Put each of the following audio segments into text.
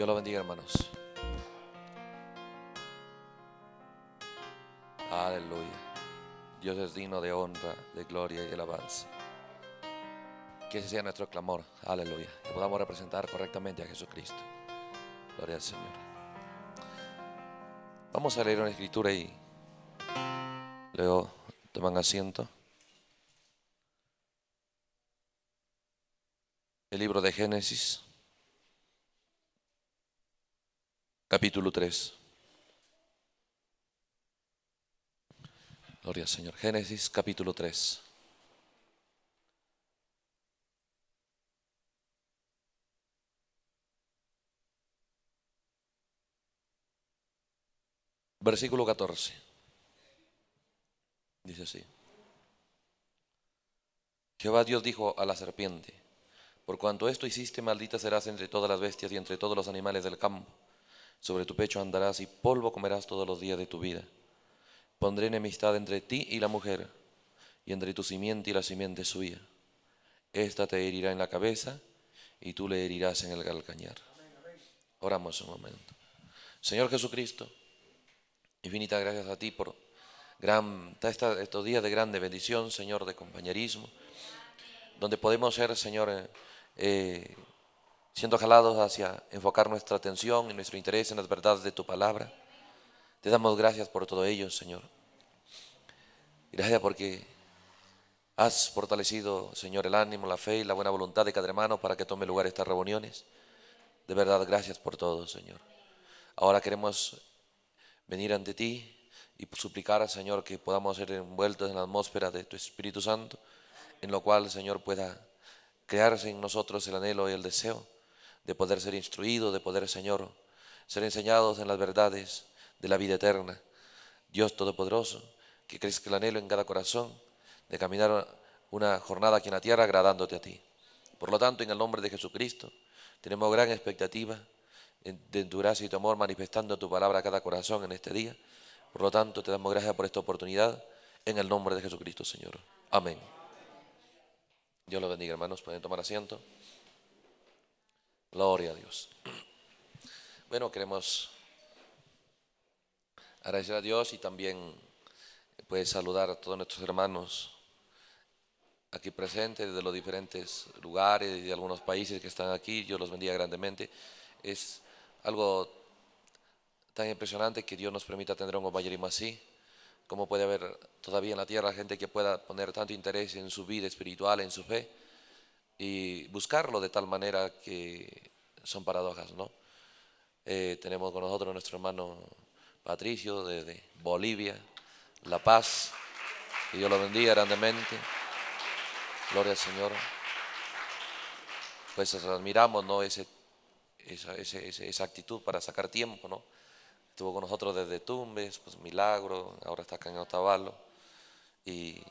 Dios lo bendiga, hermanos. Aleluya. Dios es digno de honra, de gloria y de alabanza. Que ese sea nuestro clamor. Aleluya. Que podamos representar correctamente a Jesucristo. Gloria al Señor. Vamos a leer una escritura y luego toman asiento. El libro de Génesis. capítulo 3. Gloria al Señor. Génesis capítulo 3. Versículo 14. Dice así. Jehová Dios dijo a la serpiente, por cuanto esto hiciste, maldita serás entre todas las bestias y entre todos los animales del campo sobre tu pecho andarás y polvo comerás todos los días de tu vida. Pondré enemistad entre ti y la mujer, y entre tu simiente y la simiente suya. Esta te herirá en la cabeza y tú le herirás en el calcañar. Oramos un momento. Señor Jesucristo, infinitas gracias a ti por gran, estos días de grande bendición, Señor, de compañerismo, donde podemos ser, Señor, eh, eh, siendo jalados hacia enfocar nuestra atención y nuestro interés en las verdades de tu palabra. Te damos gracias por todo ello, Señor. Gracias porque has fortalecido, Señor, el ánimo, la fe y la buena voluntad de cada hermano para que tome lugar estas reuniones. De verdad, gracias por todo, Señor. Ahora queremos venir ante ti y suplicar Señor que podamos ser envueltos en la atmósfera de tu Espíritu Santo, en lo cual, Señor, pueda crearse en nosotros el anhelo y el deseo de poder ser instruido, de poder, Señor, ser enseñados en las verdades de la vida eterna. Dios Todopoderoso, que crezca el anhelo en cada corazón de caminar una jornada aquí en la tierra agradándote a ti. Por lo tanto, en el nombre de Jesucristo, tenemos gran expectativa de tu gracia y tu amor manifestando tu palabra a cada corazón en este día. Por lo tanto, te damos gracias por esta oportunidad en el nombre de Jesucristo, Señor. Amén. Dios lo bendiga, hermanos. Pueden tomar asiento. Gloria a Dios. Bueno, queremos agradecer a Dios y también pues, saludar a todos nuestros hermanos aquí presentes de los diferentes lugares y de algunos países que están aquí. yo los bendiga grandemente. Es algo tan impresionante que Dios nos permita tener un compañerismo así. como puede haber todavía en la tierra gente que pueda poner tanto interés en su vida espiritual, en su fe? y buscarlo de tal manera que son paradojas, ¿no? Eh, tenemos con nosotros nuestro hermano Patricio desde Bolivia, La Paz, que Dios lo bendiga grandemente, gloria al Señor. Pues admiramos, ¿no? Ese, esa, esa actitud para sacar tiempo, ¿no? Estuvo con nosotros desde Tumbes, pues Milagro, ahora está acá en Otavalo y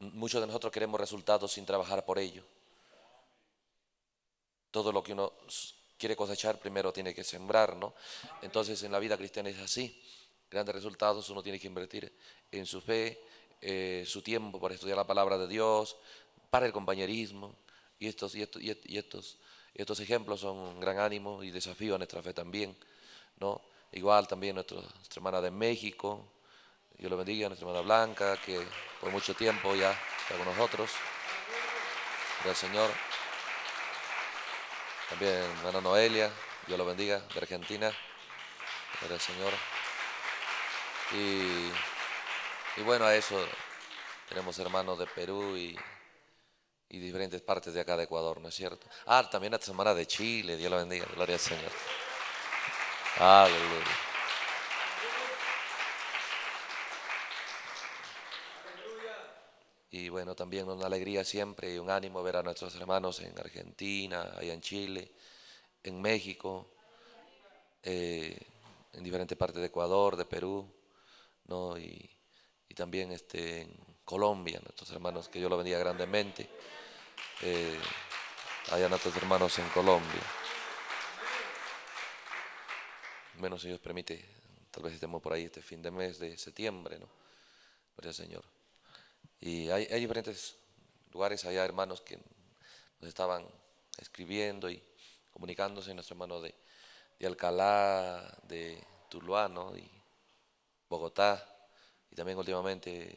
Muchos de nosotros queremos resultados sin trabajar por ello. Todo lo que uno quiere cosechar primero tiene que sembrar, ¿no? Entonces en la vida cristiana es así. Grandes resultados uno tiene que invertir en su fe, eh, su tiempo para estudiar la palabra de Dios, para el compañerismo. Y estos, y estos, estos, ejemplos son un gran ánimo y desafío a nuestra fe también, ¿no? Igual también nuestra, nuestra hermana de México, Dios lo bendiga a nuestra hermana Blanca, que por mucho tiempo ya está con nosotros. Gracias, Señor. También hermana Noelia, Dios lo bendiga, de Argentina. Gracias, Señor. Y, bueno, a eso tenemos hermanos de Perú y, y, diferentes partes de acá de Ecuador, ¿no es cierto? Ah, también a esta semana de Chile, Dios lo bendiga, gloria al Señor. Aleluya. Y bueno, también una alegría siempre y un ánimo ver a nuestros hermanos en Argentina, allá en Chile, en México, eh, en diferentes partes de Ecuador, de Perú, ¿no? Y, también este, en Colombia, nuestros hermanos, que yo lo bendiga grandemente. Eh, allá nuestros hermanos en Colombia. menos si Dios permite, tal vez estemos por ahí este fin de mes de septiembre, ¿no? Gracias, Señor. Y hay, diferentes lugares allá, hermanos, que nos estaban escribiendo y comunicándose, nuestro hermano de, Alcalá, de Tuluá, ¿no? Y Bogotá, y también últimamente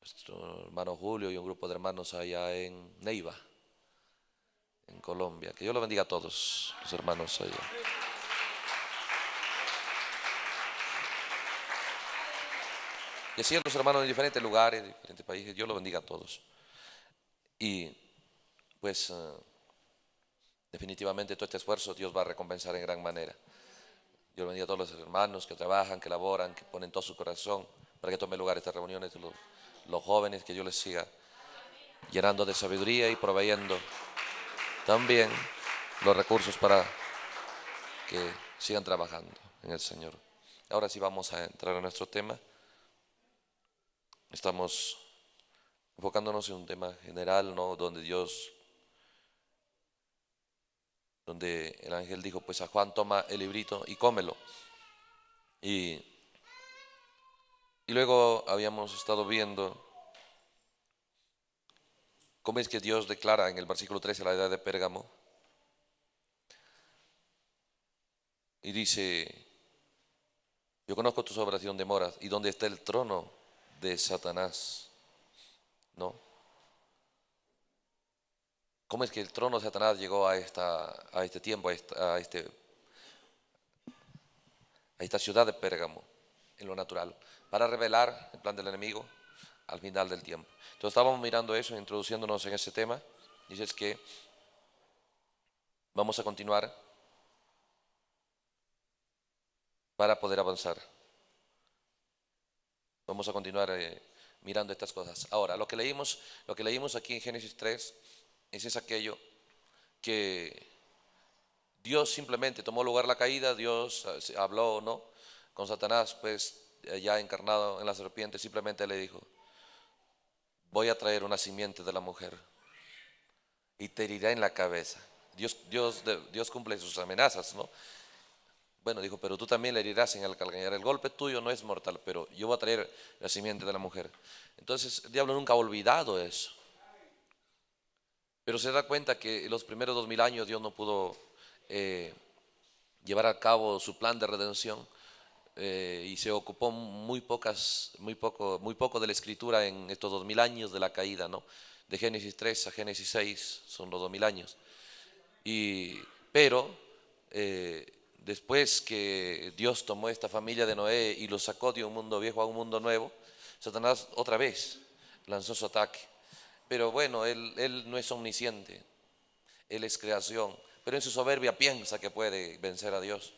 nuestro hermano Julio y un grupo de hermanos allá en Neiva, en Colombia. Que Dios lo bendiga a todos los hermanos allá. Que así los hermanos en diferentes lugares, en diferentes países. Dios los bendiga a todos. Y pues eh, definitivamente todo este esfuerzo Dios va a recompensar en gran manera. Dios bendiga a todos los hermanos que trabajan, que laboran, que ponen todo su corazón para que tome lugar estas reuniones, los, los jóvenes, que Dios les siga llenando de sabiduría y proveyendo también los recursos para que sigan trabajando en el Señor. Ahora sí vamos a entrar a nuestro tema. Estamos enfocándonos en un tema general, ¿no? Donde Dios, donde el ángel dijo, pues a Juan toma el librito y cómelo. Y, y luego habíamos estado viendo cómo es que Dios declara en el versículo 13 la edad de Pérgamo. Y dice, yo conozco tus obras y donde moras y donde está el trono de Satanás. ¿No? ¿Cómo es que el trono de Satanás llegó a, esta, a este tiempo, a esta, este, a esta ciudad de Pérgamo, en lo natural, para revelar el plan del enemigo al final del tiempo? Entonces estábamos mirando eso, introduciéndonos en ese tema. Dices que vamos a continuar para poder avanzar. Vamos a continuar eh, mirando estas cosas. Ahora, lo que leímos, lo que leímos aquí en Génesis 3 es, aquello que Dios simplemente tomó lugar la caída, Dios eh, habló no con Satanás, pues eh, ya encarnado en la serpiente, simplemente le dijo, voy a traer una simiente de la mujer y te herirá en la cabeza. Dios, Dios, Dios cumple sus amenazas, ¿no? Bueno, dijo, pero tú también le herirás en el calcañar. El golpe tuyo no es mortal, pero yo voy a traer la simiente de la mujer. Entonces, el diablo nunca ha olvidado eso. Pero se da cuenta que en los primeros dos mil años Dios no pudo eh, llevar a cabo su plan de redención eh, y se ocupó muy, pocas, muy, poco, muy poco de la escritura en estos dos mil años de la caída, ¿no? De Génesis 3 a Génesis 6 son los dos mil años. pero. Eh, después que Dios tomó esta familia de Noé y los sacó de un mundo viejo a un mundo nuevo, Satanás otra vez lanzó su ataque. Pero bueno, él, no es omnisciente, él es creación, pero en su soberbia piensa que puede vencer a Dios.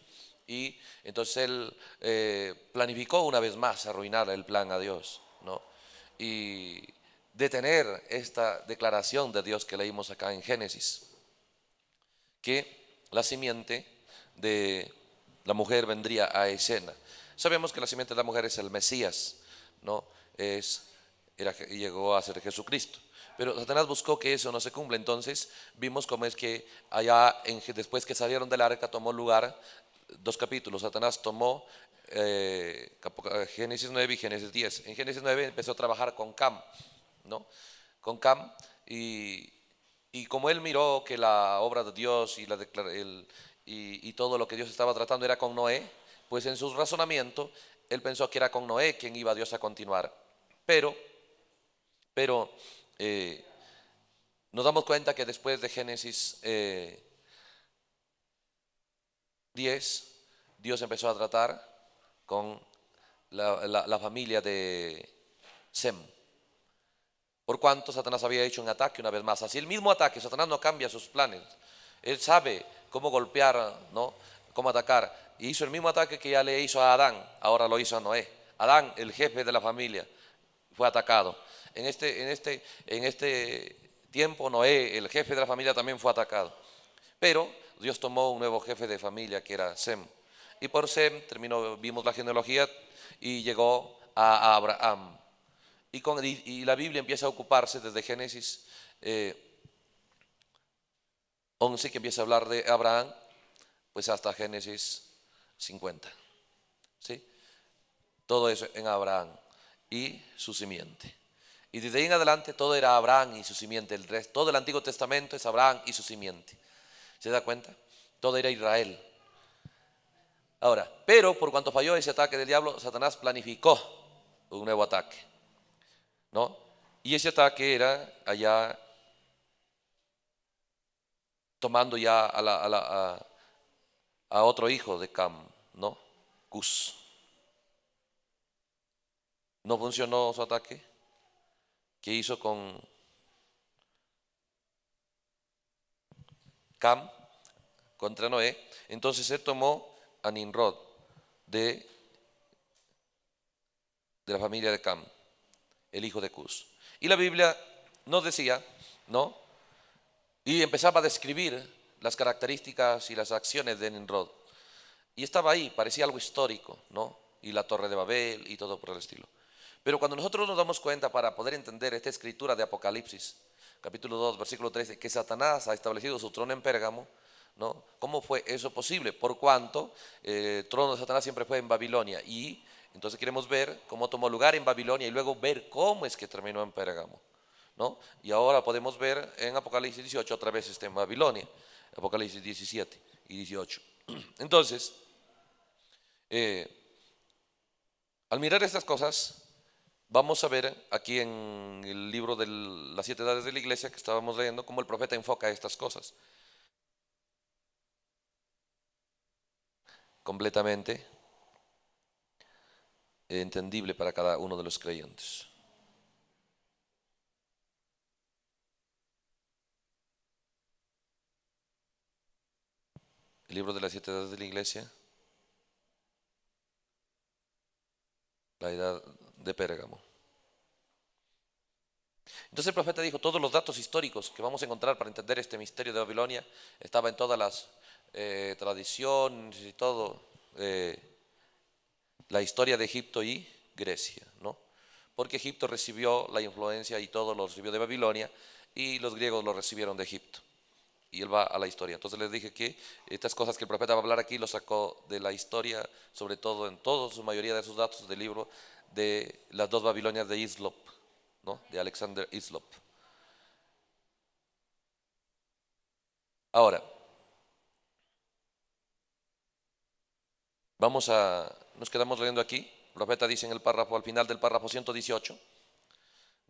Y entonces él eh, planificó una vez más arruinar el plan a Dios, Y detener esta declaración de Dios que leímos acá en Génesis, que la simiente de la mujer vendría a escena. Sabemos que la simiente de la mujer es el Mesías, ¿no? Es, era, llegó a ser Jesucristo. Pero Satanás buscó que eso no se cumpla. Entonces vimos cómo es que allá, después que salieron del arca, tomó lugar dos capítulos. Satanás tomó eh, eh, Génesis 9 y Génesis 10. En Génesis 9 empezó a trabajar con Cam, ¿no? Con Cam. Y, como él miró que la obra de Dios y la, declaración y, todo lo que Dios estaba tratando era con Noé, pues en su razonamiento él pensó que era con Noé quien iba a Dios a continuar. Pero, pero eh, nos damos cuenta que después de Génesis 10, eh, Dios empezó a tratar con la, la, familia de Sem. Por cuanto Satanás había hecho un ataque una vez más. Así el mismo ataque, Satanás no cambia sus planes, él sabe cómo golpear, ¿no? cómo atacar. Y hizo el mismo ataque que ya le hizo a Adán, ahora lo hizo a Noé. Adán, el jefe de la familia, fue atacado. En este, en este, en este tiempo Noé, el jefe de la familia, también fue atacado. Pero Dios tomó un nuevo jefe de familia que era Sem. Y por Sem terminó, vimos la genealogía y llegó a Abraham. Y, la Biblia empieza a ocuparse desde Génesis. Eh, 11 que empieza a hablar de Abraham, pues hasta Génesis 50. ¿Sí? Todo eso en Abraham y su simiente. Y desde ahí en adelante todo era Abraham y su simiente. El resto, todo el Antiguo Testamento es Abraham y su simiente. ¿Se da cuenta? Todo era Israel. Ahora, pero por cuanto falló ese ataque del diablo, Satanás planificó un nuevo ataque. ¿No? Y ese ataque era allá tomando ya a, otro hijo de Cam, ¿no? Cus. No funcionó su ataque. ¿Qué hizo con Cam contra Noé? Entonces se tomó a Ninrod de, de la familia de Cam, el hijo de Cus. Y la Biblia nos decía, ¿no? Y empezaba a describir las características y las acciones de Nimrod. Y estaba ahí, parecía algo histórico, ¿no? Y la torre de Babel y todo por el estilo. Pero cuando nosotros nos damos cuenta para poder entender esta escritura de Apocalipsis, capítulo 2, versículo 13, que Satanás ha establecido su trono en Pérgamo, ¿no? ¿Cómo fue eso posible? Por cuanto el eh, trono de Satanás siempre fue en Babilonia. Y entonces queremos ver cómo tomó lugar en Babilonia y luego ver cómo es que terminó en Pérgamo. Y ahora podemos ver en Apocalipsis 18, otra vez este en Babilonia, Apocalipsis 17 y 18. Entonces, eh, al mirar estas cosas, vamos a ver aquí en el libro de las siete edades de la iglesia que estábamos leyendo cómo el profeta enfoca estas cosas. Completamente entendible para cada uno de los creyentes. libro de las siete edades de la iglesia. La edad de Pérgamo. Entonces el profeta dijo, todos los datos históricos que vamos a encontrar para entender este misterio de Babilonia estaba en todas las eh, tradiciones y todo, eh, la historia de Egipto y Grecia, ¿no? Porque Egipto recibió la influencia y todo lo recibió de Babilonia y los griegos lo recibieron de Egipto y él va a la historia. Entonces les dije que estas cosas que el profeta va a hablar aquí lo sacó de la historia, sobre todo en toda su mayoría de sus datos del libro de las dos Babilonias de Islop, ¿no? de Alexander Islop. Ahora, vamos a, nos quedamos leyendo aquí, el profeta dice en el párrafo, al final del párrafo 118,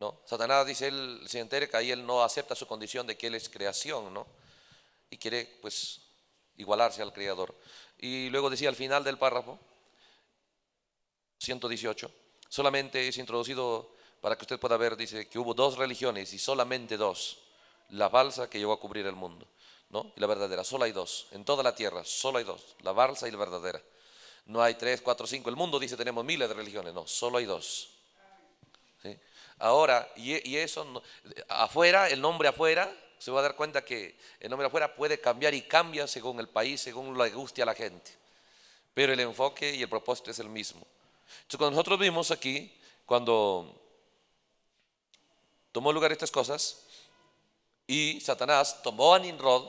¿no? Satanás dice, él se entere que ahí él no acepta su condición de que él es creación, ¿no? y quiere pues igualarse al Creador. Y luego decía al final del párrafo, 118, solamente es introducido para que usted pueda ver, dice que hubo dos religiones y solamente dos, la balsa que llegó a cubrir el mundo, ¿no? Y la verdadera, solo hay dos, en toda la tierra, solo hay dos, la balsa y la verdadera. No hay tres, cuatro, cinco, el mundo dice tenemos miles de religiones, no, solo hay dos. Ahora, y, y eso, afuera, el nombre afuera, se va a dar cuenta que el nombre afuera puede cambiar y cambia según el país, según le guste a la gente. Pero el enfoque y el propósito es el mismo. Entonces, cuando nosotros vimos aquí, cuando tomó lugar estas cosas y Satanás tomó a Ninrod,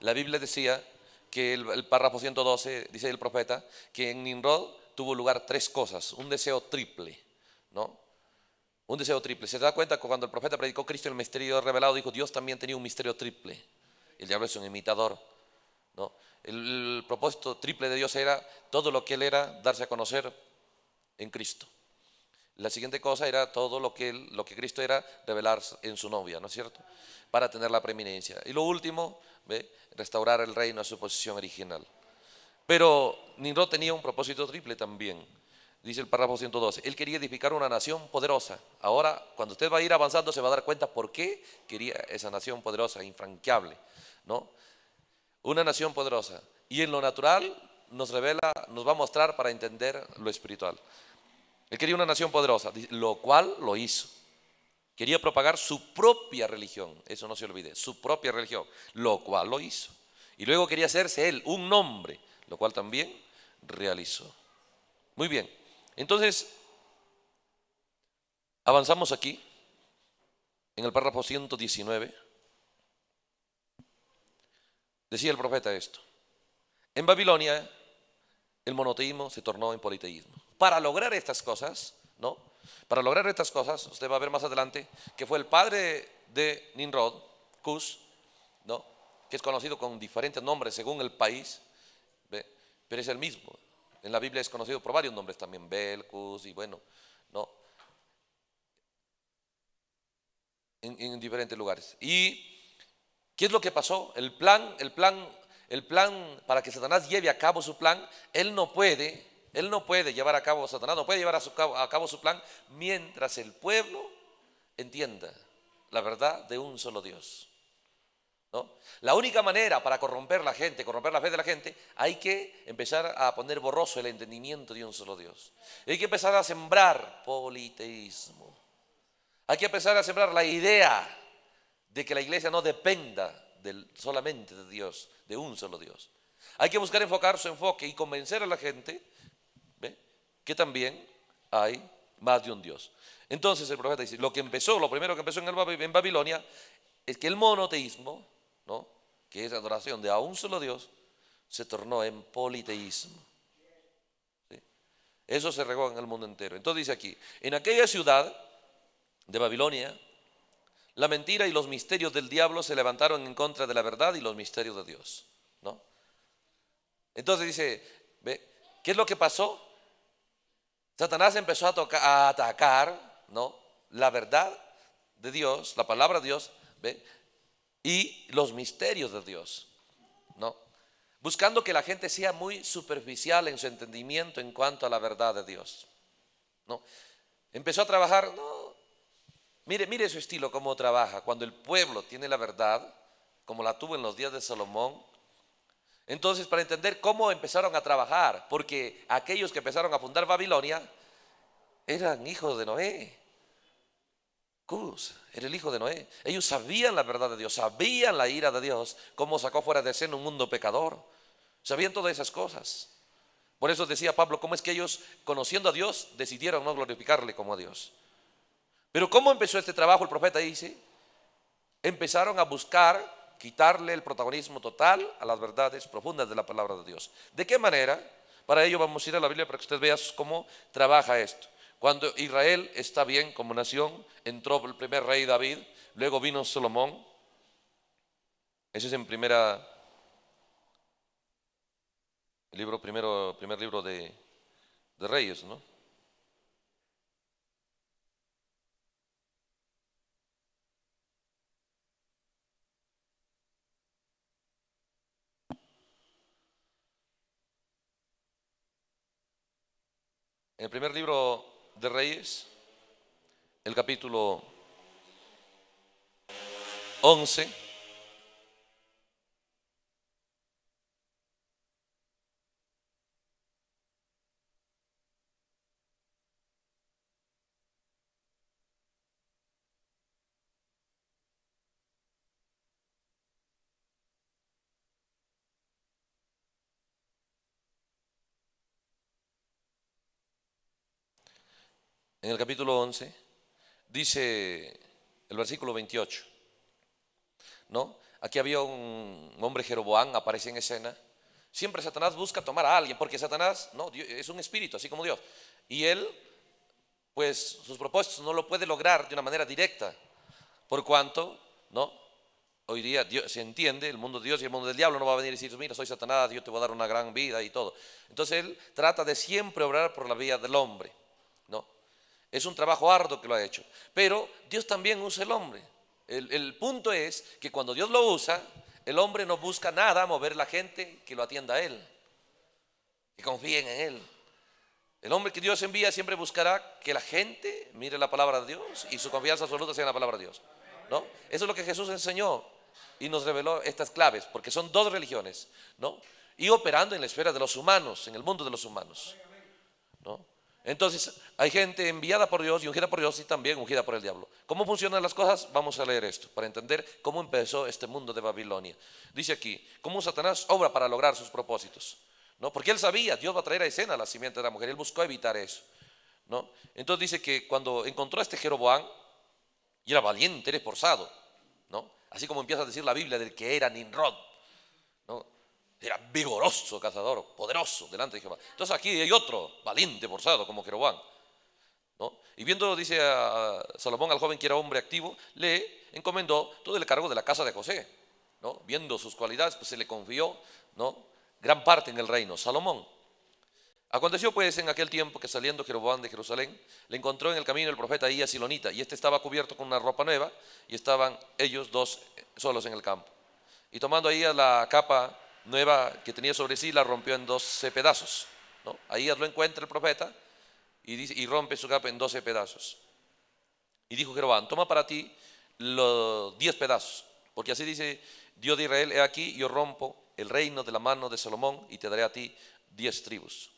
la Biblia decía que el, el párrafo 112 dice el profeta que en Ninrod tuvo lugar tres cosas, un deseo triple, ¿no? Un deseo triple. ¿Se da cuenta que cuando el profeta predicó Cristo el misterio revelado, dijo, Dios también tenía un misterio triple? El diablo es un imitador. ¿no? El, propósito triple de Dios era todo lo que él era, darse a conocer en Cristo. La siguiente cosa era todo lo que, Cristo era, revelar en su novia, ¿no es cierto? Para tener la preeminencia. Y lo último, ¿ve? restaurar el reino a su posición original. Pero Nimrod tenía un propósito triple también dice el párrafo 112, él quería edificar una nación poderosa. Ahora, cuando usted va a ir avanzando, se va a dar cuenta por qué quería esa nación poderosa, infranqueable, ¿no? Una nación poderosa. Y en lo natural nos revela, nos va a mostrar para entender lo espiritual. Él quería una nación poderosa, lo cual lo hizo. Quería propagar su propia religión, eso no se olvide, su propia religión, lo cual lo hizo. Y luego quería hacerse él un nombre, lo cual también realizó. Muy bien. Entonces, avanzamos aquí, en el párrafo 119. Decía el profeta esto. En Babilonia el monoteísmo se tornó en politeísmo. Para lograr estas cosas, ¿no? Para lograr estas cosas, usted va a ver más adelante que fue el padre de Ninrod, Cus, ¿no? Que es conocido con diferentes nombres según el país, pero es el mismo. En la Biblia es conocido por varios nombres también, Belcus y bueno, ¿no? En, diferentes lugares. ¿Y qué es lo que pasó? El plan, el plan, el plan para que Satanás lleve a cabo su plan, él no puede, él no puede llevar a cabo, Satanás no puede llevar a, su, a cabo su plan mientras el pueblo entienda la verdad de un solo Dios. La única manera para corromper la gente, corromper la fe de la gente, hay que empezar a poner borroso el entendimiento de un solo Dios. Hay que empezar a sembrar politeísmo. Hay que empezar a sembrar la idea de que la iglesia no dependa solamente de Dios, de un solo Dios. Hay que buscar enfocar su enfoque y convencer a la gente que también hay más de un Dios. Entonces el profeta dice, lo que empezó, lo primero que empezó en Babilonia es que el monoteísmo ¿no? que es adoración de a un solo Dios, se tornó en politeísmo. Eso se regó en el mundo entero. Entonces dice aquí, en aquella ciudad de Babilonia, la mentira y los misterios del diablo se levantaron en contra de la verdad y los misterios de Dios. ¿no? Entonces dice, ¿ve? ¿qué es lo que pasó? Satanás empezó a, a atacar ¿no? la verdad de Dios, la palabra de Dios, ¿ve? y los misterios de Dios, ¿no? Buscando que la gente sea muy superficial en su entendimiento en cuanto a la verdad de Dios, ¿no? Empezó a trabajar, no, mire, mire su estilo, cómo trabaja. Cuando el pueblo tiene la verdad, como la tuvo en los días de Salomón, entonces, para entender cómo empezaron a trabajar, porque aquellos que empezaron a fundar Babilonia eran hijos de Noé. Cus era el hijo de Noé. Ellos sabían la verdad de Dios, sabían la ira de Dios, cómo sacó fuera de escena un mundo pecador. Sabían todas esas cosas. Por eso decía Pablo, ¿cómo es que ellos, conociendo a Dios, decidieron no glorificarle como a Dios? Pero ¿cómo empezó este trabajo? El profeta dice, empezaron a buscar quitarle el protagonismo total a las verdades profundas de la palabra de Dios. ¿De qué manera? Para ello vamos a ir a la Biblia para que usted vea cómo trabaja esto. Cuando Israel está bien como nación, entró el primer rey David, luego vino Solomón. Ese es el libro primer libro de, de Reyes, ¿no? el primer libro de Reyes, el capítulo 11. en el capítulo 11, dice el versículo 28, ¿no? Aquí había un hombre Jeroboán, aparece en escena. Siempre Satanás busca tomar a alguien, porque Satanás no, es un espíritu, así como Dios. Y él, pues sus propósitos no lo puede lograr de una manera directa, por cuanto, ¿no? Hoy día se entiende, el mundo de Dios y el mundo del diablo no va a venir y decir, mira, soy Satanás, yo te voy a dar una gran vida y todo. Entonces él trata de siempre obrar por la vida del hombre. Es un trabajo arduo que lo ha hecho. Pero Dios también usa el hombre. El, punto es que cuando Dios lo usa, el hombre no busca nada, mover la gente que lo atienda a él, que confíen en él. El hombre que Dios envía siempre buscará que la gente mire la palabra de Dios y su confianza absoluta sea en la palabra de Dios. ¿no? Eso es lo que Jesús enseñó y nos reveló estas claves, porque son dos religiones, ¿no? Y operando en la esfera de los humanos, en el mundo de los humanos, ¿no? Entonces, hay gente enviada por Dios y ungida por Dios y también ungida por el diablo. ¿Cómo funcionan las cosas? Vamos a leer esto para entender cómo empezó este mundo de Babilonia. Dice aquí, cómo Satanás obra para lograr sus propósitos. ¿No? Porque él sabía, Dios va a traer a escena la simiente de la mujer, él buscó evitar eso. ¿No? Entonces dice que cuando encontró a este Jeroboam, y era valiente, era esforzado, ¿no? Así como empieza a decir la Biblia del que era Ninrod, ¿no? Era vigoroso cazador, poderoso delante de Jehová. Entonces aquí hay otro valiente, forzado, como Jeroboam. ¿no? Y viendo, dice Salomón al joven que era hombre activo, le encomendó todo el cargo de la casa de José. ¿no? Viendo sus cualidades, pues se le confió ¿no? gran parte en el reino. Salomón. Aconteció pues en aquel tiempo que saliendo Jeroboam de Jerusalén, le encontró en el camino el profeta Ia Silonita, y este estaba cubierto con una ropa nueva, y estaban ellos dos solos en el campo. Y tomando ahí la capa nueva que tenía sobre sí la rompió en 12 pedazos. ¿no? Ahí lo encuentra el profeta y, dice, y rompe su capa en 12 pedazos. Y dijo Jeroboam, toma para ti los 10 pedazos, porque así dice Dios de Israel, he aquí, yo rompo el reino de la mano de Salomón y te daré a ti 10 tribus.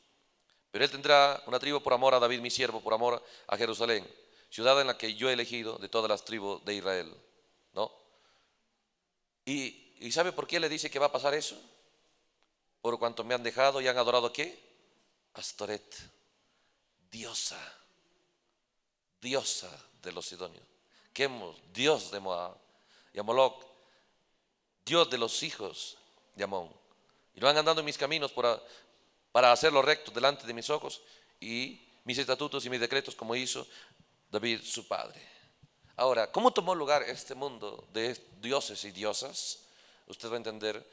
Pero él tendrá una tribu por amor a David, mi siervo, por amor a Jerusalén, ciudad en la que yo he elegido de todas las tribus de Israel. ¿No? ¿Y, ¿y sabe por qué le dice que va a pasar eso? por cuanto me han dejado y han adorado qué? Astoret, diosa, diosa de los sidonios. hemos dios de Moab, y dios de los hijos de Amón. Y lo han andado en mis caminos para, para hacerlo recto delante de mis ojos y mis estatutos y mis decretos como hizo David su padre. Ahora, ¿cómo tomó lugar este mundo de dioses y diosas? Usted va a entender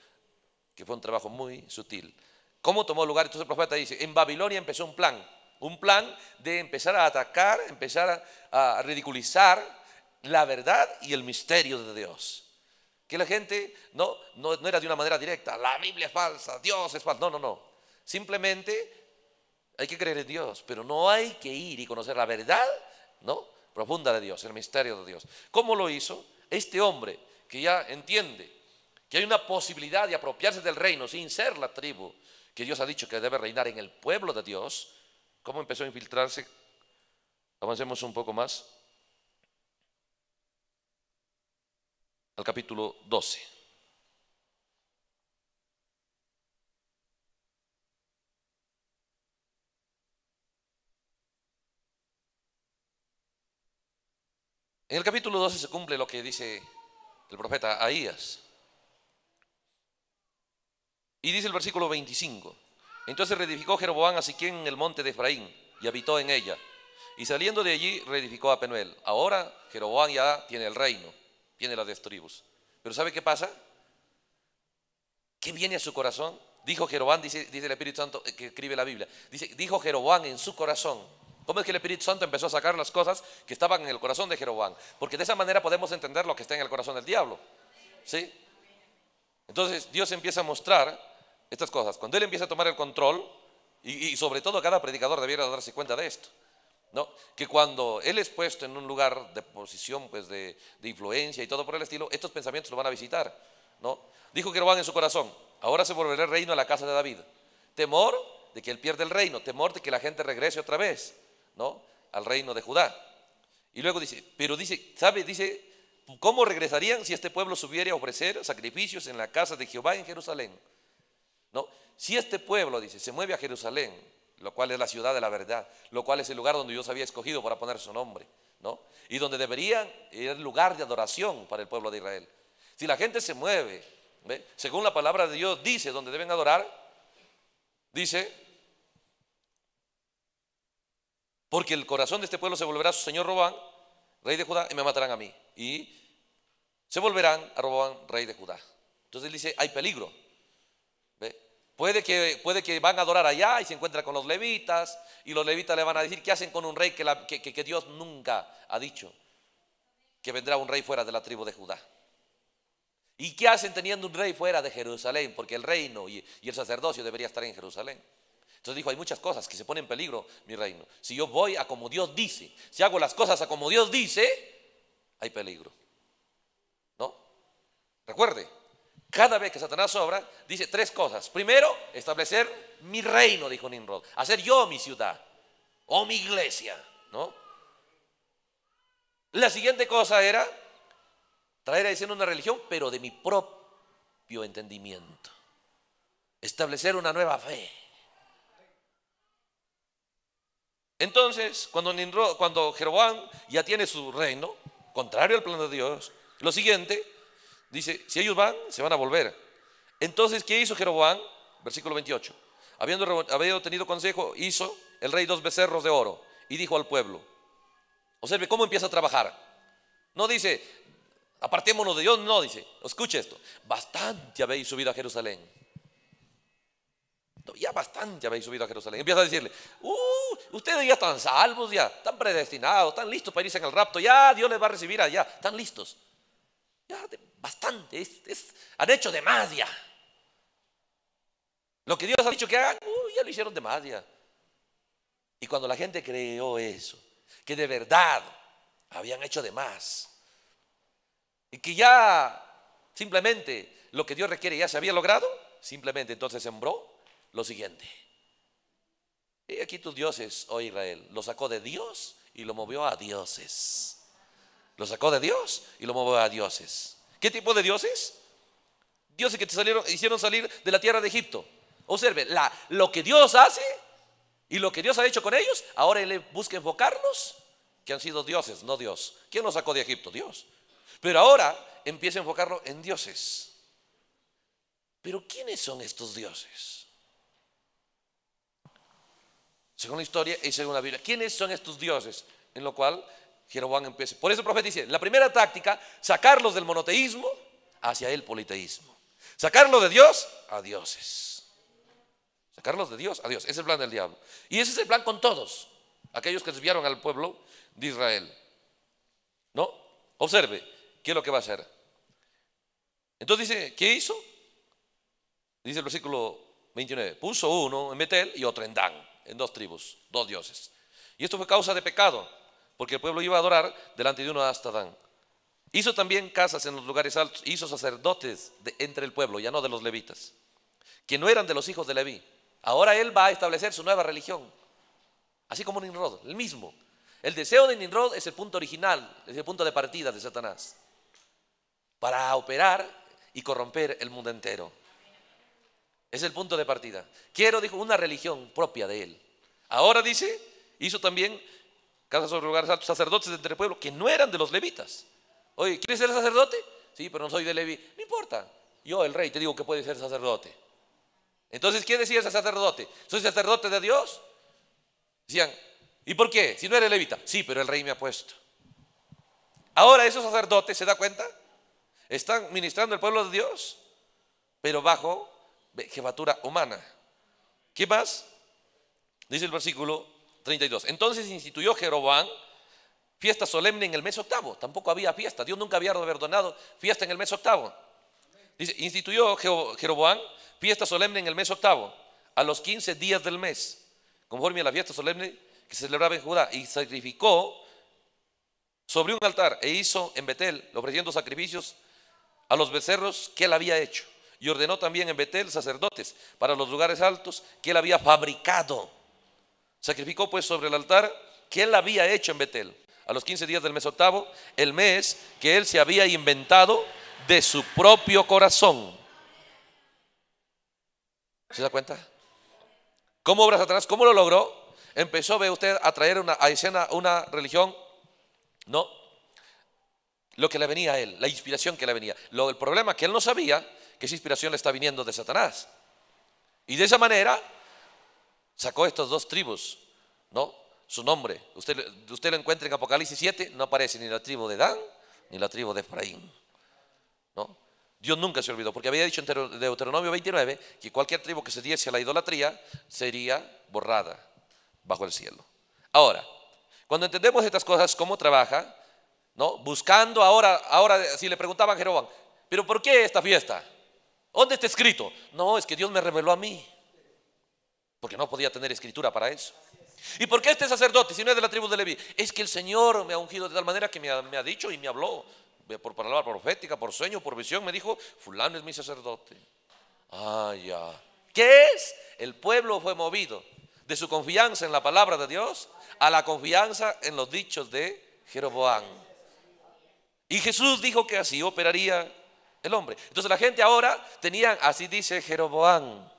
que fue un trabajo muy sutil. ¿Cómo tomó lugar? Entonces el profeta dice, en Babilonia empezó un plan, un plan de empezar a atacar, empezar a, ridiculizar la verdad y el misterio de Dios. Que la gente no, no, era de una manera directa, la Biblia es falsa, Dios es falso, no, no, no. Simplemente hay que creer en Dios, pero no hay que ir y conocer la verdad, ¿no? Profunda de Dios, el misterio de Dios. ¿Cómo lo hizo? Este hombre que ya entiende que hay una posibilidad de apropiarse del reino sin ser la tribu que Dios ha dicho que debe reinar en el pueblo de Dios, ¿cómo empezó a infiltrarse? Avancemos un poco más. Al capítulo 12. En el capítulo 12 se cumple lo que dice el profeta Ahías. Y dice el versículo 25. Entonces reedificó Jeroboam a Siquén en el monte de Efraín y habitó en ella. Y saliendo de allí reedificó a Penuel. Ahora Jeroboam ya tiene el reino, tiene las tribus. Pero ¿sabe qué pasa? ¿Qué viene a su corazón? Dijo Jeroboam, dice, el Espíritu Santo eh, que escribe la Biblia. dijo Jeroboam en su corazón. ¿Cómo es que el Espíritu Santo empezó a sacar las cosas que estaban en el corazón de Jeroboam? Porque de esa manera podemos entender lo que está en el corazón del diablo. ¿Sí? Entonces Dios empieza a mostrar estas cosas. Cuando Él empieza a tomar el control, y, sobre todo cada predicador debiera darse cuenta de esto, ¿no? que cuando Él es puesto en un lugar de posición, pues de, influencia y todo por el estilo, estos pensamientos lo van a visitar. ¿no? Dijo que lo van en su corazón, ahora se volverá el reino a la casa de David. Temor de que Él pierda el reino, temor de que la gente regrese otra vez ¿no? al reino de Judá. Y luego dice, pero dice, ¿sabe? Dice, ¿cómo regresarían si este pueblo subiera a ofrecer sacrificios en la casa de Jehová en Jerusalén? No, si este pueblo, dice, se mueve a Jerusalén, lo cual es la ciudad de la verdad, lo cual es el lugar donde Dios había escogido para poner su nombre, ¿no? Y donde deberían el lugar de adoración para el pueblo de Israel. Si la gente se mueve, según la palabra de Dios dice donde deben adorar, dice, porque el corazón de este pueblo se volverá a su señor Robán, rey de Judá, y me matarán a mí. Y se volverán a Robán, rey de Judá. Entonces dice, hay peligro, Puede que, puede que van a adorar allá y se encuentran con los levitas y los levitas le van a decir, ¿qué hacen con un rey que, Dios nunca ha dicho? Que vendrá un rey fuera de la tribu de Judá. ¿Y qué hacen teniendo un rey fuera de Jerusalén? Porque el reino y, y, el sacerdocio debería estar en Jerusalén. Entonces dijo, hay muchas cosas que se ponen en peligro mi reino. Si yo voy a como Dios dice, si hago las cosas a como Dios dice, hay peligro. ¿No? Recuerde, cada vez que Satanás sobra, dice tres cosas. Primero, establecer mi reino, dijo Nimrod. Hacer yo mi ciudad o mi iglesia, ¿no? La siguiente cosa era traer a diciendo una religión, pero de mi propio entendimiento. Establecer una nueva fe. Entonces, cuando, Nimrod cuando Jeroboam ya tiene su reino, contrario al plan de Dios, lo siguiente Dice, si ellos van, se van a volver. Entonces, ¿qué hizo Jeroboam? Versículo 28. Habiendo, habiendo tenido consejo, hizo el rey dos becerros de oro y dijo al pueblo, observe cómo empieza a trabajar. No dice, apartémonos de Dios, no dice, escuche esto, bastante habéis subido a Jerusalén. Ya bastante habéis subido a Jerusalén. Empieza a decirle, uh, ustedes ya están salvos, ya están predestinados, están listos para irse en el rapto, ya Dios les va a recibir allá, están listos. Ya, bastante. han hecho de más ya. Lo que Dios ha dicho que hagan, ya lo hicieron de más ya. Y cuando la gente creyó eso, que de verdad habían hecho de más, y que ya simplemente lo que Dios requiere ya se había logrado, simplemente entonces sembró lo siguiente. Y aquí tus dioses, oh Israel, lo sacó de Dios y lo movió a dioses. Lo sacó de Dios y lo movió a dioses. ¿Qué tipo de dioses? Dioses que te salieron, hicieron salir de la tierra de Egipto. Observe, la, lo que Dios hace y lo que Dios ha hecho con ellos, ahora Él busca enfocarnos, que han sido dioses, no Dios. ¿Quién los sacó de Egipto? Dios. Pero ahora empieza a enfocarlo en dioses. Pero ¿quiénes son estos dioses? Según la historia y según la Biblia, ¿quiénes son estos dioses? En lo cual Jeroboam empiece. Por eso el profeta dice, la primera táctica, sacarlos del monoteísmo hacia el politeísmo. Sacarlos de Dios a dioses. Sacarlos de Dios a Dios. Ese es el plan del diablo. Y ese es el plan con todos. Aquellos que desviaron al pueblo de Israel. ¿No? Observe, ¿qué es lo que va a hacer? Entonces dice, ¿qué hizo? Dice el versículo 29, puso uno en Betel y otro en Dan, en dos tribus, dos dioses. Y esto fue causa de pecado porque el pueblo iba a adorar delante de uno hasta Dan. Hizo también casas en los lugares altos, hizo sacerdotes de, entre el pueblo, ya no de los levitas, que no eran de los hijos de Leví. Ahora él va a establecer su nueva religión, así como Ninrod, el mismo. El deseo de Ninrod es el punto original, es el punto de partida de Satanás, para operar y corromper el mundo entero. Es el punto de partida. Quiero, dijo, una religión propia de él. Ahora dice, hizo también casa sobre lugares sacerdotes de entre el pueblo que no eran de los levitas. Oye, ¿quieres ser sacerdote? Sí, pero no soy de Levi. No importa. Yo, el rey, te digo que puedes ser sacerdote. Entonces, quién decía ese sacerdote? ¿Soy sacerdote de Dios? Decían, ¿y por qué? Si no eres levita. Sí, pero el rey me ha puesto. Ahora esos sacerdotes, ¿se da cuenta? Están ministrando el pueblo de Dios, pero bajo jefatura humana. ¿Qué más? Dice el versículo 32. Entonces instituyó Jeroboam fiesta solemne en el mes octavo. Tampoco había fiesta. Dios nunca había perdonado fiesta en el mes octavo. Dice, instituyó Jeroboam fiesta solemne en el mes octavo, a los 15 días del mes, conforme a la fiesta solemne que se celebraba en Judá, y sacrificó sobre un altar e hizo en Betel, ofreciendo sacrificios a los becerros que él había hecho. Y ordenó también en Betel sacerdotes para los lugares altos que él había fabricado. Sacrificó pues sobre el altar que él había hecho en Betel, a los 15 días del mes octavo, el mes que él se había inventado de su propio corazón. ¿Se da cuenta? ¿Cómo obra Satanás? ¿Cómo lo logró? Empezó, usted, a traer una, a escena una religión. No. Lo que le venía a él, la inspiración que le venía. Lo, el problema que él no sabía que esa inspiración le está viniendo de Satanás. Y de esa manera Sacó estas dos tribus, ¿no? Su nombre. Usted, usted lo encuentra en Apocalipsis 7, no aparece ni la tribu de Dan ni la tribu de Efraín. ¿No? Dios nunca se olvidó, porque había dicho en Deuteronomio 29 que cualquier tribu que se diese a la idolatría sería borrada bajo el cielo. Ahora, cuando entendemos estas cosas, cómo trabaja, ¿no? Buscando ahora, ahora si le preguntaban a Jeroboam, ¿pero por qué esta fiesta? ¿Dónde está escrito? No, es que Dios me reveló a mí porque no podía tener escritura para eso. ¿Y por qué este sacerdote, si no es de la tribu de Leví? Es que el Señor me ha ungido de tal manera que me ha, dicho y me habló eh, por palabra profética, por sueño, por visión, me dijo, fulano es mi sacerdote. Ah, ya. ¿Qué es? El pueblo fue movido de su confianza en la palabra de Dios a la confianza en los dichos de Jeroboam. Y Jesús dijo que así operaría el hombre. Entonces la gente ahora tenía, así dice Jeroboam,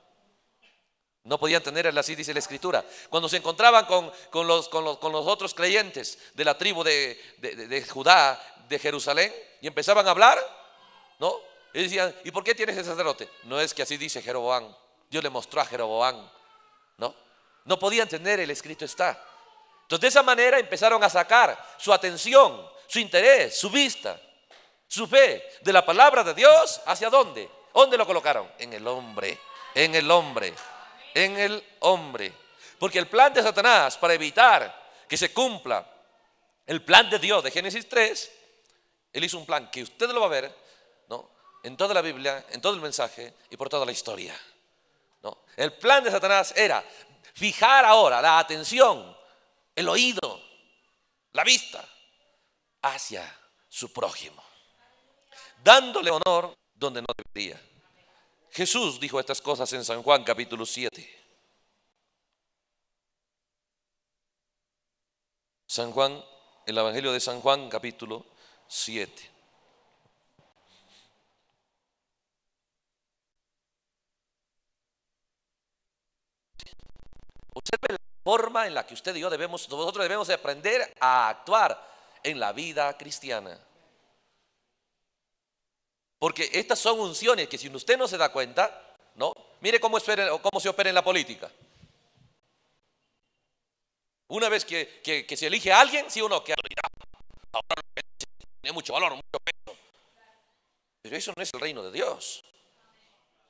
no podían tener, así dice la escritura. Cuando se encontraban con, los, con, los, otros creyentes de la tribu de, de, de, Judá, de Jerusalén, y empezaban a hablar, ¿no? Y decían, ¿y por qué tienes ese sacerdote? No es que así dice Jeroboam. Dios le mostró a Jeroboam, ¿no? No podían tener, el escrito está. Entonces de esa manera empezaron a sacar su atención, su interés, su vista, su fe de la palabra de Dios hacia dónde. ¿Dónde lo colocaron? En el hombre, en el hombre en el hombre. Porque el plan de Satanás para evitar que se cumpla el plan de Dios de Génesis 3, él hizo un plan que usted lo va a ver ¿no? en toda la Biblia, en todo el mensaje y por toda la historia. ¿no? El plan de Satanás era fijar ahora la atención, el oído, la vista hacia su prójimo, dándole honor donde no debería. Jesús dijo estas cosas en San Juan capítulo 7. San Juan, el Evangelio de San Juan capítulo 7. Observe la forma en la que usted y yo debemos, nosotros debemos aprender a actuar en la vida cristiana. Porque estas son unciones que si usted no se da cuenta, ¿no? Mire cómo, espera, cómo se opera en la política. Una vez que, se elige a alguien, sí o no, que ahora tiene mucho valor, mucho peso. Pero eso no es el reino de Dios.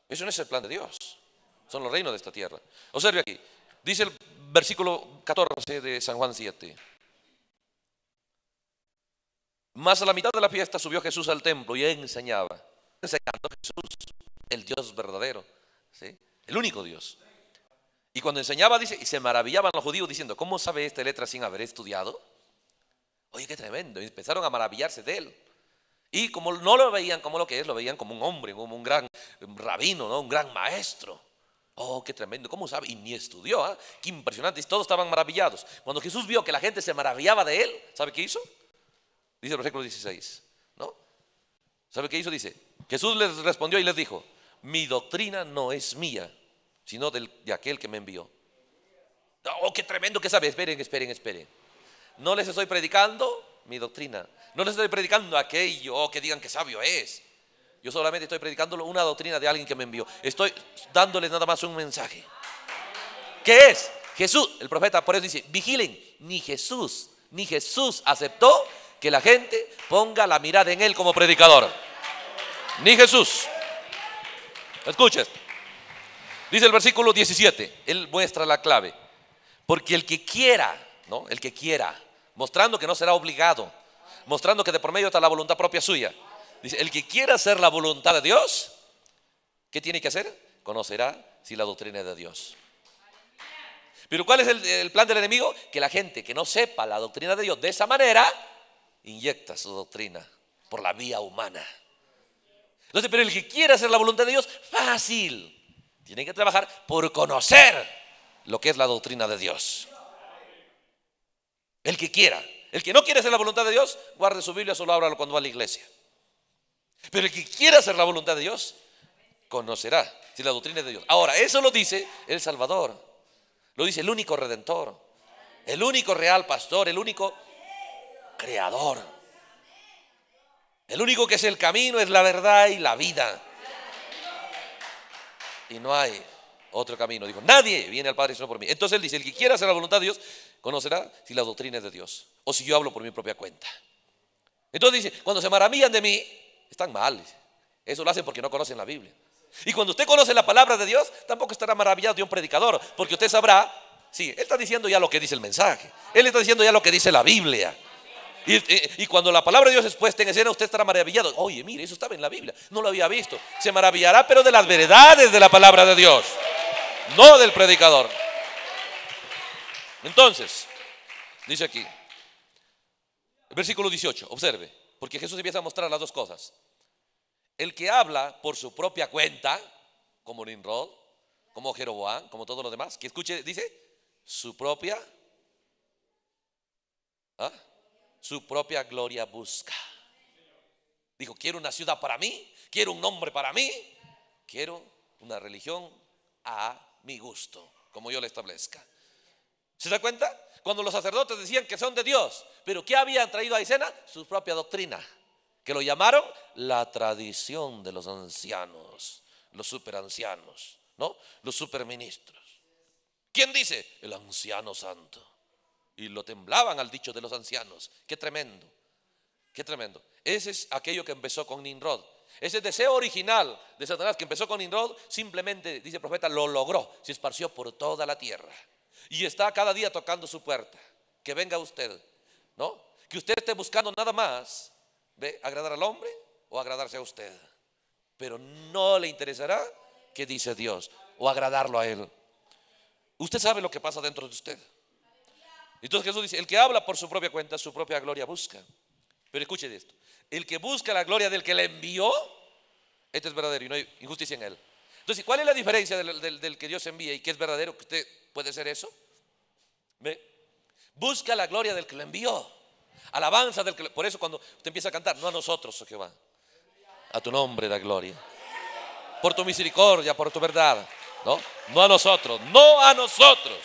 Eso no es el plan de Dios. Son los reinos de esta tierra. Observe aquí. Dice el versículo 14 de San Juan 7. Más a la mitad de la fiesta subió Jesús al templo y enseñaba, enseñando Jesús, el Dios verdadero, ¿sí? el único Dios. Y cuando enseñaba, dice, y se maravillaban los judíos diciendo, ¿cómo sabe esta letra sin haber estudiado? Oye, qué tremendo. Y empezaron a maravillarse de él. Y como no lo veían como lo que es, lo veían como un hombre, como un gran rabino, ¿no? un gran maestro. Oh, qué tremendo, ¿cómo sabe? Y ni estudió, ah? qué impresionante. Y todos estaban maravillados. Cuando Jesús vio que la gente se maravillaba de él, ¿sabe qué hizo? Dice el versículo 16. ¿No? ¿Sabe qué hizo? Dice, Jesús les respondió y les dijo, mi doctrina no es mía, sino de aquel que me envió. Oh, qué tremendo que sabe. Esperen, esperen, esperen. No les estoy predicando mi doctrina. No les estoy predicando aquello oh, que digan que sabio es. Yo solamente estoy predicando una doctrina de alguien que me envió. Estoy dándoles nada más un mensaje. ¿Qué es? Jesús, el profeta, por eso dice, vigilen, ni Jesús, ni Jesús aceptó que la gente ponga la mirada en Él como predicador. Ni Jesús. Escuches. Dice el versículo 17, Él muestra la clave. Porque el que quiera, ¿no? El que quiera, mostrando que no será obligado, mostrando que de por medio está la voluntad propia suya. Dice, el que quiera hacer la voluntad de Dios, ¿qué tiene que hacer? Conocerá si la doctrina es de Dios. Pero ¿cuál es el plan del enemigo? Que la gente que no sepa la doctrina de Dios de esa manera, inyecta su doctrina por la vía humana. Entonces, pero el que quiera hacer la voluntad de Dios, fácil. Tiene que trabajar por conocer lo que es la doctrina de Dios. El que quiera. El que no quiere hacer la voluntad de Dios, guarde su Biblia, solo ahora cuando va a la iglesia. Pero el que quiera hacer la voluntad de Dios, conocerá si la doctrina es de Dios. Ahora, eso lo dice el Salvador. Lo dice el único redentor. El único real pastor, el único creador. El único que es el camino es la verdad y la vida. Y no hay otro camino. Dijo, nadie viene al Padre sino por mí. Entonces él dice, el que quiera hacer la voluntad de Dios, conocerá si la doctrina es de Dios o si yo hablo por mi propia cuenta. Entonces dice, cuando se maravillan de mí, están mal. Eso lo hacen porque no conocen la Biblia. Y cuando usted conoce la palabra de Dios, tampoco estará maravillado de un predicador, porque usted sabrá, sí, él está diciendo ya lo que dice el mensaje, él está diciendo ya lo que dice la Biblia. Eh, y, cuando la palabra de Dios es puesta en escena, usted estará maravillado. Oye, mire, eso estaba en la Biblia. No lo había visto. Se maravillará, pero de las verdades de la palabra de Dios, no del predicador. Entonces, dice aquí, versículo 18, observe, porque Jesús empieza a mostrar las dos cosas. El que habla por su propia cuenta, como Nimrod, como Jeroboam, como todos los demás, que escuche, dice, su propia... ¿ah? su propia gloria busca. Dijo, quiero una ciudad para mí, quiero un nombre para mí, quiero una religión a mi gusto, como yo la establezca. ¿Se da cuenta? Cuando los sacerdotes decían que son de Dios, pero ¿qué habían traído a escena? Su propia doctrina, que lo llamaron la tradición de los ancianos, los superancianos, ¿no? Los superministros. ¿Quién dice? El anciano santo y lo temblaban al dicho de los ancianos. Qué tremendo, qué tremendo. Ese es aquello que empezó con Ninrod Ese deseo original de Satanás que empezó con Ninrod simplemente, dice el profeta, lo logró, se esparció por toda la tierra. Y está cada día tocando su puerta. Que venga usted, ¿no? Que usted esté buscando nada más de agradar al hombre o agradarse a usted. Pero no le interesará qué dice Dios o agradarlo a él. Usted sabe lo que pasa dentro de usted. Entonces Jesús dice, el que habla por su propia cuenta, su propia gloria busca. Pero escuche esto, el que busca la gloria del que le envió, este es verdadero y no hay injusticia en él. Entonces, ¿cuál es la diferencia del, que Dios envía y que es verdadero? ¿Que usted puede ser eso? Busca la gloria del que le envió. Alabanza del que... Por eso cuando usted empieza a cantar, no a nosotros, oh Jehová. A tu nombre da gloria. Por tu misericordia, por tu verdad. No, no a nosotros, no a nosotros.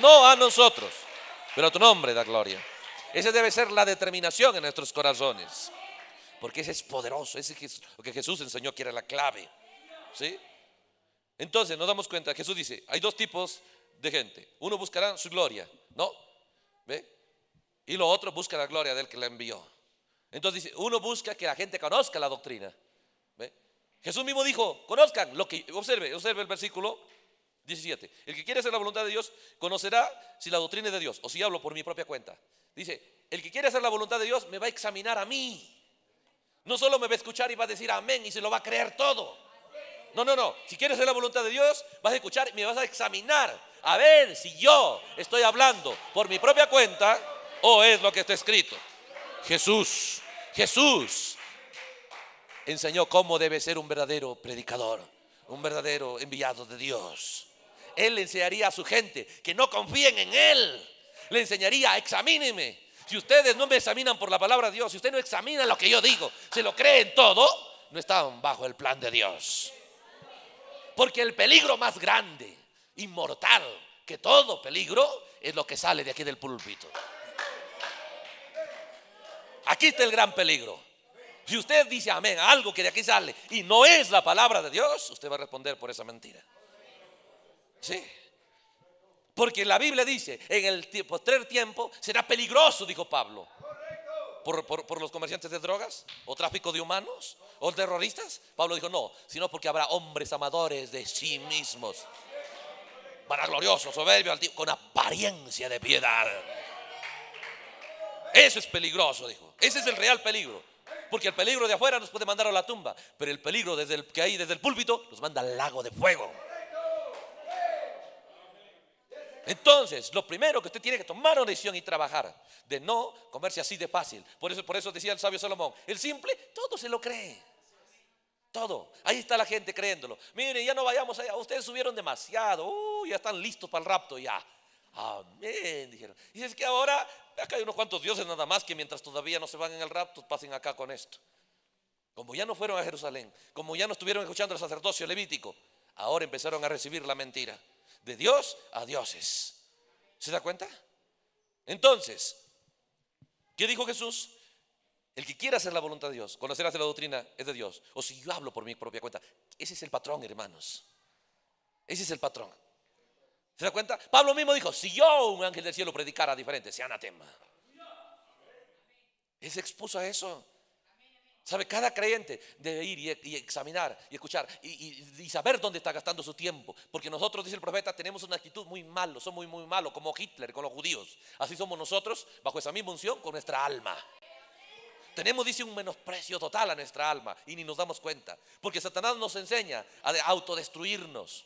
No a nosotros. Pero tu nombre da gloria. Esa debe ser la determinación en nuestros corazones. Porque ese es poderoso, ese es lo que Jesús enseñó que era la clave. ¿Sí? Entonces nos damos cuenta, Jesús dice, hay dos tipos de gente. Uno buscará su gloria, ¿no? ¿Ve? Y lo otro busca la gloria del que la envió. Entonces dice, uno busca que la gente conozca la doctrina. Jesús mismo dijo, conozcan lo que, observe, observe el versículo 17. El que quiere hacer la voluntad de Dios conocerá si la doctrina es de Dios o si hablo por mi propia cuenta. Dice, el que quiere hacer la voluntad de Dios me va a examinar a mí. No solo me va a escuchar y va a decir amén y se lo va a creer todo. No, no, no. Si quieres hacer la voluntad de Dios, vas a escuchar y me vas a examinar. A ver si yo estoy hablando por mi propia cuenta o es lo que está escrito. Jesús, Jesús enseñó cómo debe ser un verdadero predicador, un verdadero enviado de Dios. Él le enseñaría a su gente que no confíen en Él. Le enseñaría, examíneme. Si ustedes no me examinan por la palabra de Dios, si usted no examina lo que yo digo, se lo creen todo, no están bajo el plan de Dios. Porque el peligro más grande, inmortal, que todo peligro, es lo que sale de aquí del púlpito. Aquí está el gran peligro. Si usted dice amén a algo que de aquí sale y no es la palabra de Dios, usted va a responder por esa mentira. Sí. Porque la Biblia dice, en el postrer tiempo será peligroso, dijo Pablo. Por, los comerciantes de drogas o tráfico de humanos o terroristas? Pablo dijo, no, sino porque habrá hombres amadores de sí mismos, vanagloriosos, soberbios, con apariencia de piedad. Eso es peligroso, dijo. Ese es el real peligro. Porque el peligro de afuera nos puede mandar a la tumba, pero el peligro desde el, que hay desde el púlpito nos manda al lago de fuego. Entonces, lo primero que usted tiene que tomar una decisión y trabajar, de no comerse así de fácil. Por eso, por eso decía el sabio Salomón, el simple, todo se lo cree. Todo. Ahí está la gente creyéndolo. Miren, ya no vayamos allá. Ustedes subieron demasiado. Uy ya están listos para el rapto ya. Amén, dijeron. Y es que ahora, acá hay unos cuantos dioses nada más que mientras todavía no se van en el rapto, pasen acá con esto. Como ya no fueron a Jerusalén, como ya no estuvieron escuchando el sacerdocio levítico, ahora empezaron a recibir la mentira de Dios a dioses. ¿Se da cuenta? Entonces, ¿qué dijo Jesús? El que quiera hacer la voluntad de Dios, conocer hacer la doctrina es de Dios. O si yo hablo por mi propia cuenta, ese es el patrón, hermanos. Ese es el patrón. ¿Se da cuenta? Pablo mismo dijo, si yo, un ángel del cielo, predicara diferente, sea anatema. Es se expuso a eso. ¿Sabe? Cada creyente debe ir y, e, examinar y escuchar y, saber dónde está gastando su tiempo. Porque nosotros, dice el profeta, tenemos una actitud muy malo, somos muy, muy malos, como Hitler con los judíos. Así somos nosotros, bajo esa misma unción, con nuestra alma. Tenemos, dice, un menosprecio total a nuestra alma y ni nos damos cuenta. Porque Satanás nos enseña a autodestruirnos.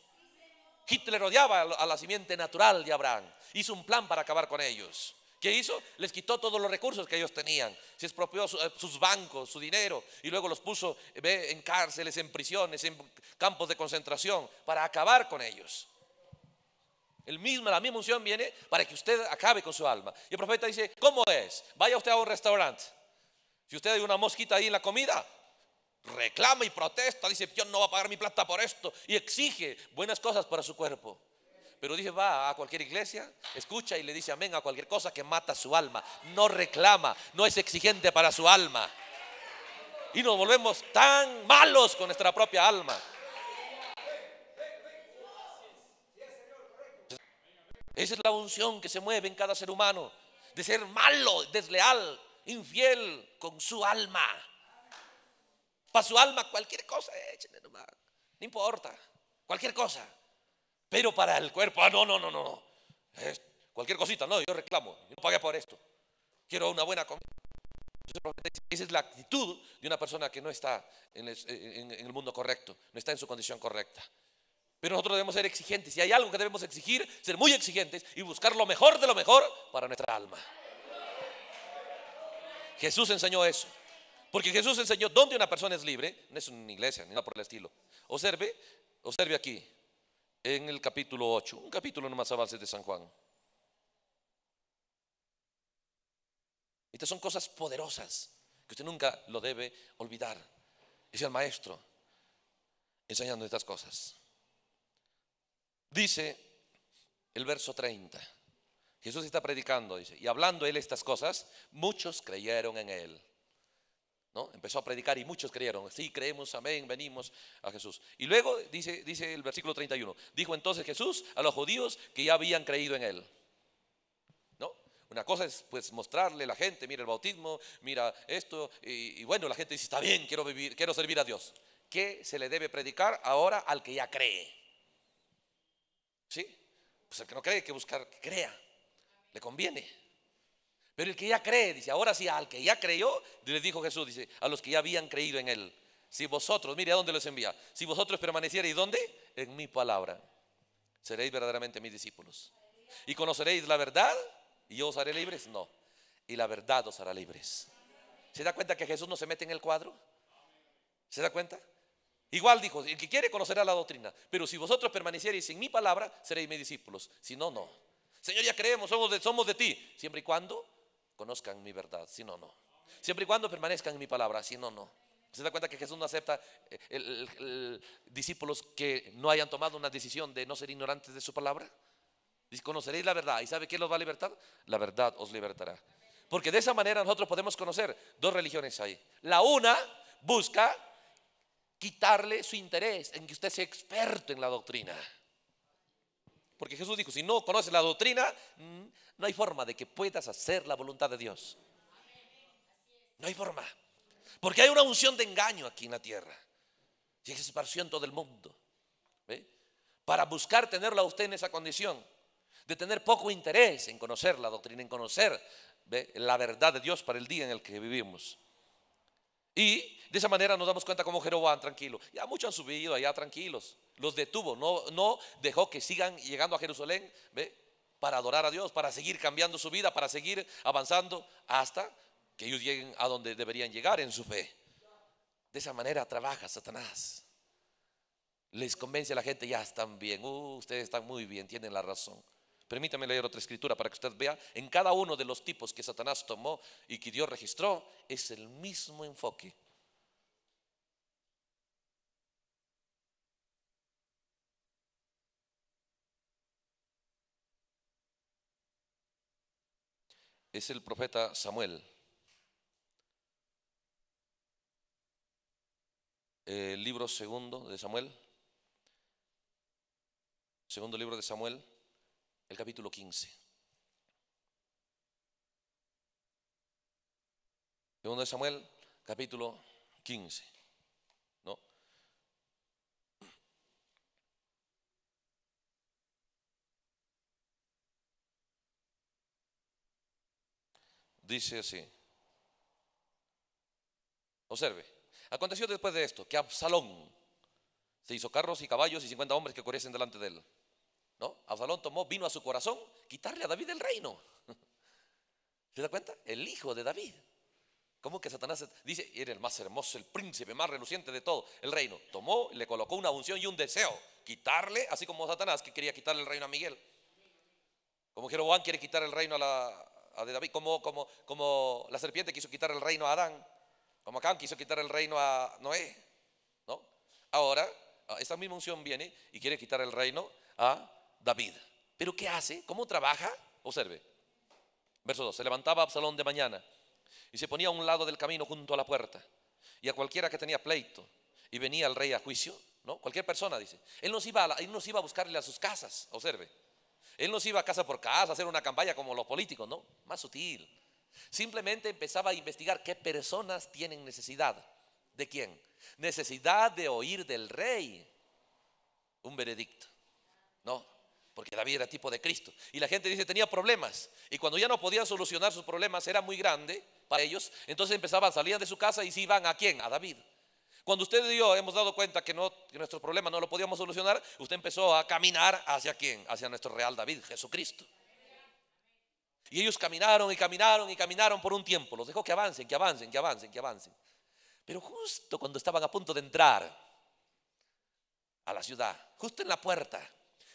Hitler odiaba a la simiente natural de Abraham. Hizo un plan para acabar con ellos. ¿Qué hizo? Les quitó todos los recursos que ellos tenían. Se expropió eh, sus bancos, su dinero, y luego los puso en cárceles, en prisiones, en campos de concentración, para acabar con ellos. El mismo, la misma unción viene para que usted acabe con su alma. Y el profeta dice, ¿cómo es? Vaya usted a un restaurante. Si usted hay una mosquita ahí en la comida, reclama y protesta, dice, yo no voy a pagar mi plata por esto, y exige buenas cosas para su cuerpo. Pero dice va a cualquier iglesia, escucha y le dice amén a cualquier cosa que mata su alma. No reclama, no es exigente para su alma. Y nos volvemos tan malos con nuestra propia alma. Esa es la unción que se mueve en cada ser humano. De ser malo, desleal, infiel con su alma. Para su alma cualquier cosa, No importa, cualquier cosa. Pero para el cuerpo, ah, no, no, no, no. Es cualquier cosita, no, yo reclamo, yo no pagué por esto. Quiero una buena comida. Esa es la actitud de una persona que no está en el mundo correcto, no está en su condición correcta. Pero nosotros debemos ser exigentes. Si hay algo que debemos exigir, ser muy exigentes y buscar lo mejor de lo mejor para nuestra alma. Jesús enseñó eso. Porque Jesús enseñó dónde una persona es libre. No es una iglesia ni nada por el estilo. Observe, observe aquí en el capítulo 8, un capítulo nomás avance de San Juan. Estas son cosas poderosas que usted nunca lo debe olvidar. Es el maestro enseñando estas cosas. Dice el verso 30. Jesús está predicando, dice, y hablando él estas cosas, muchos creyeron en él. Empezó a predicar y muchos creyeron. Sí, creemos, amén, venimos a Jesús. Y luego dice, dice el versículo 31, dijo entonces Jesús a los judíos que ya habían creído en él. ¿No? Una cosa es pues mostrarle a la gente, mira el bautismo, mira esto, y, bueno, la gente dice, está bien, quiero vivir, quiero servir a Dios. ¿Qué se le debe predicar ahora al que ya cree? ¿Sí? Pues el que no cree, que buscar que crea. Le conviene. Pero el que ya cree, dice, ahora sí, al que ya creyó, Le dijo Jesús, dice, a los que ya habían creído en él. Si vosotros, mire a dónde los envía, si vosotros permaneciereis, ¿dónde? En mi palabra. Seréis verdaderamente mis discípulos. Y conoceréis la verdad y yo os haré libres. No, y la verdad os hará libres. ¿Se da cuenta que Jesús no se mete en el cuadro? ¿Se da cuenta? Igual dijo, el que quiere conocerá la doctrina, pero si vosotros permaneciereis en mi palabra, seréis mis discípulos. Si no, no. Señor, ya creemos, somos de, somos de ti, siempre y cuando conozcan mi verdad, si no, no. Siempre y cuando permanezcan en mi palabra, si no, no. Se da cuenta que Jesús no acepta eh, el, discípulos que no hayan tomado una decisión de no ser ignorantes de su palabra. Dice, conoceréis la verdad. ¿Y sabe qué los va a libertar? La verdad os libertará. Porque de esa manera nosotros podemos conocer dos religiones ahí. La una busca quitarle su interés en que usted sea experto en la doctrina. Porque Jesús dijo, si no conoces la doctrina, mm, no hay forma de que puedas hacer la voluntad de Dios. No hay forma. Porque hay una unción de engaño aquí en la tierra. Y se esparció en todo el mundo. Para buscar tenerla a usted en esa condición. De tener poco interés en conocer la doctrina, en conocer la verdad de Dios para el día en el que vivimos. Y de esa manera nos damos cuenta cómo Jeroboam tranquilo. Ya muchos han subido allá tranquilos. Los detuvo, no, no dejó que sigan llegando a Jerusalén ¿ve? para adorar a Dios, para seguir cambiando su vida, para seguir avanzando hasta que ellos lleguen a donde deberían llegar en su fe. De esa manera trabaja Satanás. Les convence a la gente, ya están bien, uh, ustedes están muy bien, tienen la razón. Permítame leer otra escritura para que usted vea, en cada uno de los tipos que Satanás tomó y que Dios registró, es el mismo enfoque. Es el profeta Samuel. El libro segundo de Samuel. Segundo libro de Samuel el capítulo 15. Segundo de Samuel, capítulo 15. Dice así. Observe. Aconteció después de esto que Absalón se hizo carros y caballos y 50 hombres que corriesen delante de él. ¿no? Absalón tomó, vino a su corazón quitarle a David el reino. ¿Se da cuenta? El hijo de David. ¿Cómo que Satanás dice, era el más hermoso, el príncipe más reluciente de todo, el reino? Tomó, le colocó una unción y un deseo, quitarle, así como Satanás que quería quitarle el reino a Miguel. Como Jeroboam quiere quitar el reino a, la, de David, como, como, como la serpiente quiso quitar el reino a Adán, como Acán quiso quitar el reino a Noé. ¿no? Ahora, ah, esta misma unción viene y quiere quitar el reino a David. ¿Pero qué hace? ¿Cómo trabaja? Observe. Verso 2. Se levantaba Absalón de mañana y se ponía a un lado del camino junto a la puerta. Y a cualquiera que tenía pleito y venía al rey a juicio, ¿no? Cualquier persona, dice. Él nos iba a, iba a buscarle a sus casas, observe. Él nos iba casa por casa a hacer una campaña como los políticos, ¿no? Más sutil. Simplemente empezaba a investigar qué personas tienen necesidad. ¿De quién? Necesidad de oír del rey un veredicto. No, porque David era tipo de Cristo. Y la gente dice, tenía problemas. Y cuando ya no podían solucionar sus problemas, era muy grande para ellos, entonces empezaban, salían de su casa y se iban a quién? A David. Cuando usted y yo hemos dado cuenta que, no, que nuestros problemas no lo podíamos solucionar, usted empezó a caminar hacia quién? Hacia nuestro real David, Jesucristo. Y ellos caminaron y caminaron y caminaron por un tiempo. Los dejó que avancen, que avancen, que avancen, que avancen. Pero justo cuando estaban a punto de entrar a la ciudad, justo en la puerta,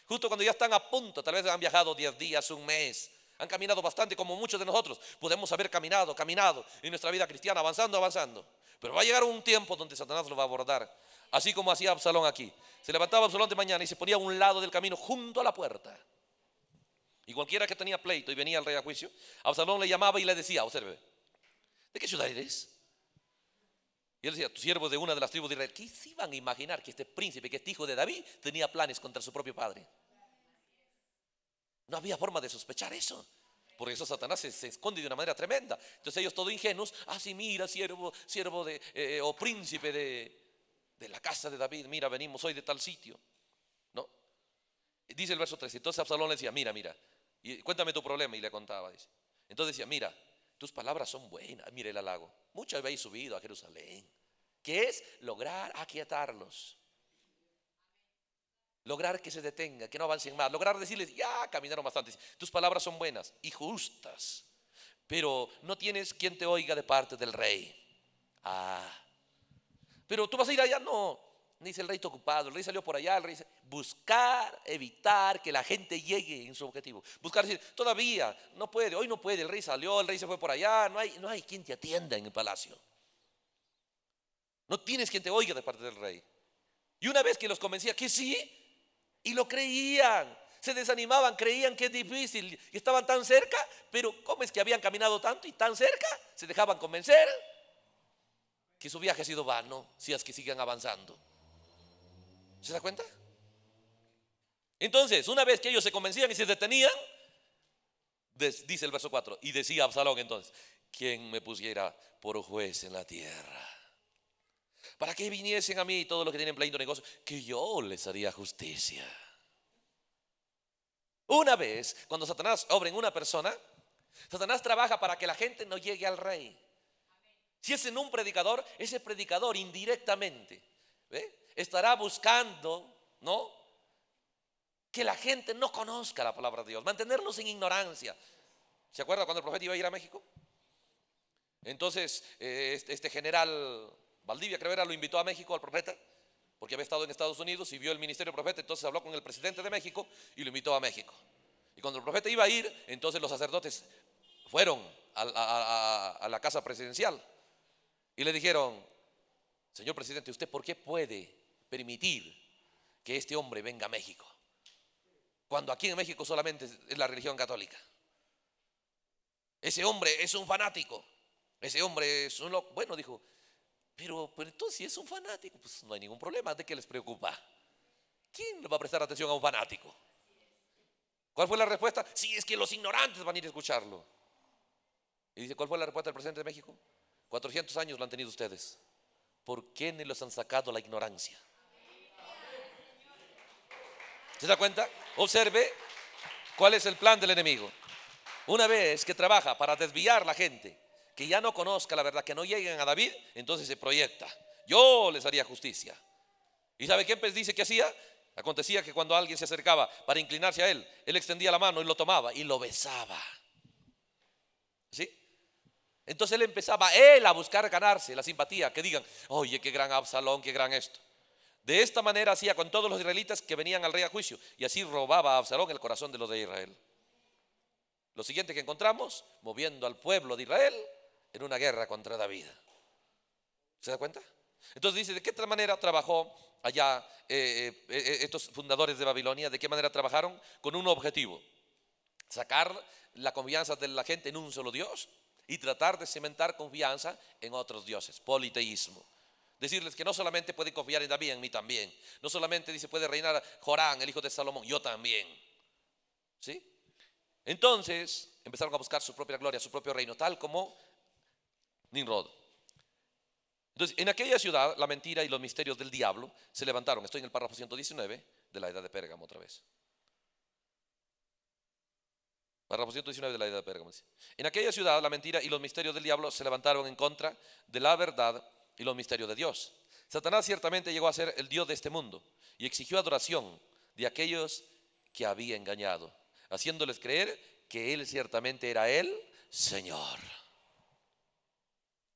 justo cuando ya están a punto, tal vez han viajado 10 días, un mes, han caminado bastante como muchos de nosotros, podemos haber caminado, caminado en nuestra vida cristiana, avanzando, avanzando. Pero va a llegar un tiempo donde Satanás lo va a abordar, así como hacía Absalón aquí. Se levantaba Absalón de mañana y se ponía a un lado del camino, junto a la puerta. Y cualquiera que tenía pleito y venía al rey a juicio, Absalón le llamaba y le decía, observe, ¿de qué ciudad eres? Y él decía, tus siervos de una de las tribus de Israel, ¿qué se iban a imaginar que este príncipe, que este hijo de David, tenía planes contra su propio padre? No había forma de sospechar eso. Porque eso Satanás se, esconde de una manera tremenda. Entonces ellos todo ingenuos, así, ah, mira, siervo, siervo de, eh, o príncipe de, la casa de David, mira, venimos hoy de tal sitio. ¿No? Dice el verso 13, entonces Absalón le decía, mira, mira, y cuéntame tu problema. Y le contaba, Entonces decía, mira, tus palabras son buenas. Mire el halago. muchas habéis subido a Jerusalén. Que es lograr aquietarlos. Lograr que se detenga, que no avancen más. Lograr decirles, ya caminaron bastante. Tus palabras son buenas y justas. Pero no tienes quien te oiga de parte del rey. Ah. Pero tú vas a ir allá. No, Dice el rey está ocupado, el rey salió por allá, el rey dice, buscar, evitar que la gente llegue en su objetivo. Buscar decir, todavía, no puede, hoy no puede, el rey salió, el rey se fue por allá, no hay, no hay quien te atienda en el palacio. No tienes quien te oiga de parte del rey. Y una vez que los convencía que sí, y lo creían, se desanimaban, creían que es difícil, y estaban tan cerca, pero ¿cómo es que habían caminado tanto y tan cerca? Se dejaban convencer que su viaje ha sido vano si es que sigan avanzando. ¿Se da cuenta? Entonces, una vez que ellos se convencían y se detenían, dice el verso 4, y decía Absalón entonces, ¿quién me pusiera por juez en la tierra? Para que viniesen a mí todos los que tienen pleito negocio, que yo les haría justicia. Una vez, cuando Satanás obra en una persona, Satanás trabaja para que la gente no llegue al rey. Si es en un predicador, ese predicador indirectamente, ¿ve? estará buscando, ¿no? Que la gente no conozca la palabra de Dios, mantenerlos en ignorancia. ¿Se acuerda cuando el profeta iba a ir a México? Entonces, eh, este, este general Valdivia, Crevera lo invitó a México al profeta, porque había estado en Estados Unidos y vio el ministerio del profeta, entonces habló con el presidente de México y lo invitó a México. Y cuando el profeta iba a ir, entonces los sacerdotes fueron a, a la casa presidencial y le dijeron, señor presidente, ¿usted por qué puede permitir que este hombre venga a México. Cuando aquí en México solamente es la religión católica. Ese hombre es un fanático. Ese hombre es un loco. Bueno, dijo, pero, entonces si es un fanático, pues no hay ningún problema. ¿De qué les preocupa? ¿Quién va a prestar atención a un fanático? ¿Cuál fue la respuesta? si es que los ignorantes van a ir a escucharlo. Y dice, ¿cuál fue la respuesta del presidente de México? 400 años lo han tenido ustedes. ¿Por qué no los han sacado la ignorancia? ¿Se da cuenta? Observe cuál es el plan del enemigo. Una vez que trabaja para desviar la gente, que ya no conozca la verdad, que no lleguen a David, entonces se proyecta. Yo les haría justicia. ¿Y sabe qué pues dice que hacía? Acontecía que cuando alguien se acercaba para inclinarse a él, él extendía la mano y lo tomaba y lo besaba. ¿Sí? Entonces él empezaba él a buscar ganarse la simpatía, que digan, oye, qué gran Absalón, qué gran esto. De esta manera hacía con todos los israelitas que venían al rey a juicio. Y así robaba a Absalón el corazón de los de Israel. Lo siguiente que encontramos, moviendo al pueblo de Israel en una guerra contra David. ¿Se da cuenta? Entonces dice, ¿de qué manera trabajó allá eh, eh, eh, estos fundadores de Babilonia? ¿De qué manera trabajaron? Con un objetivo, sacar la confianza de la gente en un solo Dios y tratar de cementar confianza en otros dioses, politeísmo. Decirles que no solamente puede confiar en David, en mí también. No solamente dice puede reinar Jorán, el hijo de Salomón, yo también. ¿Sí? Entonces empezaron a buscar su propia gloria, su propio reino, tal como Nimrod. Entonces, en aquella ciudad, la mentira y los misterios del diablo se levantaron. Estoy en el párrafo 119 de la edad de Pérgamo otra vez. Párrafo 119 de la edad de Pérgamo. En aquella ciudad, la mentira y los misterios del diablo se levantaron en contra de la verdad y los misterios de Dios. Satanás ciertamente llegó a ser el Dios de este mundo y exigió adoración de aquellos que había engañado, haciéndoles creer que él ciertamente era el Señor.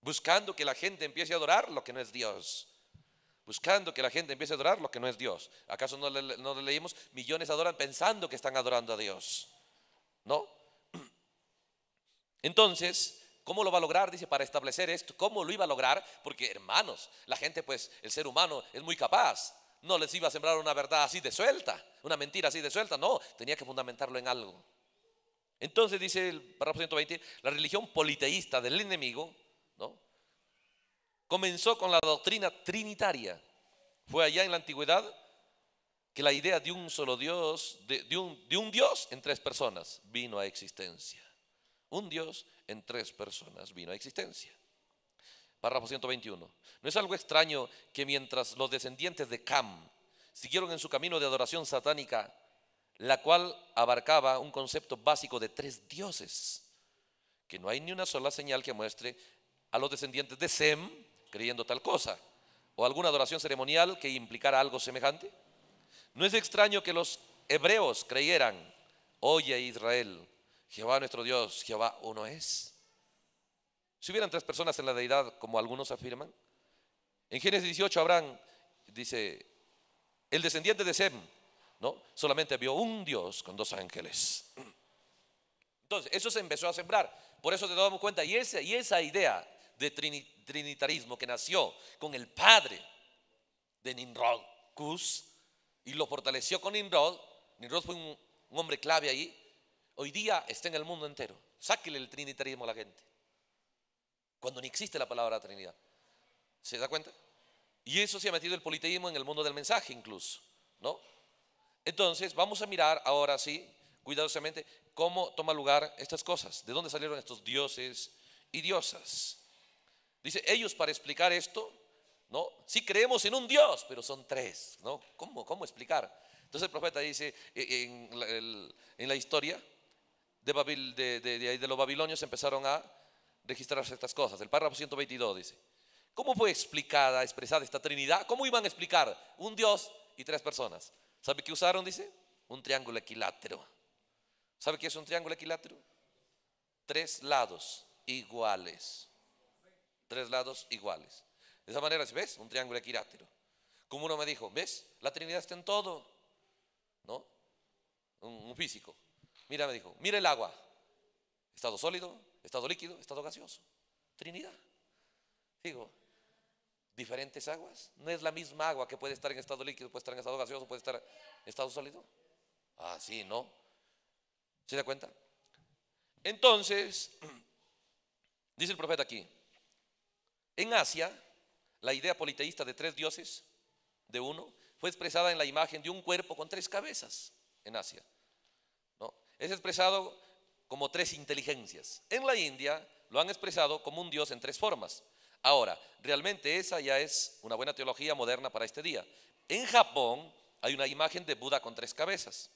Buscando que la gente empiece a adorar lo que no es Dios. Buscando que la gente empiece a adorar lo que no es Dios. ¿Acaso no le, leímos? Millones adoran pensando que están adorando a Dios. ¿No? Entonces, ¿Cómo lo va a lograr? Dice, para establecer esto. ¿Cómo lo iba a lograr? Porque, hermanos, la gente, pues, el ser humano es muy capaz. No les iba a sembrar una verdad así de suelta, una mentira así de suelta. No, tenía que fundamentarlo en algo. Entonces dice el párrafo 120, la religión politeísta del enemigo, ¿no? Comenzó con la doctrina trinitaria. Fue allá en la antigüedad que la idea de un solo Dios, de un Dios en tres personas, vino a existencia. Un Dios en tres personas vino a existencia. Párrafo 121. No es algo extraño que mientras los descendientes de Cam siguieron en su camino de adoración satánica, la cual abarcaba un concepto básico de tres dioses, que no hay ni una sola señal que muestre a los descendientes de Sem creyendo tal cosa, o alguna adoración ceremonial que implicara algo semejante. No es extraño que los hebreos creyeran, oye Israel, Jehová nuestro Dios, Jehová uno es. Si hubieran tres personas en la deidad, como algunos afirman, en Génesis 18 Abraham dice, el descendiente de Sem, ¿no? Solamente vio un Dios con dos ángeles. Entonces, eso se empezó a sembrar. Por eso te damos cuenta, y esa, idea de trinitarismo que nació con el padre de Nimrod, Cus, y lo fortaleció con Nimrod, Nimrod fue un hombre clave ahí, hoy día está en el mundo entero. Sáquele el trinitarismo a la gente. Cuando ni existe la palabra Trinidad. ¿Se da cuenta? Y eso se ha metido el politeísmo en el mundo del mensaje incluso, ¿no? Entonces, vamos a mirar ahora sí, cuidadosamente, cómo toma lugar estas cosas, de dónde salieron estos dioses y diosas. Dice, ellos para explicar esto, ¿no? Sí creemos en un Dios, pero son tres, ¿no? ¿Cómo, cómo explicar? Entonces el profeta dice eh, en en la historia, de, ahí de, los babilonios empezaron a registrar estas cosas. El párrafo 122 dice, ¿cómo fue explicada, expresada esta Trinidad? ¿Cómo iban a explicar un Dios y tres personas? ¿Sabe qué usaron? Dice, un triángulo equilátero. ¿Sabe qué es un triángulo equilátero? Tres lados iguales. Tres lados iguales. De esa manera, ¿ves? Un triángulo equilátero. Como uno me dijo, ¿ves? La Trinidad está en todo. ¿No? un físico. Mira, me dijo, mira el agua. Estado sólido, estado líquido, estado gaseoso. Trinidad. Digo, diferentes aguas. No es la misma agua que puede estar en estado líquido, puede estar en estado gaseoso, puede estar en estado sólido. Ah, sí, ¿no? ¿Se da cuenta? Entonces, dice el profeta aquí, en Asia, la idea politeísta de tres dioses, de uno, fue expresada en la imagen de un cuerpo con tres cabezas en Asia es expresado como tres inteligencias. En la India lo han expresado como un Dios en tres formas. Ahora, realmente esa ya es una buena teología moderna para este día. En Japón hay una imagen de Buda con tres cabezas,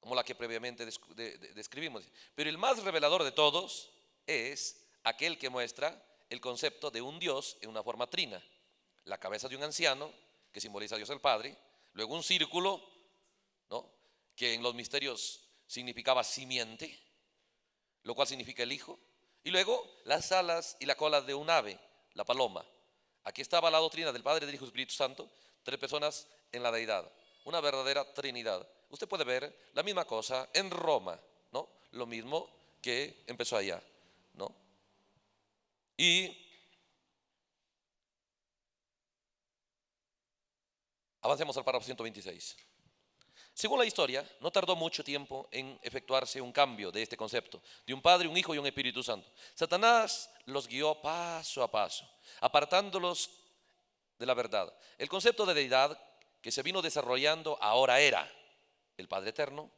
como la que previamente describimos. Pero el más revelador de todos es aquel que muestra el concepto de un Dios en una forma trina. La cabeza de un anciano, que simboliza a Dios el Padre, luego un círculo, ¿no? que en los misterios significaba simiente, lo cual significa el hijo. Y luego las alas y la cola de un ave, la paloma. Aquí estaba la doctrina del Padre, del Hijo y Espíritu Santo, tres personas en la deidad, una verdadera trinidad. Usted puede ver la misma cosa en Roma, ¿no? Lo mismo que empezó allá, ¿no? Y avancemos al párrafo 126. Según la historia, no tardó mucho tiempo en efectuarse un cambio de este concepto, de un Padre, un Hijo y un Espíritu Santo. Satanás los guió paso a paso, apartándolos de la verdad. El concepto de deidad que se vino desarrollando ahora era el Padre Eterno,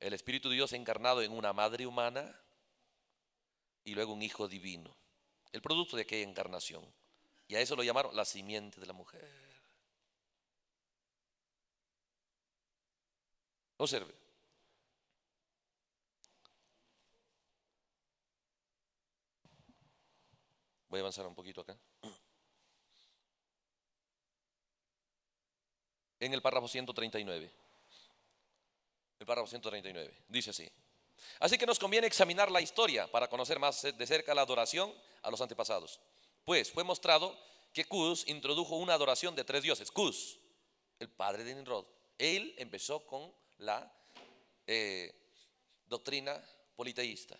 el Espíritu de Dios encarnado en una madre humana y luego un Hijo divino, el producto de aquella encarnación. Y a eso lo llamaron la simiente de la mujer. Observe. Voy a avanzar un poquito acá. En el párrafo 139. El párrafo 139. Dice así. Así que nos conviene examinar la historia para conocer más de cerca la adoración a los antepasados. Pues fue mostrado que Cus introdujo una adoración de tres dioses. Cus, el padre de Ninrod. Él empezó con la eh, doctrina politeísta.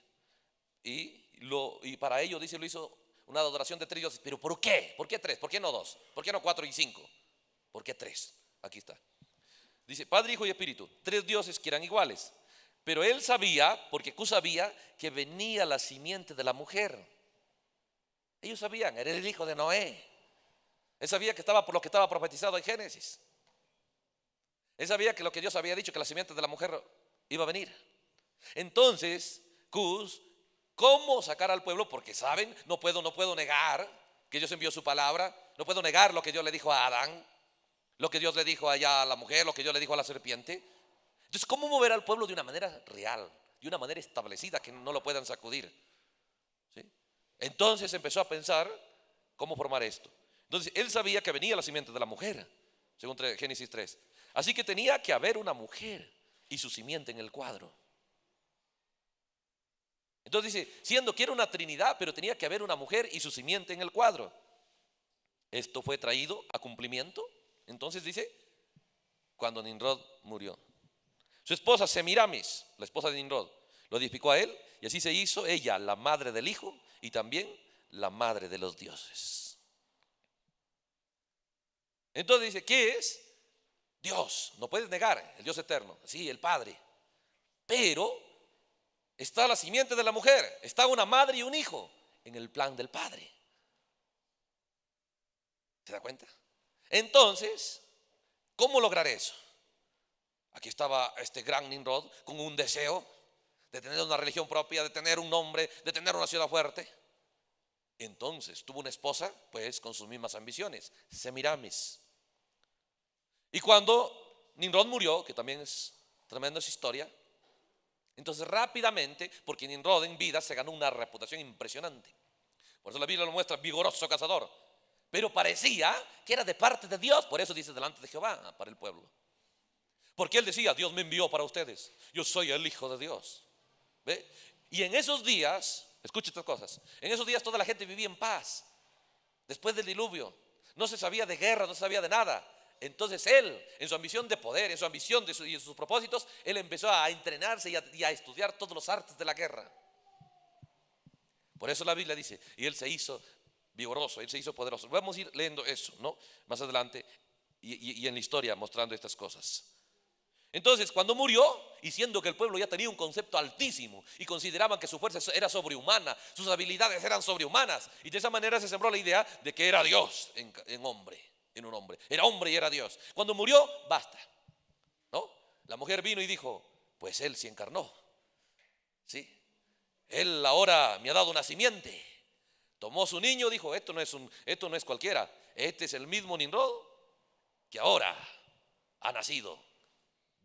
Y, lo, y para ello, dice, lo hizo una adoración de tres dioses. Pero ¿por qué? ¿Por qué tres? ¿Por qué no dos? ¿Por qué no cuatro y cinco? ¿Por qué tres? Aquí está. Dice, Padre, Hijo y Espíritu, tres dioses que eran iguales. Pero él sabía, porque Q sabía, que venía la simiente de la mujer. Ellos sabían, era el hijo de Noé. Él sabía que estaba por lo que estaba profetizado en Génesis. Él sabía que lo que Dios había dicho, que la simiente de la mujer iba a venir. Entonces, Cus, ¿cómo sacar al pueblo? Porque saben, no puedo, no puedo negar que Dios envió su palabra, no puedo negar lo que Dios le dijo a Adán, lo que Dios le dijo allá a la mujer, lo que Dios le dijo a la serpiente. Entonces, ¿cómo mover al pueblo de una manera real, de una manera establecida, que no lo puedan sacudir? Entonces empezó a pensar cómo formar esto. Entonces, él sabía que venía la simiente de la mujer, según Génesis 3. Así que tenía que haber una mujer y su simiente en el cuadro. Entonces dice, siendo que era una trinidad, pero tenía que haber una mujer y su simiente en el cuadro. Esto fue traído a cumplimiento. Entonces dice, cuando Ninrod murió. Su esposa Semiramis, la esposa de Ninrod, lo edificó a él y así se hizo ella la madre del hijo y también la madre de los dioses. Entonces dice, ¿qué es? Dios, no puedes negar, el Dios eterno, sí, el Padre. Pero está la simiente de la mujer, está una madre y un hijo en el plan del Padre. ¿Se da cuenta? Entonces, ¿cómo lograr eso? Aquí estaba este gran Nimrod con un deseo de tener una religión propia, de tener un nombre, de tener una ciudad fuerte. Entonces, tuvo una esposa, pues, con sus mismas ambiciones, Semiramis. Y cuando Ninrod murió, que también es tremenda esa historia, entonces rápidamente, porque Ninrod en vida se ganó una reputación impresionante. Por eso la Biblia lo muestra, vigoroso cazador. Pero parecía que era de parte de Dios, por eso dice delante de Jehová ah, para el pueblo. Porque él decía, Dios me envió para ustedes, yo soy el Hijo de Dios. Y en esos días, escuche estas cosas, en esos días toda la gente vivía en paz, después del diluvio. No se sabía de guerra, no se sabía de nada. Entonces él, en su ambición de poder, en su ambición de y en sus propósitos, él empezó a entrenarse y a, estudiar todos los artes de la guerra. Por eso la Biblia dice, y él se hizo vigoroso, él se hizo poderoso. Vamos a ir leyendo eso, ¿no? Más adelante y, en la historia mostrando estas cosas. Entonces, cuando murió, y siendo que el pueblo ya tenía un concepto altísimo y consideraban que su fuerza era sobrehumana, sus habilidades eran sobrehumanas, y de esa manera se sembró la idea de que era Dios en hombre un hombre. Era hombre y era Dios. Cuando murió, basta. ¿No? La mujer vino y dijo, pues él se encarnó. ¿Sí? Él ahora me ha dado nacimiento Tomó su niño, dijo, esto no es un esto no es cualquiera. Este es el mismo Ninrod que ahora ha nacido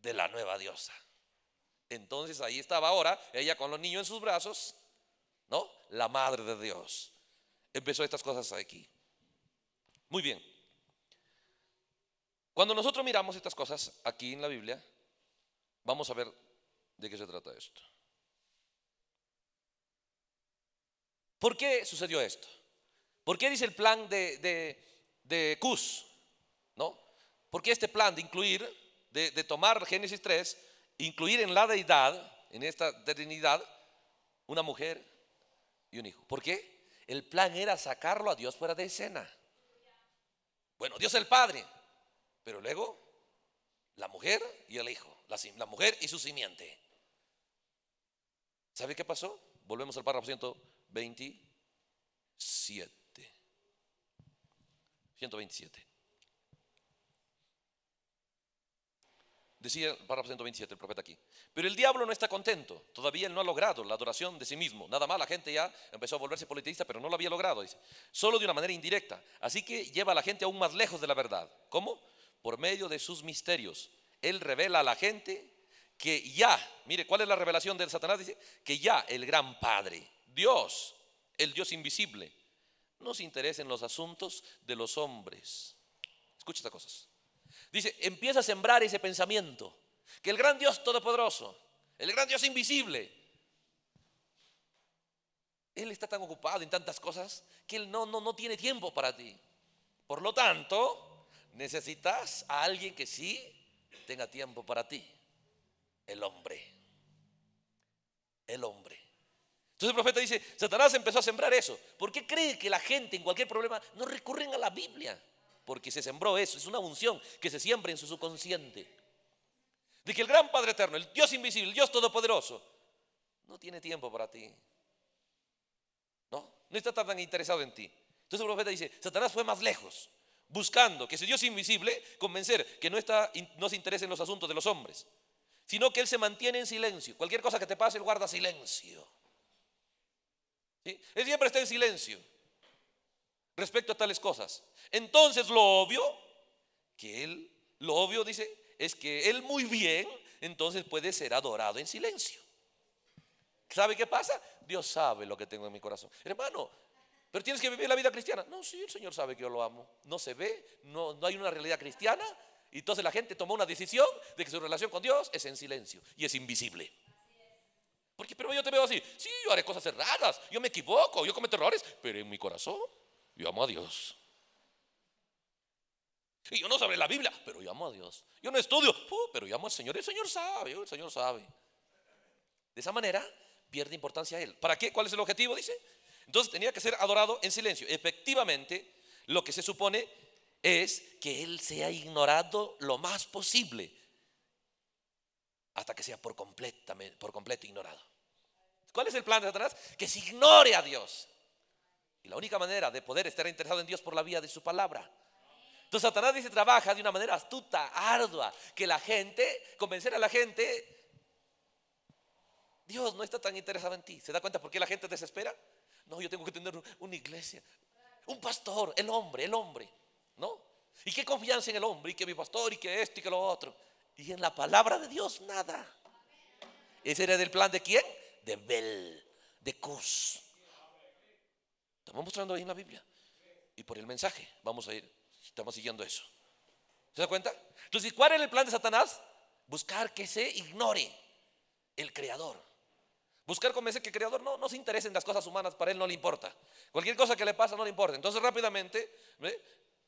de la nueva diosa. Entonces ahí estaba ahora ella con los niños en sus brazos, ¿no? La madre de Dios. Empezó estas cosas aquí. Muy bien. Cuando nosotros miramos estas cosas aquí en la Biblia, vamos a ver de qué se trata esto. ¿Por qué sucedió esto? ¿Por qué dice el plan de, de, Cus? ¿No? ¿Por qué este plan de incluir, de, tomar Génesis 3, incluir en la deidad, en esta trinidad, una mujer y un hijo? ¿Por qué? El plan era sacarlo a Dios fuera de escena. Bueno, Dios es el Padre, pero luego, la mujer y el hijo, la, mujer y su simiente. ¿Sabe qué pasó? Volvemos al párrafo 127. 127. Decía el párrafo 127 el profeta aquí. Pero el diablo no está contento. Todavía él no ha logrado la adoración de sí mismo. Nada más, la gente ya empezó a volverse politista pero no lo había logrado, dice. Solo de una manera indirecta. Así que lleva a la gente aún más lejos de la verdad. ¿Cómo? por medio de sus misterios. Él revela a la gente que ya, mire, ¿cuál es la revelación del Satanás? Dice que ya el gran Padre, Dios, el Dios invisible, nos interesa en los asuntos de los hombres. Escucha estas cosas. Dice, empieza a sembrar ese pensamiento, que el gran Dios todopoderoso, el gran Dios invisible, él está tan ocupado en tantas cosas que él no, no, no tiene tiempo para ti. Por lo tanto, Necesitas a alguien que sí tenga tiempo para ti. El hombre. El hombre. Entonces el profeta dice, Satanás empezó a sembrar eso. ¿Por qué cree que la gente en cualquier problema no recurren a la Biblia? Porque se sembró eso. Es una unción que se siembra en su subconsciente. De que el gran Padre Eterno, el Dios invisible, el Dios Todopoderoso, no tiene tiempo para ti. No, no está tan interesado en ti. Entonces el profeta dice, Satanás fue más lejos buscando que si Dios es invisible convencer que no, está, no se interesa en los asuntos de los hombres, sino que Él se mantiene en silencio. Cualquier cosa que te pase, Él guarda silencio. Él siempre está en silencio respecto a tales cosas. Entonces lo obvio, que Él, lo obvio dice, es que Él muy bien, entonces puede ser adorado en silencio. ¿Sabe qué pasa? Dios sabe lo que tengo en mi corazón. Hermano, pero tienes que vivir la vida cristiana. No, sí, el Señor sabe que yo lo amo. No se ve, no, no hay una realidad cristiana. Y entonces la gente tomó una decisión de que su relación con Dios es en silencio y es invisible. Porque pero yo te veo así, sí, yo haré cosas erradas, yo me equivoco, yo cometo errores, pero en mi corazón yo amo a Dios. Y yo no sabré la Biblia, pero yo amo a Dios. Yo no estudio, pero yo amo al Señor. El Señor sabe, el Señor sabe. De esa manera pierde importancia a Él. ¿Para qué? ¿Cuál es el objetivo? Dice, entonces tenía que ser adorado en silencio. Efectivamente, lo que se supone es que él sea ignorado lo más posible hasta que sea por, por completo ignorado. ¿Cuál es el plan de Satanás? Que se ignore a Dios. Y la única manera de poder estar interesado en Dios por la vía de su palabra. Entonces Satanás dice, trabaja de una manera astuta, ardua, que la gente, convencer a la gente, Dios no está tan interesado en ti. ¿Se da cuenta por qué la gente desespera? No, yo tengo que tener una iglesia. Un pastor, el hombre, el hombre. ¿No? ¿Y qué confianza en el hombre? Y que mi pastor, y que esto, y que lo otro. Y en la palabra de Dios, nada. Ese era el plan de quién? De Bel, de Cus. Estamos mostrando ahí en la Biblia. Y por el mensaje, vamos a ir. Estamos siguiendo eso. ¿Se da cuenta? Entonces, ¿cuál es el plan de Satanás? Buscar que se ignore el creador. Buscar convencer que el Creador no, se interesa en las cosas humanas, para Él no le importa. Cualquier cosa que le pasa no le importa. Entonces rápidamente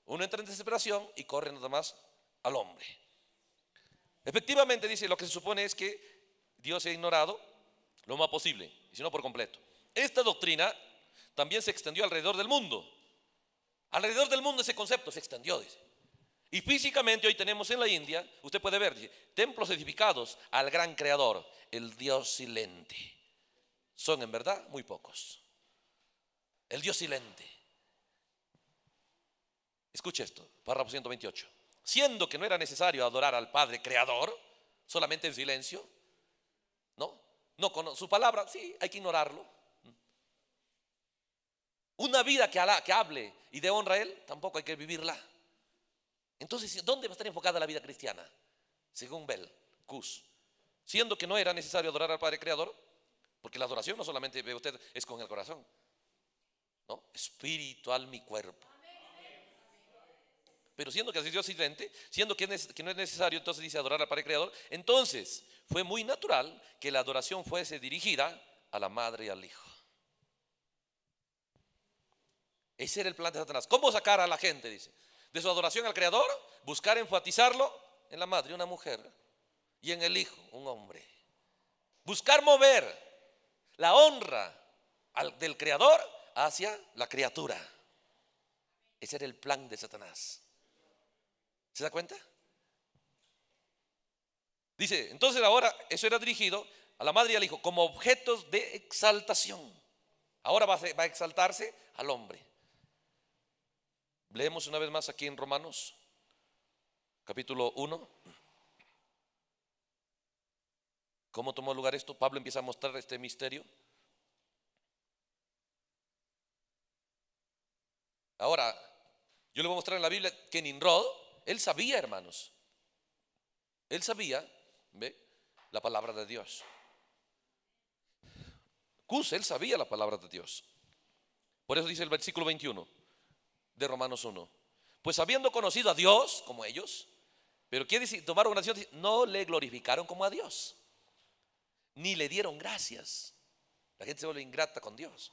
uno entra en desesperación y corre nada más al hombre. Efectivamente, dice, lo que se supone es que Dios se ha ignorado lo más posible, y si no por completo. Esta doctrina también se extendió alrededor del mundo. Alrededor del mundo ese concepto se extendió, Y físicamente hoy tenemos en la India, usted puede ver, templos edificados al gran creador, el Dios silente son en verdad muy pocos. El Dios silente. Escuche esto, párrafo 128. Siendo que no era necesario adorar al Padre Creador, solamente en silencio, ¿no? No con su palabra, sí, hay que ignorarlo. Una vida que, hable y de honra a Él, tampoco hay que vivirla. Entonces, ¿dónde va a estar enfocada la vida cristiana? Según Bell, Cus. Siendo que no era necesario adorar al Padre Creador, porque la adoración no solamente ve usted, es con el corazón. ¿No? Espiritual mi cuerpo. Pero siendo que así Dios silente, siendo que, que no es necesario entonces dice adorar al Padre Creador, entonces fue muy natural que la adoración fuese dirigida a la madre y al hijo. Ese era el plan de Satanás. ¿Cómo sacar a la gente? Dice. De su adoración al Creador, buscar enfatizarlo en la madre, una mujer, y en el hijo, un hombre. Buscar mover la honra del creador hacia la criatura. Ese era el plan de Satanás. ¿Se da cuenta? Dice, entonces ahora eso era dirigido a la madre y al hijo como objetos de exaltación. Ahora va a, exaltarse al hombre. Leemos una vez más aquí en Romanos, capítulo 1. ¿Cómo tomó lugar esto? Pablo empieza a mostrar este misterio. Ahora, yo le voy a mostrar en la Biblia que Ninrod, él sabía, hermanos. Él sabía, ¿ve? La palabra de Dios. Cus, él sabía la palabra de Dios. Por eso dice el versículo 21 de Romanos 1. Pues habiendo conocido a Dios como ellos, pero quiere decir, tomaron una decisión, no le glorificaron como a Dios ni le dieron gracias. La gente se vuelve ingrata con Dios.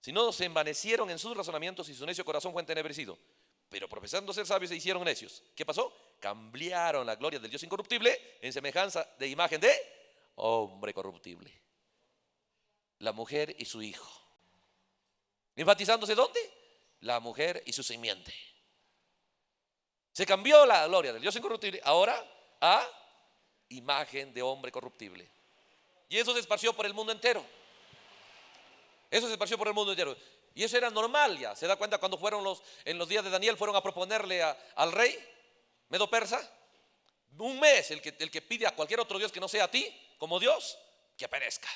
Si no, se envanecieron en sus razonamientos y su necio corazón fue entenebrecido. Pero profesando ser sabios se hicieron necios. ¿Qué pasó? Cambiaron la gloria del Dios incorruptible en semejanza de imagen de hombre corruptible. La mujer y su hijo. Enfatizándose dónde? La mujer y su simiente. Se cambió la gloria del Dios incorruptible ahora a imagen de hombre corruptible. Y eso se esparció por el mundo entero. Eso se esparció por el mundo entero. Y eso era normal ya. ¿Se da cuenta cuando fueron los, en los días de Daniel, fueron a proponerle al rey medo persa? Un mes, el que, el que pide a cualquier otro Dios que no sea a ti, como Dios, que perezca.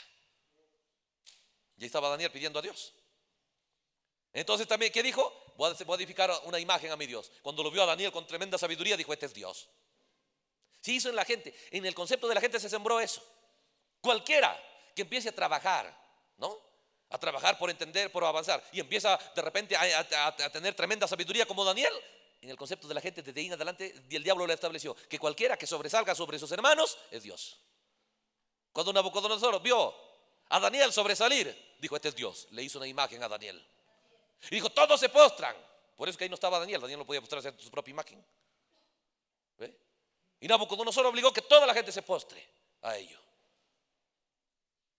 Y ahí estaba Daniel pidiendo a Dios. Entonces también, ¿qué dijo? Voy voy a edificar una imagen a mi Dios. Cuando lo vio a Daniel con tremenda sabiduría, dijo, este es Dios. Se hizo en la gente, en el concepto de la gente se sembró eso. Cualquiera que empiece a trabajar, ¿no? A trabajar por entender, por avanzar. Y empieza de repente a, tener tremenda sabiduría como Daniel. En el concepto de la gente desde ahí en adelante, el diablo le estableció que cualquiera que sobresalga sobre sus hermanos es Dios. Cuando Nabucodonosor vio a Daniel sobresalir, dijo, este es Dios. Le hizo una imagen a Daniel. Y dijo, todos se postran. Por eso que ahí no estaba Daniel. Daniel no podía postrarse en su propia imagen. Y Nabucodonosor obligó que toda la gente se postre a ello.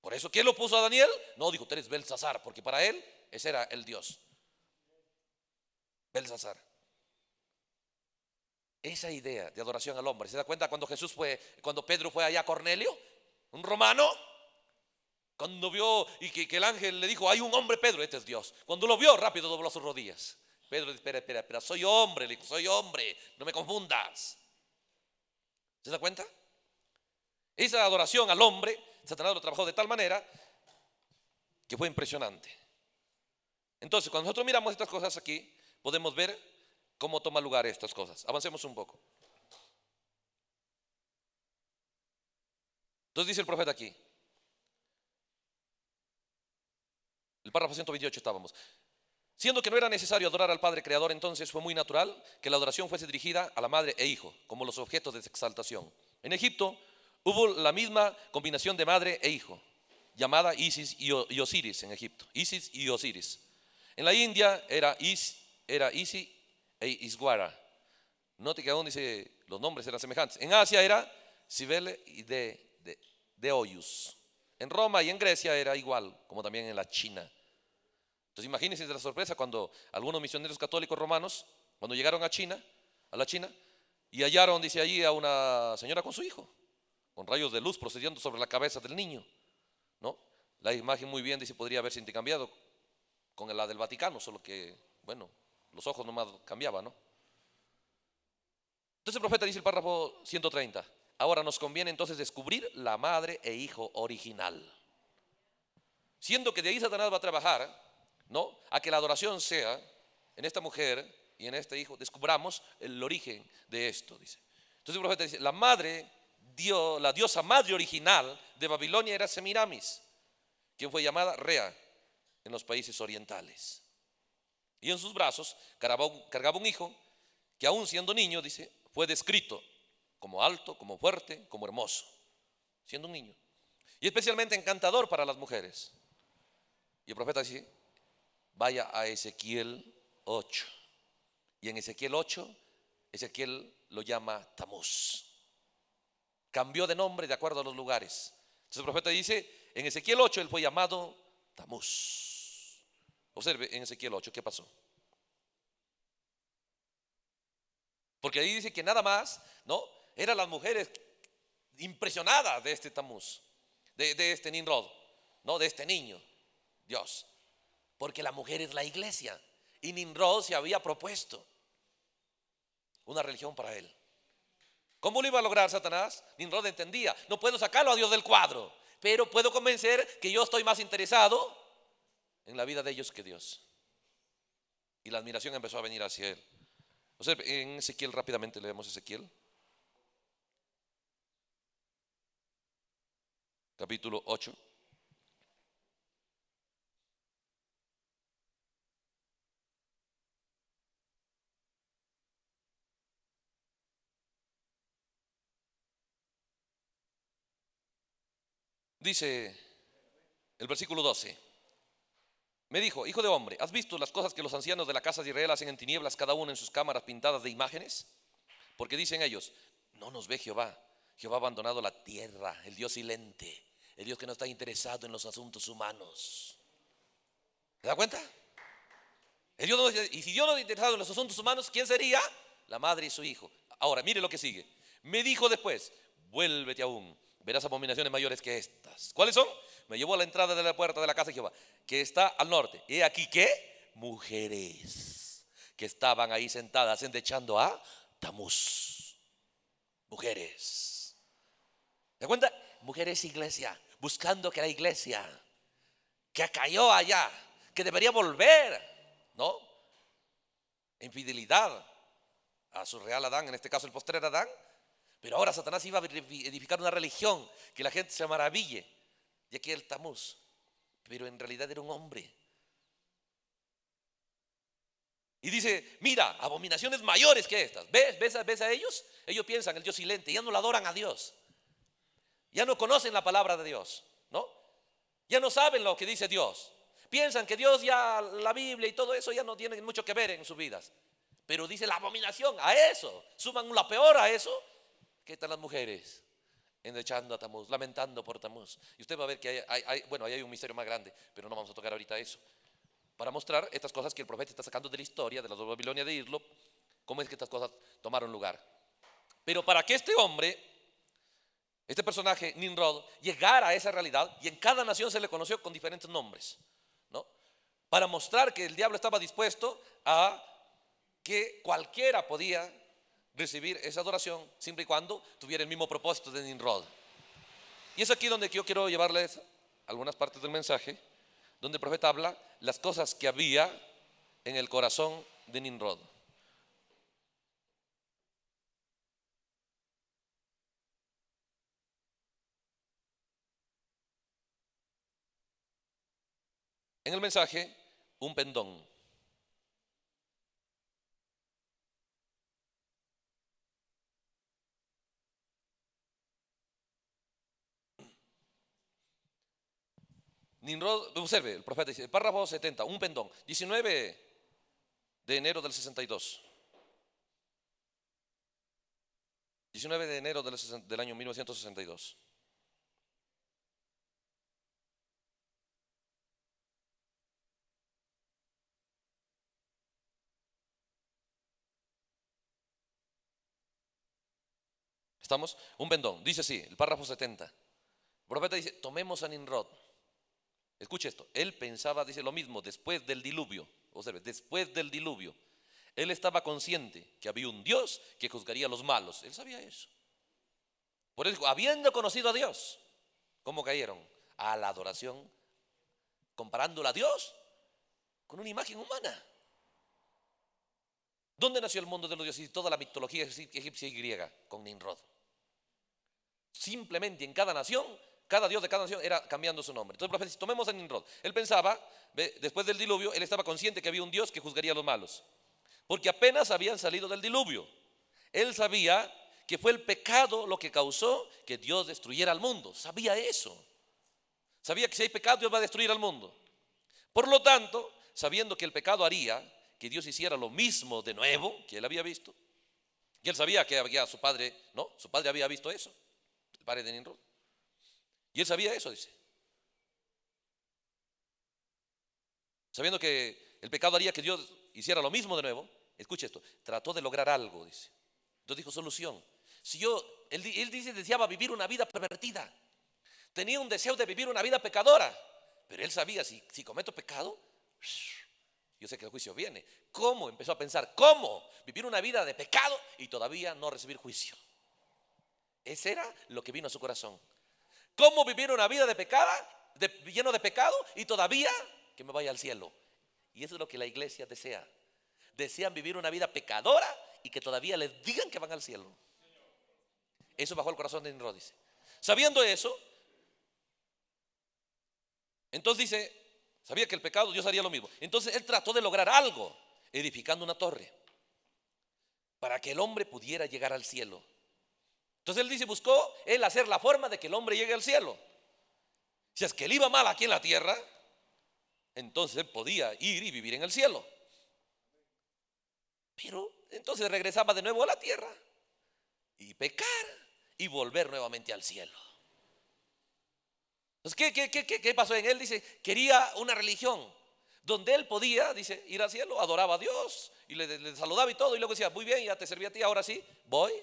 Por eso, ¿quién lo puso a Daniel? No, dijo, tú eres Belsasar, porque para él ese era el Dios. Belsasar. Esa idea de adoración al hombre. ¿Se da cuenta cuando Jesús fue, cuando Pedro fue allá a Cornelio? Un romano. Cuando vio y que, el ángel le dijo, hay un hombre, Pedro, este es Dios. Cuando lo vio, rápido dobló sus rodillas. Pedro dice, espera, espera, espera, soy hombre, le dijo, soy hombre, no me confundas. ¿Se da cuenta? Esa adoración al hombre Satanás lo trabajó de tal manera que fue impresionante. Entonces, cuando nosotros miramos estas cosas aquí, podemos ver cómo toma lugar estas cosas. Avancemos un poco. Entonces dice el profeta aquí, el párrafo 128 estábamos, Siendo que no era necesario adorar al Padre Creador, entonces fue muy natural que la adoración fuese dirigida a la Madre e Hijo, como los objetos de exaltación. En Egipto, Hubo la misma combinación de madre e hijo, llamada Isis y Osiris en Egipto. Isis y Osiris. En la India era, Is, era Isis e Iswara, Note que aún dice los nombres eran semejantes. En Asia era Cibele y de, de, En Roma y en Grecia era igual, como también en la China. Entonces imagínense la sorpresa cuando algunos misioneros católicos romanos, cuando llegaron a China, a la China, y hallaron, dice allí, a una señora con su hijo con rayos de luz procediendo sobre la cabeza del niño. ¿no? La imagen muy bien, dice, podría haberse intercambiado con la del Vaticano, solo que, bueno, los ojos nomás cambiaban, Entonces el profeta dice el párrafo 130, ahora nos conviene entonces descubrir la madre e hijo original. Siendo que de ahí Satanás va a trabajar, ¿no? A que la adoración sea en esta mujer y en este hijo, descubramos el origen de esto, dice. Entonces el profeta dice, la madre la diosa madre original de Babilonia era Semiramis, quien fue llamada Rea en los países orientales. Y en sus brazos cargaba un hijo que aún siendo niño, dice, fue descrito como alto, como fuerte, como hermoso, siendo un niño. Y especialmente encantador para las mujeres. Y el profeta dice, vaya a Ezequiel 8. Y en Ezequiel 8, Ezequiel lo llama Tamuz. Cambió de nombre de acuerdo a los lugares. Entonces el profeta dice, en Ezequiel 8 él fue llamado Tamuz. Observe en Ezequiel 8 qué pasó. Porque ahí dice que nada más, ¿no? Eran las mujeres impresionadas de este Tamuz, de, este Ninrod, ¿no? De este niño, Dios. Porque la mujer es la iglesia. Y Ninrod se había propuesto una religión para él. ¿Cómo lo iba a lograr Satanás? Nimrod entendía, no puedo sacarlo a Dios del cuadro, pero puedo convencer que yo estoy más interesado en la vida de ellos que Dios. Y la admiración empezó a venir hacia él. en Ezequiel rápidamente leemos Ezequiel. Capítulo 8. Dice el versículo 12. Me dijo, hijo de hombre, ¿has visto las cosas que los ancianos de la casa de Israel hacen en tinieblas, cada uno en sus cámaras pintadas de imágenes? Porque dicen ellos, no nos ve Jehová. Jehová ha abandonado la tierra, el Dios silente, el Dios que no está interesado en los asuntos humanos. ¿Te da cuenta? y si Dios no está interesado en los asuntos humanos, ¿quién sería? La madre y su hijo. Ahora, mire lo que sigue. Me dijo después, vuélvete aún verás abominaciones mayores que estas. ¿Cuáles son? Me llevo a la entrada de la puerta de la casa de Jehová, que está al norte. ¿Y aquí qué? mujeres que estaban ahí sentadas endechando a Tamuz. Mujeres. ¿Te cuenta? Mujeres iglesia, buscando que la iglesia que cayó allá, que debería volver, ¿no? fidelidad a su real Adán, en este caso el postrer Adán, pero ahora Satanás iba a edificar una religión que la gente se maraville. Y aquí el Tamuz. Pero en realidad era un hombre. Y dice, mira, abominaciones mayores que estas. ¿Ves? ¿Ves, a ellos? Ellos piensan, el Dios silente, ya no la adoran a Dios. Ya no conocen la palabra de Dios, ¿no? Ya no saben lo que dice Dios. Piensan que Dios ya, la Biblia y todo eso ya no tienen mucho que ver en sus vidas. Pero dice la abominación a eso. Suman la peor a eso ¿Qué están las mujeres? Endechando a Tamuz, lamentando por Tamuz. Y usted va a ver que hay, bueno, ahí hay un misterio más grande, pero no vamos a tocar ahorita eso. Para mostrar estas cosas que el profeta está sacando de la historia, de la Babilonia de Irlo, cómo es que estas cosas tomaron lugar. Pero para que este hombre, este personaje, Ninrod, llegara a esa realidad, y en cada nación se le conoció con diferentes nombres, ¿no? Para mostrar que el diablo estaba dispuesto a que cualquiera podía recibir esa adoración siempre y cuando tuviera el mismo propósito de Ninrod Y es aquí donde yo quiero llevarles algunas partes del mensaje, donde el profeta habla las cosas que había en el corazón de Ninrod En el mensaje, un pendón. Ninrod, observe, el profeta dice, párrafo 70, un pendón, 19 de enero del 62. 19 de enero del, año 1962. ¿Estamos? Un pendón. Dice así, el párrafo 70. El profeta dice, tomemos a Ninrod. Escuche esto, él pensaba, dice lo mismo, después del diluvio. Observe, después del diluvio. Él estaba consciente que había un Dios que juzgaría a los malos. Él sabía eso. Por eso, habiendo conocido a Dios, ¿cómo cayeron? A la adoración, comparándola a Dios con una imagen humana. ¿Dónde nació el mundo de los dioses y toda la mitología egipcia y griega? Con Ninrod Simplemente en cada nación cada dios de cada nación era cambiando su nombre. Entonces el tomemos a Ninrod Él pensaba, después del diluvio, él estaba consciente que había un dios que juzgaría a los malos. Porque apenas habían salido del diluvio. Él sabía que fue el pecado lo que causó que Dios destruyera al mundo. Sabía eso. Sabía que si hay pecado Dios va a destruir al mundo. Por lo tanto, sabiendo que el pecado haría que Dios hiciera lo mismo de nuevo que él había visto, y él sabía que había su padre, no, su padre había visto eso, el padre de Ninrod y él sabía eso, dice. Sabiendo que el pecado haría que Dios hiciera lo mismo de nuevo, escuche esto, trató de lograr algo, dice. Dios dijo, solución. Si yo, él, dice, deseaba vivir una vida pervertida. Tenía un deseo de vivir una vida pecadora. Pero él sabía, si, si cometo pecado, yo sé que el juicio viene. ¿Cómo? Empezó a pensar, ¿cómo? Vivir una vida de pecado y todavía no recibir juicio. Ese era lo que vino a su corazón cómo vivir una vida de pecado, de, lleno de pecado y todavía que me vaya al cielo. Y eso es lo que la iglesia desea. Desean vivir una vida pecadora y que todavía les digan que van al cielo. Eso bajó el corazón de Nimrod, dice. Sabiendo eso, entonces dice, sabía que el pecado Dios haría lo mismo. Entonces él trató de lograr algo, edificando una torre, para que el hombre pudiera llegar al cielo. Entonces él dice, buscó él hacer la forma de que el hombre llegue al cielo. Si es que él iba mal aquí en la tierra, entonces podía ir y vivir en el cielo. Pero entonces regresaba de nuevo a la tierra y pecar y volver nuevamente al cielo. Entonces, ¿qué, qué, pasó en él? Dice, quería una religión donde él podía, dice, ir al cielo, adoraba a Dios y le, le saludaba y todo. Y luego decía, muy bien, ya te serví a ti, ahora sí, voy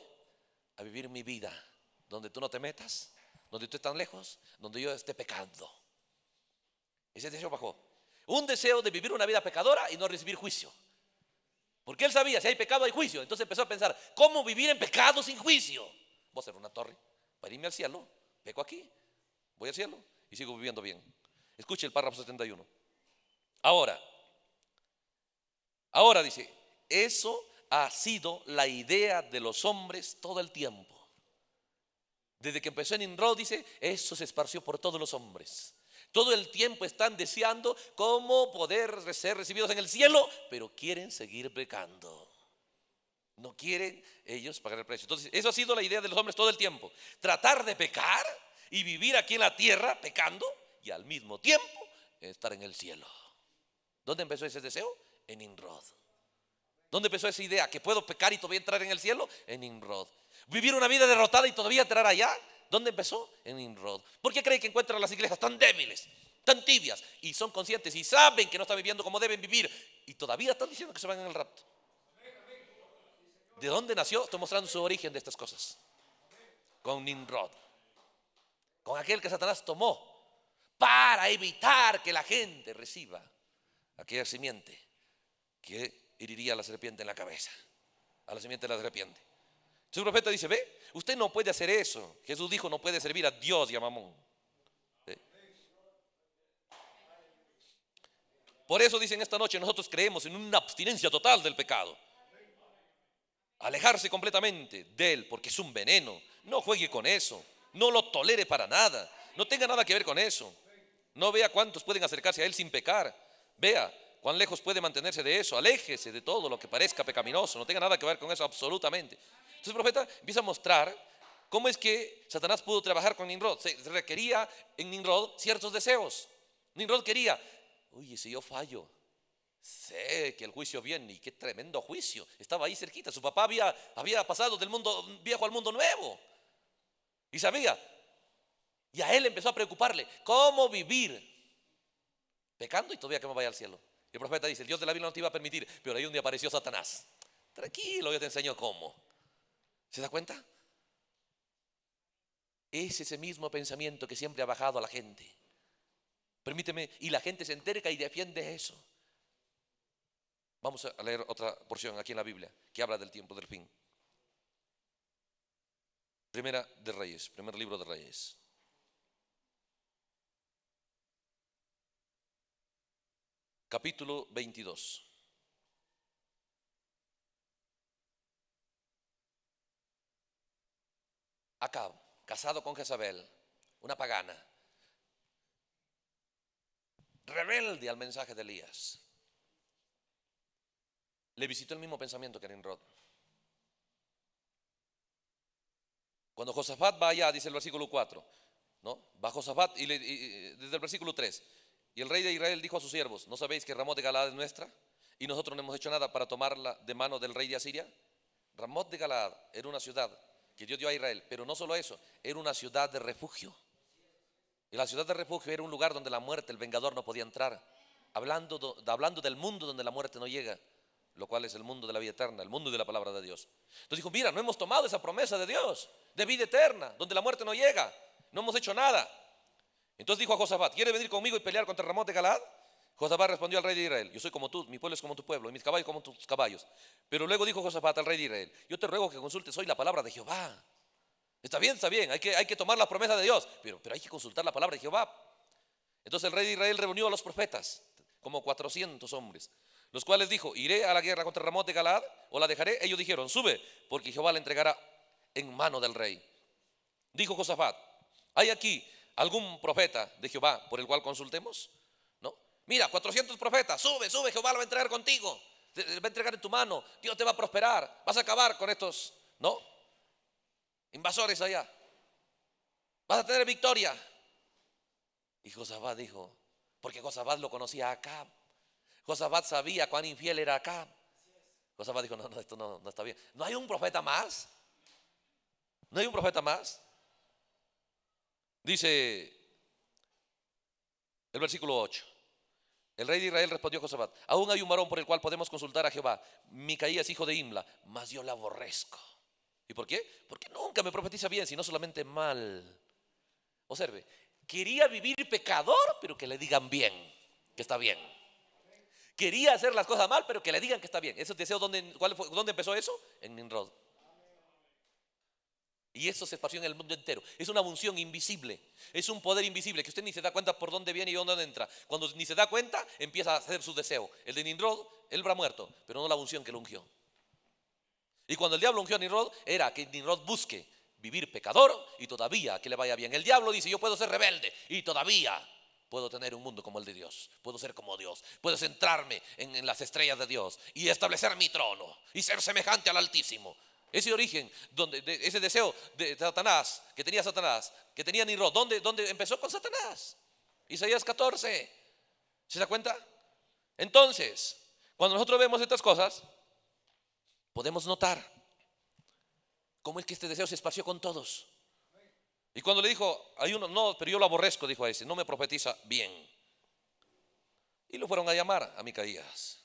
a vivir mi vida donde tú no te metas, donde tú estás lejos, donde yo esté pecando. Ese deseo bajó. Un deseo de vivir una vida pecadora y no recibir juicio. Porque él sabía, si hay pecado hay juicio. Entonces empezó a pensar, ¿cómo vivir en pecado sin juicio? a hacer una torre para irme al cielo. Peco aquí, voy al cielo y sigo viviendo bien. Escuche el párrafo 71. Ahora, ahora dice, eso ha sido la idea de los hombres todo el tiempo. Desde que empezó en Inrod dice, eso se esparció por todos los hombres. Todo el tiempo están deseando cómo poder ser recibidos en el cielo, pero quieren seguir pecando. No quieren ellos pagar el precio. Entonces, eso ha sido la idea de los hombres todo el tiempo. Tratar de pecar y vivir aquí en la tierra pecando y al mismo tiempo estar en el cielo. ¿Dónde empezó ese deseo? En Inrod. ¿Dónde empezó esa idea? ¿Que puedo pecar y todavía entrar en el cielo? En Nimrod. ¿Vivir una vida derrotada y todavía entrar allá? ¿Dónde empezó? En Nimrod. ¿Por qué creen que encuentran las iglesias tan débiles, tan tibias? Y son conscientes y saben que no están viviendo como deben vivir. Y todavía están diciendo que se van en el rapto. ¿De dónde nació? Estoy mostrando su origen de estas cosas. Con Nimrod. Con aquel que Satanás tomó para evitar que la gente reciba aquella simiente que heriría a la serpiente en la cabeza, a la serpiente de la serpiente. Su profeta dice, ve, usted no puede hacer eso. Jesús dijo, no puede servir a Dios y a Mamón. ¿Eh? Por eso dicen esta noche, nosotros creemos en una abstinencia total del pecado. Alejarse completamente de él, porque es un veneno. No juegue con eso, no lo tolere para nada, no tenga nada que ver con eso. No vea cuántos pueden acercarse a él sin pecar. Vea, ¿Cuán lejos puede mantenerse de eso? Aléjese de todo lo que parezca pecaminoso, no tenga nada que ver con eso absolutamente. Entonces el profeta empieza a mostrar cómo es que Satanás pudo trabajar con Nimrod. Se requería en Nimrod ciertos deseos. Nimrod quería, oye, si yo fallo, sé que el juicio viene y qué tremendo juicio. Estaba ahí cerquita, su papá había, había pasado del mundo viejo al mundo nuevo. Y sabía, y a él empezó a preocuparle, ¿cómo vivir? Pecando y todavía que me vaya al cielo el profeta dice, el Dios de la Biblia no te iba a permitir, pero ahí un día apareció Satanás. Tranquilo, yo te enseño cómo. ¿Se da cuenta? Es ese mismo pensamiento que siempre ha bajado a la gente. Permíteme, y la gente se enterca y defiende eso. Vamos a leer otra porción aquí en la Biblia que habla del tiempo del fin. Primera de Reyes, primer libro de Reyes. capítulo 22. Acab, casado con Jezabel, una pagana, rebelde al mensaje de Elías, le visitó el mismo pensamiento que Nimrod. Cuando Josafat va allá, dice el versículo 4, ¿no? Va Josafat y, y desde el versículo 3, y el rey de Israel dijo a sus siervos, ¿no sabéis que Ramot de Galaad es nuestra? Y nosotros no hemos hecho nada para tomarla de mano del rey de Asiria. Ramot de Galaad era una ciudad que Dios dio a Israel, pero no solo eso, era una ciudad de refugio. Y la ciudad de refugio era un lugar donde la muerte, el vengador no podía entrar, hablando, hablando del mundo donde la muerte no llega, lo cual es el mundo de la vida eterna, el mundo de la palabra de Dios. Entonces dijo, mira, no hemos tomado esa promesa de Dios, de vida eterna, donde la muerte no llega, no hemos hecho nada. Entonces dijo a Josafat, ¿quieres venir conmigo y pelear contra Ramón de Galad? Josafat respondió al rey de Israel, yo soy como tú, mi pueblo es como tu pueblo, y mis caballos como tus caballos. Pero luego dijo Josafat al rey de Israel, yo te ruego que consultes hoy la palabra de Jehová. Está bien, está bien, hay que, hay que tomar la promesa de Dios, pero, pero hay que consultar la palabra de Jehová. Entonces el rey de Israel reunió a los profetas, como 400 hombres, los cuales dijo, iré a la guerra contra Ramón de Galad o la dejaré. Ellos dijeron, sube, porque Jehová la entregará en mano del rey. Dijo Josafat, hay aquí algún profeta de Jehová por el cual consultemos? ¿No? Mira, 400 profetas, sube, sube, Jehová lo va a entregar contigo, te, va a entregar en tu mano, Dios te va a prosperar, vas a acabar con estos, ¿no? Invasores allá, vas a tener victoria. Y Josabad dijo, porque Josabad lo conocía acá, Josabad sabía cuán infiel era acá. Josabad dijo, no, no, esto no está bien. ¿No hay un profeta más? ¿No hay un profeta más? Dice el versículo 8. El rey de Israel respondió a Josafat, aún hay un varón por el cual podemos consultar a Jehová, Micaías, hijo de Imla, mas yo la aborrezco. ¿Y por qué? Porque nunca me profetiza bien, sino solamente mal. Observe, quería vivir pecador, pero que le digan bien, que está bien. Quería hacer las cosas mal, pero que le digan que está bien. deseo dónde, dónde empezó eso? En Nimrod. Y eso se esparció en el mundo entero. Es una unción invisible. Es un poder invisible que usted ni se da cuenta por dónde viene y dónde entra. Cuando ni se da cuenta, empieza a hacer su deseo. El de Ninrod, él habrá muerto, pero no la unción que lo ungió. Y cuando el diablo ungió a Ninrod era que Ninrod busque vivir pecador y todavía que le vaya bien. El diablo dice, yo puedo ser rebelde y todavía puedo tener un mundo como el de Dios. Puedo ser como Dios. Puedo centrarme en las estrellas de Dios y establecer mi trono y ser semejante al Altísimo. Ese origen, donde, ese deseo de Satanás, que tenía Satanás, que tenía Niro, ¿dónde, ¿dónde empezó con Satanás? Isaías 14. ¿Se da cuenta? Entonces, cuando nosotros vemos estas cosas, podemos notar cómo es que este deseo se esparció con todos. Y cuando le dijo, hay uno, no, pero yo lo aborrezco, dijo a ese, no me profetiza bien. Y lo fueron a llamar a Micaías.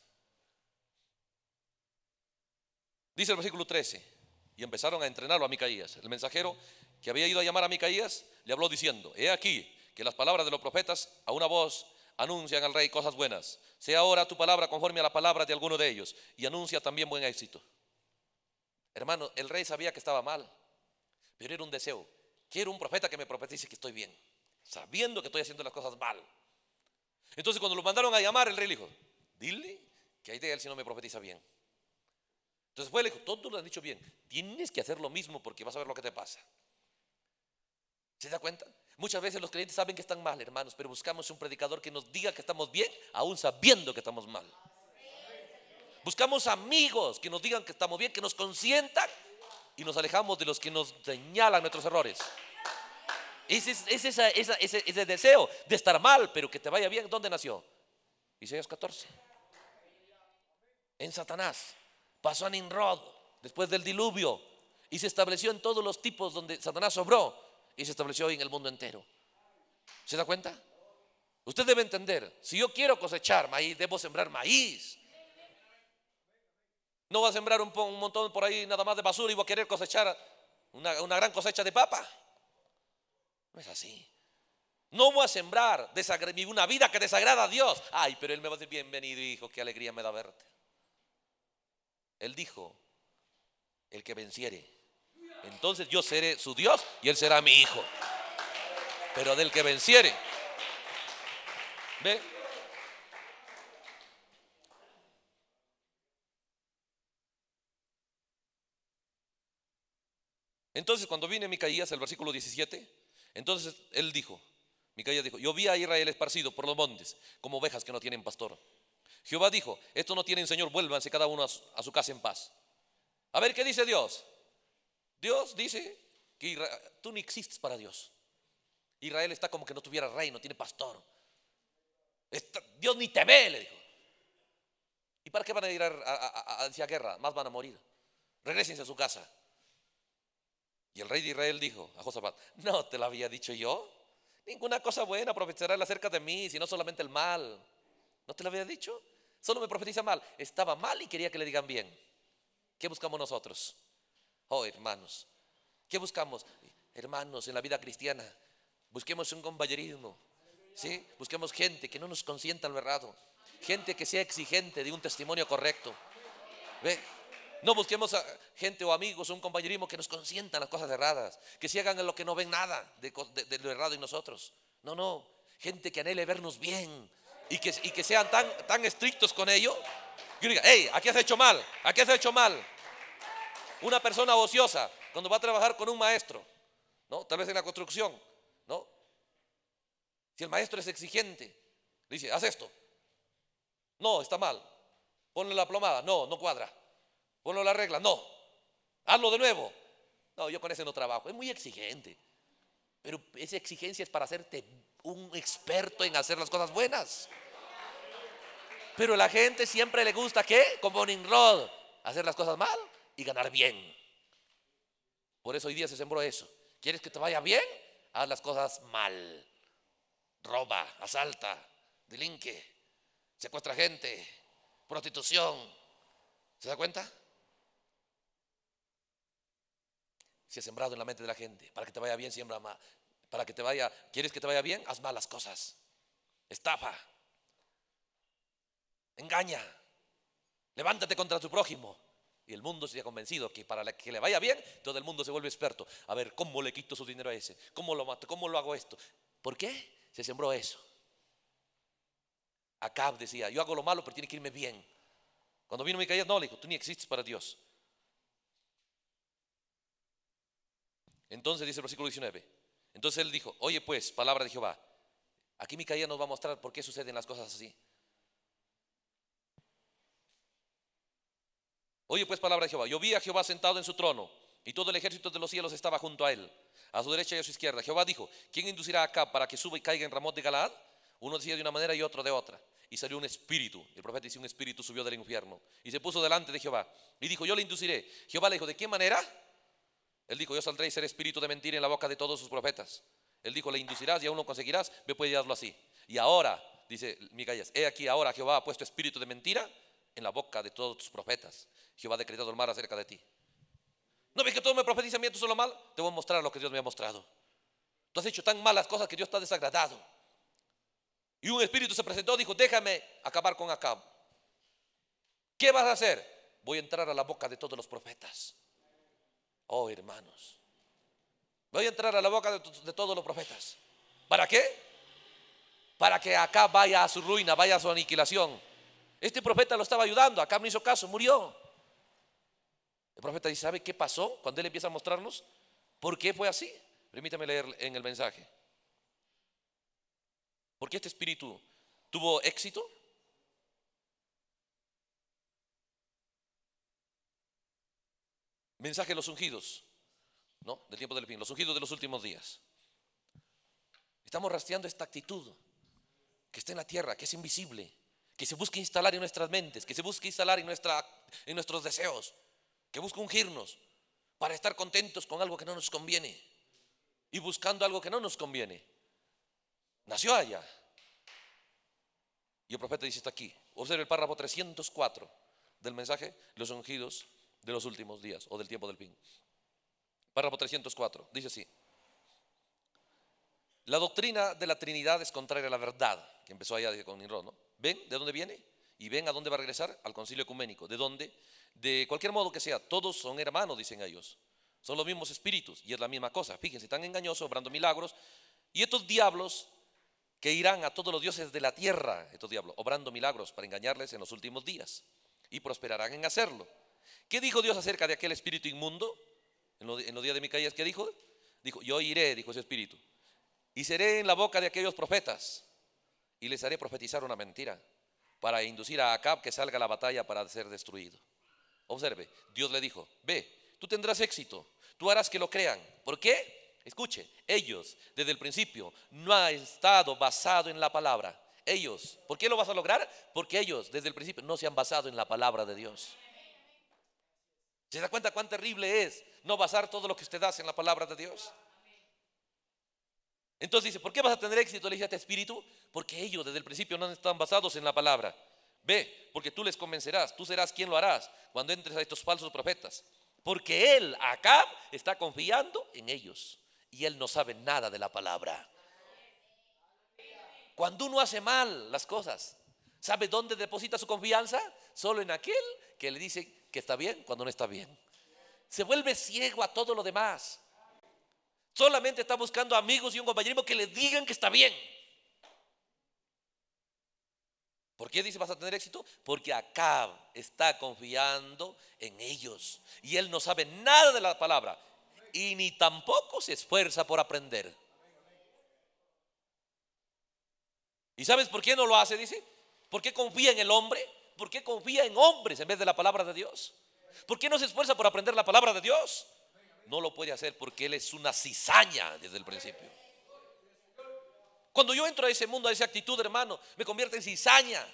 Dice el versículo 13 y empezaron a entrenarlo a Micaías. El mensajero que había ido a llamar a Micaías le habló diciendo, he aquí que las palabras de los profetas a una voz anuncian al rey cosas buenas. Sea ahora tu palabra conforme a la palabra de alguno de ellos y anuncia también buen éxito. Hermano, el rey sabía que estaba mal, pero era un deseo. Quiero un profeta que me profetice que estoy bien, sabiendo que estoy haciendo las cosas mal. Entonces cuando lo mandaron a llamar, el rey dijo, dile que hay de él si no me profetiza bien. Entonces fue, le todos lo han dicho bien, tienes que hacer lo mismo porque vas a ver lo que te pasa. ¿Se da cuenta? Muchas veces los creyentes saben que están mal, hermanos, pero buscamos un predicador que nos diga que estamos bien, aún sabiendo que estamos mal. Buscamos amigos que nos digan que estamos bien, que nos consientan y nos alejamos de los que nos señalan nuestros errores. Ese es, ese deseo de estar mal, pero que te vaya bien. ¿Dónde nació? Isaías 14. En Satanás pasó a Ninrod después del diluvio y se estableció en todos los tipos donde Satanás sobró y se estableció en el mundo entero. ¿Se da cuenta? Usted debe entender, si yo quiero cosechar maíz, debo sembrar maíz. No va a sembrar un, montón por ahí nada más de basura y voy a querer cosechar una, gran cosecha de papa. No es así. No voy a sembrar una vida que desagrada a Dios. Ay, pero Él me va a decir, bienvenido hijo, qué alegría me da verte. Él dijo, el que venciere, entonces yo seré su Dios y él será mi hijo. Pero del que venciere, ¿ve? Entonces cuando viene Micaías, el versículo 17, entonces él dijo, Micaías dijo, yo vi a Israel esparcido por los montes, como ovejas que no tienen pastor. Jehová dijo, esto no un Señor, vuélvanse cada uno a su, casa en paz. A ver, ¿qué dice Dios? Dios dice que tú no existes para Dios. Israel está como que no tuviera rey, no tiene pastor. Dios ni te ve, le dijo. ¿Y para qué van a ir a, hacia guerra? Más van a morir. Regresense a su casa. Y el rey de Israel dijo a Josafat, ¿no te lo había dicho yo? Ninguna cosa buena profetizará acerca de mí, sino solamente el mal. ¿No te lo había dicho? Solo me profetiza mal. Estaba mal y quería que le digan bien. ¿Qué buscamos nosotros? Oh, hermanos. ¿Qué buscamos? Hermanos, en la vida cristiana, busquemos un compañerismo. ¿sí? Busquemos gente que no nos consienta lo errado. Gente que sea exigente de un testimonio correcto. No busquemos a gente o amigos, un compañerismo que nos Consienta las cosas erradas, que se hagan en lo que no ven nada de, lo errado en nosotros. No, no, gente que anhele vernos bien, y que, sean tan, tan estrictos con ello. Que diga, hey, aquí has hecho mal, aquí has hecho mal. Una persona ociosa, cuando va a trabajar con un maestro, ¿no? Tal vez en la construcción, ¿no? Si el maestro es exigente, dice, haz esto. No, está mal. Ponle la plomada. No, no cuadra. Ponle la regla. No. Hazlo de nuevo. No, yo con ese no trabajo. Es muy exigente. Pero esa exigencia es para hacerte un experto en hacer las cosas buenas. Pero a la gente siempre le gusta, ¿qué? Como Rod, hacer las cosas mal y ganar bien. Por eso hoy día se sembró eso. ¿Quieres que te vaya bien? Haz las cosas mal. Roba, asalta, delinque, secuestra gente, prostitución. ¿Se da cuenta? Se ha sembrado en la mente de la gente. Para que te vaya bien, siembra, para que te vaya, ¿quieres que te vaya bien? Haz malas cosas. Estafa. Engaña. Levántate contra tu prójimo. Y el mundo se ha convencido que para que le vaya bien, todo el mundo se vuelve experto. A ver, ¿cómo le quito su dinero a ese? ¿Cómo lo mato? ¿Cómo lo hago esto? ¿Por qué? Se sembró eso. Acab decía, yo hago lo malo, pero tiene que irme bien. Cuando vino Micaías, no, le dijo, tú ni existes para Dios. Entonces dice el versículo 19, entonces él dijo, oye pues, palabra de Jehová, aquí Micaías nos va a mostrar por qué suceden las cosas así. Oye pues, palabra de Jehová, yo vi a Jehová sentado en su trono y todo el ejército de los cielos estaba junto a él, a su derecha y a su izquierda. Jehová dijo, ¿quién inducirá acá para que suba y caiga en Ramón de Galaad? Uno decía de una manera y otro de otra. Y salió un espíritu. El profeta dice, un espíritu subió del infierno. Y se puso delante de Jehová. Y dijo, yo le induciré. Jehová le dijo, ¿de qué manera? Él dijo, yo saldré y seré espíritu de mentira en la boca de todos sus profetas. Él dijo, le inducirás y aún lo conseguirás, ve puede llevarlo así. Y ahora, dice Micaías, he aquí ahora Jehová ha puesto espíritu de mentira en la boca de todos tus profetas. Jehová ha decretado el mal acerca de ti. ¿No ves que todo me profetiza tú solo mal? Te voy a mostrar lo que Dios me ha mostrado. Tú has hecho tan malas cosas que Dios está desagradado. Y un espíritu se presentó y dijo, déjame acabar con Acabo. ¿Qué vas a hacer? Voy a entrar a la boca de todos los profetas. Oh, hermanos. Voy a entrar a la boca de, todos los profetas. ¿Para qué? Para que acá vaya a su ruina, vaya a su aniquilación. Este profeta lo estaba ayudando, acá no hizo caso, murió. El profeta dice, ¿sabe qué pasó cuando él empieza a mostrarnos? ¿Por qué fue así? Permítame leer en el mensaje. ¿Por qué este espíritu tuvo éxito? Mensaje de los ungidos, ¿no? Del tiempo del fin, los ungidos de los últimos días. Estamos rastreando esta actitud que está en la tierra, que es invisible, que se busca instalar en nuestras mentes, que se busca instalar en, nuestra, en nuestros deseos, que busca ungirnos para estar contentos con algo que no nos conviene y buscando algo que no nos conviene. Nació allá. Y el profeta dice, está aquí. Observe el párrafo 304 del mensaje, los ungidos de los últimos días o del tiempo del fin. Párrafo 304, dice así. La doctrina de la Trinidad es contraria a la verdad, que empezó allá con Nimrod, ¿no? ¿Ven de dónde viene? Y ven a dónde va a regresar, al concilio ecuménico. ¿De dónde? De cualquier modo que sea, todos son hermanos, dicen ellos. Son los mismos espíritus y es la misma cosa. Fíjense, tan engañosos, obrando milagros. Y estos diablos que irán a todos los dioses de la tierra, estos diablos, obrando milagros para engañarles en los últimos días. Y prosperarán en hacerlo. ¿Qué dijo Dios acerca de aquel espíritu inmundo? En, los días de Micaías, ¿qué dijo? Dijo, yo iré, dijo ese espíritu, y seré en la boca de aquellos profetas, y les haré profetizar una mentira, para inducir a Acab que salga a la batalla para ser destruido. Observe, Dios le dijo, ve, tú tendrás éxito, tú harás que lo crean. ¿Por qué? Escuche, ellos desde el principio no han estado basado en la palabra. Ellos, ¿por qué lo vas a lograr? Porque ellos desde el principio no se han basado en la palabra de Dios. ¿Se da cuenta cuán terrible es no basar todo lo que usted hace en la palabra de Dios? Entonces dice, ¿por qué vas a tener éxito? Le dice a este espíritu, porque ellos desde el principio no están basados en la palabra. Ve, porque tú les convencerás, tú serás quien lo harás cuando entres a estos falsos profetas. Porque él, acá, está confiando en ellos y él no sabe nada de la palabra. Cuando uno hace mal las cosas, ¿Sabe dónde deposita su confianza? Solo en aquel que le dice que está bien cuando no está bien. Se vuelve ciego a todo lo demás. Solamente está buscando amigos y un compañero que le digan que está bien. ¿Por qué dice vas a tener éxito? Porque acá está confiando en ellos y él no sabe nada de la palabra y ni tampoco se esfuerza por aprender. ¿Y sabes por qué no lo hace? Dice, ¿Por qué confía en el hombre? ¿Por qué confía en hombres en vez de la palabra de Dios? ¿Por qué no se esfuerza por aprender la palabra de Dios? No lo puede hacer porque él es una cizaña desde el principio. Cuando yo entro a ese mundo, a esa actitud, hermano, me convierte en cizaña.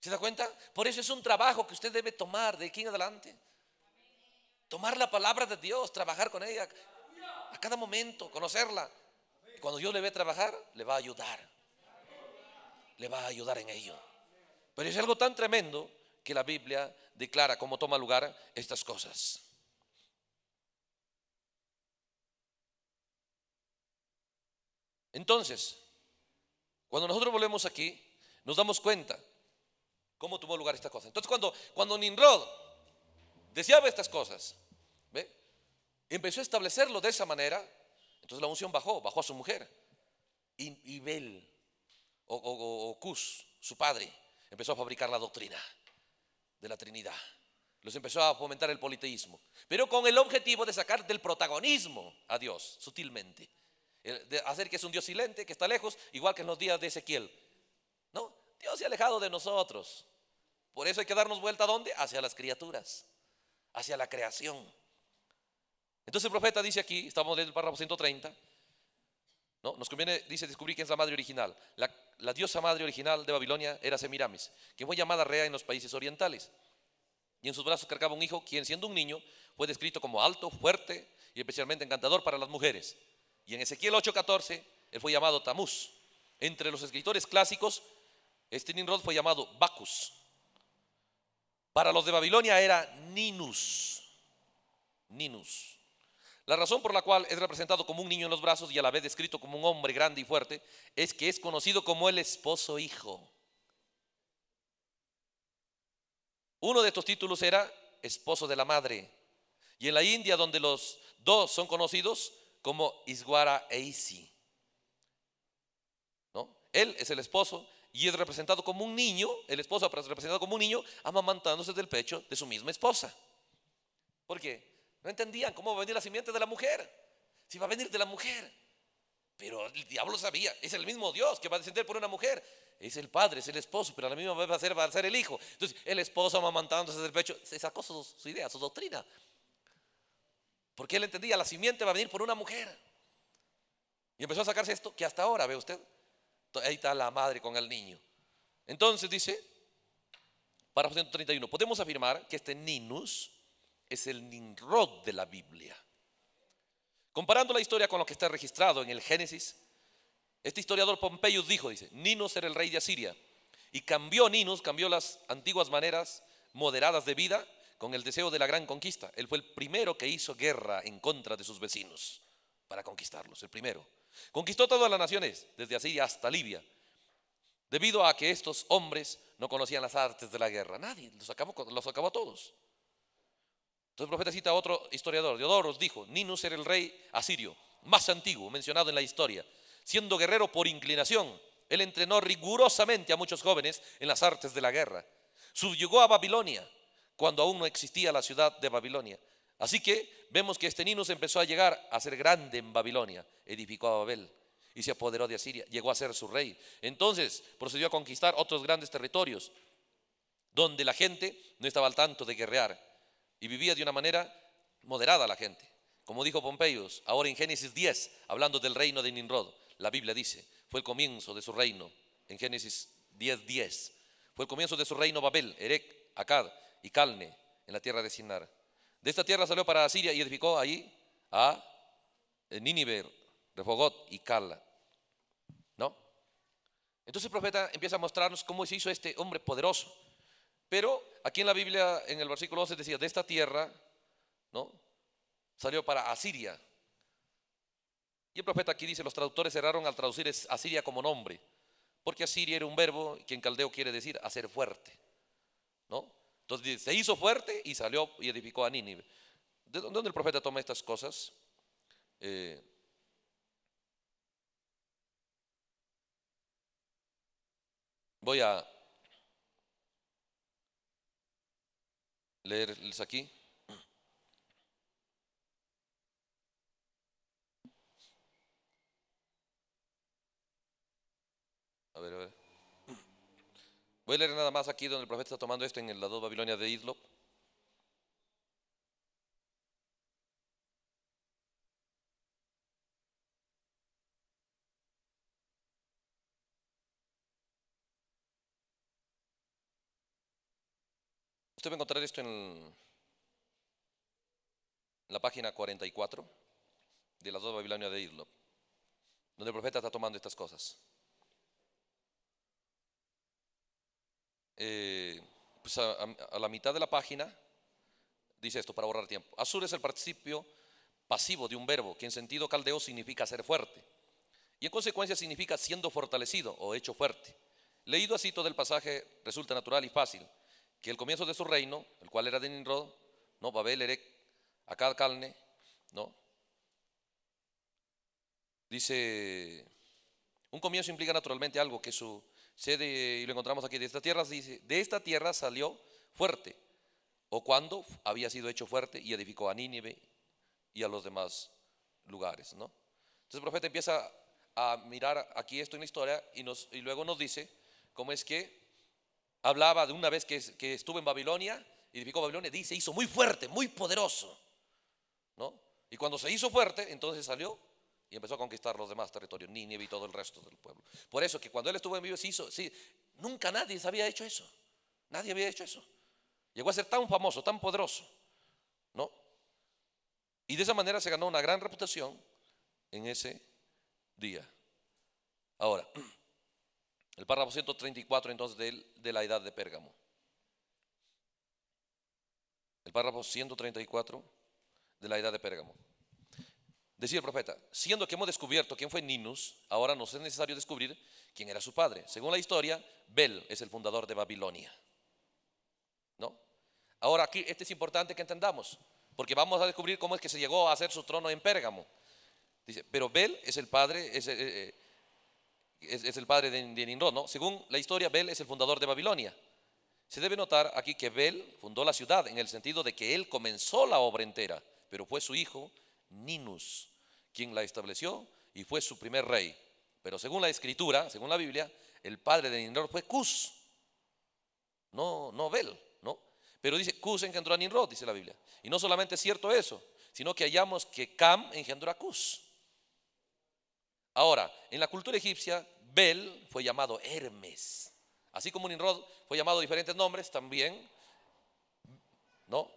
¿Se da cuenta? Por eso es un trabajo que usted debe tomar de aquí en adelante. Tomar la palabra de Dios, trabajar con ella a cada momento, conocerla. cuando yo le ve trabajar, le va a ayudar le va a ayudar en ello. Pero es algo tan tremendo que la Biblia declara cómo toma lugar estas cosas. Entonces, cuando nosotros volvemos aquí, nos damos cuenta cómo tuvo lugar esta cosa. Entonces, cuando, cuando Ninrod deseaba estas cosas, ¿ve? empezó a establecerlo de esa manera, entonces la unción bajó, bajó a su mujer. Y, y Bel o, su padre, empezó a fabricar la doctrina de la Trinidad. Los empezó a fomentar el politeísmo, pero con el objetivo de sacar del protagonismo a Dios, sutilmente. De hacer que es un Dios silente, que está lejos, igual que en los días de Ezequiel. No, Dios se ha alejado de nosotros. Por eso hay que darnos vuelta a dónde? Hacia las criaturas, hacia la creación. Entonces el profeta dice aquí, estamos en el párrafo 130, ¿no? nos conviene, dice, descubrir quién es la madre original. La la diosa madre original de Babilonia era Semiramis, que fue llamada Rea en los países orientales. Y en sus brazos cargaba un hijo, quien siendo un niño fue descrito como alto, fuerte y especialmente encantador para las mujeres. Y en Ezequiel 8:14, él fue llamado Tamuz. Entre los escritores clásicos, este ninrod fue llamado Bacus. Para los de Babilonia era Ninus. Ninus. La razón por la cual es representado como un niño en los brazos y a la vez descrito como un hombre grande y fuerte es que es conocido como el esposo hijo. Uno de estos títulos era esposo de la madre. Y en la India, donde los dos son conocidos como Iswara e Isi. ¿No? Él es el esposo y es representado como un niño, el esposo es representado como un niño amamantándose del pecho de su misma esposa. ¿Por qué? No entendían cómo va a venir la simiente de la mujer. Si va a venir de la mujer. Pero el diablo sabía. Es el mismo Dios que va a descender por una mujer. Es el padre, es el esposo, pero a la misma vez va a ser, el hijo. Entonces, el esposo amamantándose del pecho, se sacó su, su idea, su doctrina. Porque él entendía, la simiente va a venir por una mujer. Y empezó a sacarse esto que hasta ahora, ve usted. Ahí está la madre con el niño. Entonces dice, párrafo 131, podemos afirmar que este ninus es el Nimrod de la Biblia. Comparando la historia con lo que está registrado en el Génesis, este historiador Pompeyo dijo, dice, Ninos era el rey de Asiria y cambió Ninos, cambió las antiguas maneras moderadas de vida con el deseo de la gran conquista. Él fue el primero que hizo guerra en contra de sus vecinos para conquistarlos, el primero. Conquistó todas las naciones, desde Asiria hasta Libia, debido a que estos hombres no conocían las artes de la guerra. Nadie, los acabó, los acabó a todos. Entonces el profeta cita a otro historiador, os dijo, Ninus era el rey asirio, más antiguo, mencionado en la historia. Siendo guerrero por inclinación, él entrenó rigurosamente a muchos jóvenes en las artes de la guerra. Subyugó a Babilonia cuando aún no existía la ciudad de Babilonia. Así que vemos que este Ninus empezó a llegar a ser grande en Babilonia, edificó a Babel y se apoderó de Asiria, llegó a ser su rey. Entonces procedió a conquistar otros grandes territorios donde la gente no estaba al tanto de guerrear y vivía de una manera moderada la gente. Como dijo Pompeyos ahora en Génesis 10, hablando del reino de Ninrod la Biblia dice, fue el comienzo de su reino, en Génesis 10, 10, fue el comienzo de su reino Babel, Erec, Acad y Calne, en la tierra de Sinar. De esta tierra salió para Asiria y edificó ahí a eh, Nínive, Refogot y Cala. ¿No? Entonces el profeta empieza a mostrarnos cómo se hizo este hombre poderoso, pero aquí en la Biblia, en el versículo 12 decía, de esta tierra, ¿no? Salió para Asiria. Y el profeta aquí dice, los traductores erraron al traducir Asiria como nombre, porque Asiria era un verbo que en caldeo quiere decir hacer fuerte, ¿no? Entonces se hizo fuerte y salió y edificó a Nínive. ¿De dónde el profeta toma estas cosas? Eh, voy a leerles aquí. A ver, Voy a leer nada más aquí donde el profeta está tomando esto en el lado Babilonia de Islop. Usted va a encontrar esto en la página 44 de las dos Babilonia de Idlo donde el profeta está tomando estas cosas. Eh, pues a, a, la mitad de la página dice esto para ahorrar tiempo. Azur es el participio pasivo de un verbo que en sentido caldeo significa ser fuerte y en consecuencia significa siendo fortalecido o hecho fuerte. Leído así todo el pasaje resulta natural y fácil que el comienzo de su reino, el cual era de Ninrod, ¿no? Babel, Erec, Acad, Calne, ¿no? Dice, un comienzo implica naturalmente algo que su sede, y lo encontramos aquí, de esta tierra, dice, de esta tierra salió fuerte, o cuando había sido hecho fuerte y edificó a Nínive y a los demás lugares, ¿no? Entonces el profeta empieza a mirar aquí esto en la historia y, y luego nos dice cómo es que hablaba de una vez que, estuvo en Babilonia, edificó Babilonia, dice, hizo muy fuerte, muy poderoso. ¿No? Y cuando se hizo fuerte, entonces salió y empezó a conquistar los demás territorios, Nínive y todo el resto del pueblo. Por eso que cuando él estuvo en vivo se hizo, sí, nunca nadie se había hecho eso. Nadie había hecho eso. Llegó a ser tan famoso, tan poderoso, ¿no? Y de esa manera se ganó una gran reputación en ese día. Ahora, El párrafo 134 entonces de, la edad de Pérgamo. El párrafo 134 de la edad de Pérgamo. Decía el profeta, siendo que hemos descubierto quién fue Ninus, ahora nos es necesario descubrir quién era su padre. Según la historia, Bel es el fundador de Babilonia. ¿No? Ahora aquí, esto es importante que entendamos, porque vamos a descubrir cómo es que se llegó a hacer su trono en Pérgamo. Dice, pero Bel es el padre, es, eh, eh, es, el padre de, Ninro, ¿no? Según la historia, Bel es el fundador de Babilonia. Se debe notar aquí que Bel fundó la ciudad en el sentido de que él comenzó la obra entera, pero fue su hijo Ninus quien la estableció y fue su primer rey. Pero según la escritura, según la Biblia, el padre de Ninrod fue Cus, no, no Bel, ¿no? Pero dice, Cus engendró a Ninrod, dice la Biblia. Y no solamente es cierto eso, sino que hallamos que Cam engendró a Cus. Ahora, en la cultura egipcia, Bel fue llamado Hermes. Así como Ninrod fue llamado diferentes nombres también, ¿no?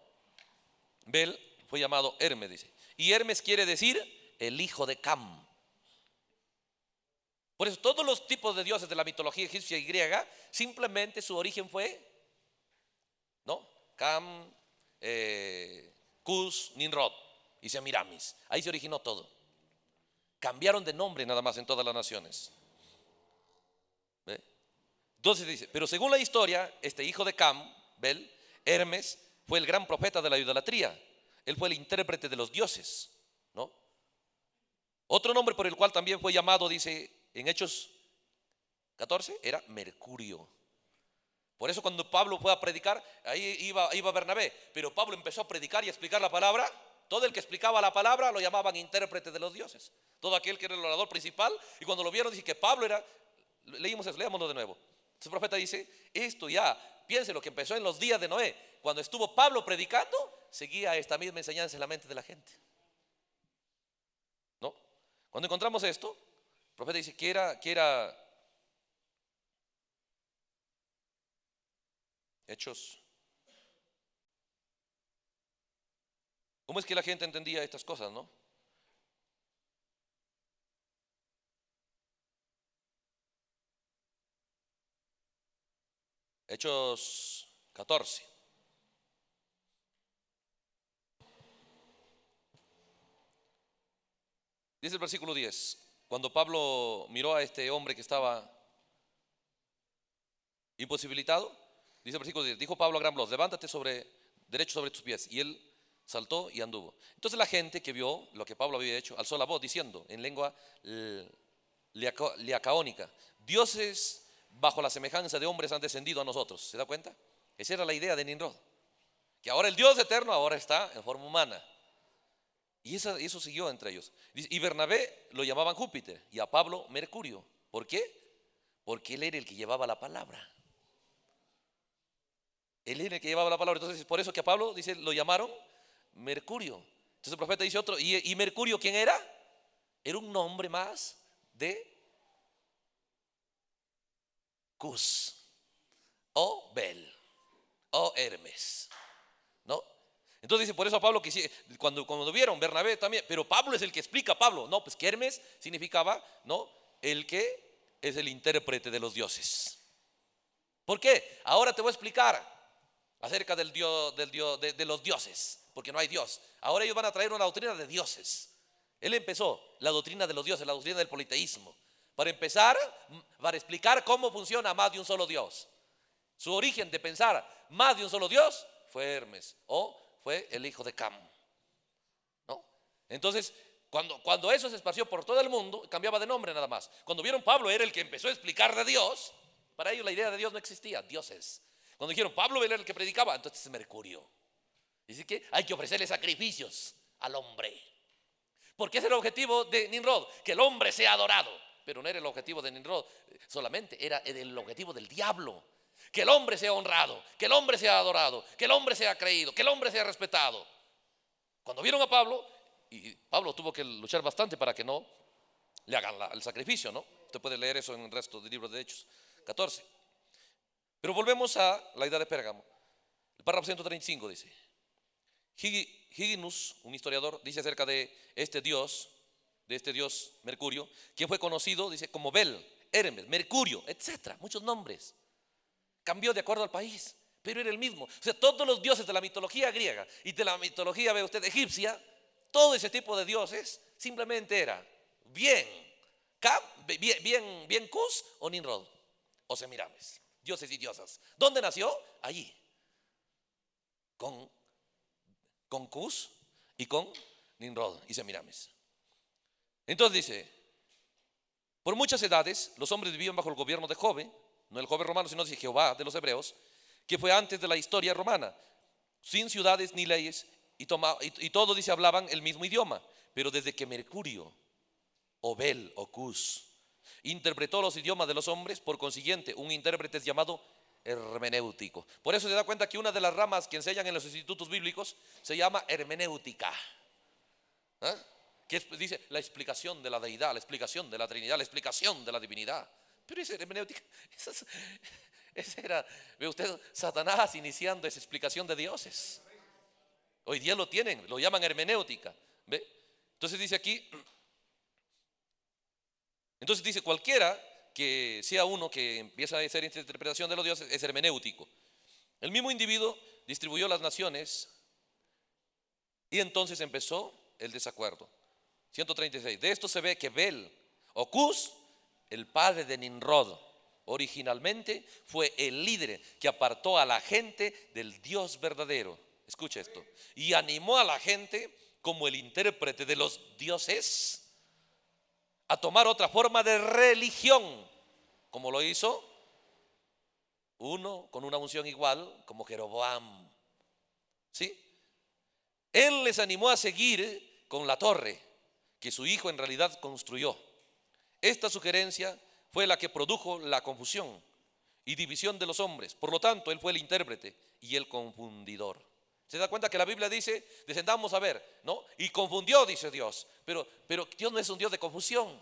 Bel fue llamado Hermes, dice. Y Hermes quiere decir el hijo de Cam. Por eso todos los tipos de dioses de la mitología egipcia y griega, simplemente su origen fue, ¿no? Cam, eh, Cus, Ninrod y Semiramis. Ahí se originó todo. Cambiaron de nombre nada más en todas las naciones. Entonces dice, pero según la historia, este hijo de Cam, Bel, Hermes, fue el gran profeta de la idolatría. Él fue el intérprete de los dioses, ¿no? Otro nombre por el cual también fue llamado, dice en Hechos 14, era Mercurio. Por eso cuando Pablo fue a predicar, ahí iba, iba Bernabé, pero Pablo empezó a predicar y a explicar la palabra todo el que explicaba la palabra lo llamaban intérprete de los dioses. Todo aquel que era el orador principal. Y cuando lo vieron, dice que Pablo era. Leímos eso, leámoslo de nuevo. Su profeta dice: Esto ya, piense lo que empezó en los días de Noé. Cuando estuvo Pablo predicando, seguía esta misma enseñanza en la mente de la gente. ¿No? Cuando encontramos esto, el profeta dice que era, que era Hechos ¿Cómo es que la gente entendía estas cosas, no? Hechos 14. Dice el versículo 10, cuando Pablo miró a este hombre que estaba imposibilitado, dice el versículo 10, dijo Pablo a gran levántate sobre, derecho sobre tus pies. Y él saltó y anduvo. Entonces la gente que vio lo que Pablo había hecho alzó la voz diciendo en lengua eh, Leacaónica, dioses bajo la semejanza de hombres han descendido a nosotros. ¿Se da cuenta? Esa era la idea de Ninrod, Que ahora el Dios eterno ahora está en forma humana. Y eso, siguió entre ellos. Y Bernabé lo llamaban Júpiter y a Pablo Mercurio. ¿Por qué? Porque él era el que llevaba la palabra. Él era el que llevaba la palabra. Entonces, por eso que a Pablo, dice, lo llamaron Mercurio. Entonces el profeta dice otro, ¿y, Mercurio quién era? Era un nombre más de Cus o Bel o Hermes. ¿No? Entonces dice, por eso a Pablo que cuando, cuando vieron Bernabé también, pero Pablo es el que explica Pablo, no, pues que Hermes significaba, ¿no? El que es el intérprete de los dioses. ¿Por qué? Ahora te voy a explicar acerca del dios, del dios de los dioses porque no hay Dios. Ahora ellos van a traer una doctrina de dioses. Él empezó la doctrina de los dioses, la doctrina del politeísmo. Para empezar, para explicar cómo funciona más de un solo Dios. Su origen de pensar más de un solo Dios fue Hermes o fue el hijo de Cam. Entonces, cuando, cuando eso se esparció por todo el mundo, cambiaba de nombre nada más. Cuando vieron Pablo era el que empezó a explicar de Dios, para ellos la idea de Dios no existía, dioses. Cuando dijeron Pablo era el que predicaba, entonces es Mercurio. Dice que hay que ofrecerle sacrificios al hombre. Porque ese es el objetivo de Nimrod, que el hombre sea adorado. Pero no era el objetivo de Nimrod solamente, era el objetivo del diablo. Que el hombre sea honrado, que el hombre sea adorado, que el hombre sea creído, que el hombre sea respetado. Cuando vieron a Pablo, y Pablo tuvo que luchar bastante para que no le hagan el sacrificio, ¿no? Usted puede leer eso en el resto del libro de Hechos 14. Pero volvemos a la idea de Pérgamo. El párrafo 135 dice, Higinus, un historiador, dice acerca de este dios, de este dios Mercurio, Que fue conocido, dice, como Bel, Hermes, Mercurio, etcétera, muchos nombres. Cambió de acuerdo al país, pero era el mismo. O sea, todos los dioses de la mitología griega y de la mitología, ve usted, egipcia, todo ese tipo de dioses simplemente era bien, bien, bien, bien Cus o Ninrod o Semiramis, dioses y diosas. ¿Dónde nació? Allí, con con Cus y con Ninrod y Semiramis. Entonces dice, por muchas edades los hombres vivían bajo el gobierno de Jove, no el Jove romano, sino de Jehová de los hebreos, que fue antes de la historia romana, sin ciudades ni leyes, y, dice, hablaban el mismo idioma. Pero desde que Mercurio, Obel o Cus, interpretó los idiomas de los hombres, por consiguiente, un intérprete es llamado hermenéutico. Por eso se da cuenta que una de las ramas que enseñan en los institutos bíblicos se llama hermenéutica. ¿eh? Que dice la explicación de la deidad, la explicación de la Trinidad, la explicación de la divinidad. Pero esa hermenéutica, esa, era, ve usted, Satanás iniciando esa explicación de dioses. Hoy día lo tienen, lo llaman hermenéutica. ¿ve? Entonces dice aquí, entonces dice cualquiera que sea uno que empieza a hacer interpretación de los dioses es hermenéutico. El mismo individuo distribuyó las naciones y entonces empezó el desacuerdo. 136. De esto se ve que Bel Ocus, el padre de Ninrod, originalmente fue el líder que apartó a la gente del Dios verdadero. Escucha esto. Y animó a la gente como el intérprete de los dioses a tomar otra forma de religión como lo hizo uno con una unción igual como Jeroboam. ¿Sí? Él les animó a seguir con la torre que su hijo en realidad construyó. Esta sugerencia fue la que produjo la confusión y división de los hombres. Por lo tanto, él fue el intérprete y el confundidor. ¿Se da cuenta que la Biblia dice, descendamos a ver, ¿no? Y confundió, dice Dios. Pero, pero Dios no es un Dios de confusión.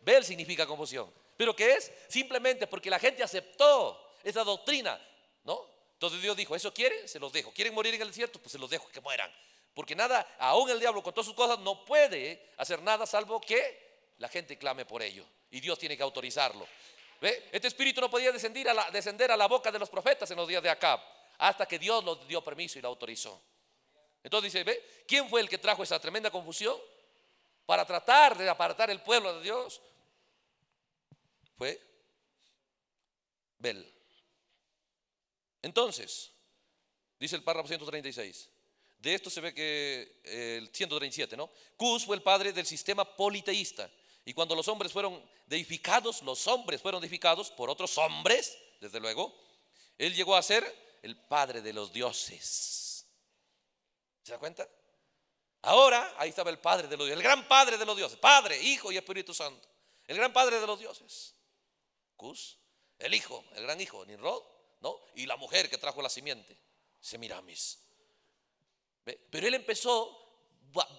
Ver significa confusión. Pero que es simplemente porque la gente aceptó esa doctrina, ¿no? Entonces Dios dijo, ¿eso quieren? Se los dejo. ¿Quieren morir en el desierto? Pues se los dejo que mueran. Porque nada, aún el diablo con todas sus cosas no puede hacer nada salvo que la gente clame por ello. Y Dios tiene que autorizarlo. ¿Ve? Este espíritu no podía descender a, la, descender a la boca de los profetas en los días de Acab, hasta que Dios nos dio permiso y lo autorizó. Entonces dice, ¿ve? ¿Quién fue el que trajo esa tremenda confusión? Para tratar de apartar el pueblo de Dios fue Bel. Entonces, dice el párrafo 136. De esto se ve que eh, el 137, ¿no? Cus fue el padre del sistema politeísta. Y cuando los hombres fueron deificados, los hombres fueron deificados por otros hombres, desde luego. Él llegó a ser el padre de los dioses. ¿Se da cuenta? Ahora, ahí estaba el padre de los dioses, el gran padre de los dioses, Padre, Hijo y Espíritu Santo, el gran padre de los dioses el hijo, el gran hijo, Nimrod, ¿no? Y la mujer que trajo la simiente, Semiramis. Pero él empezó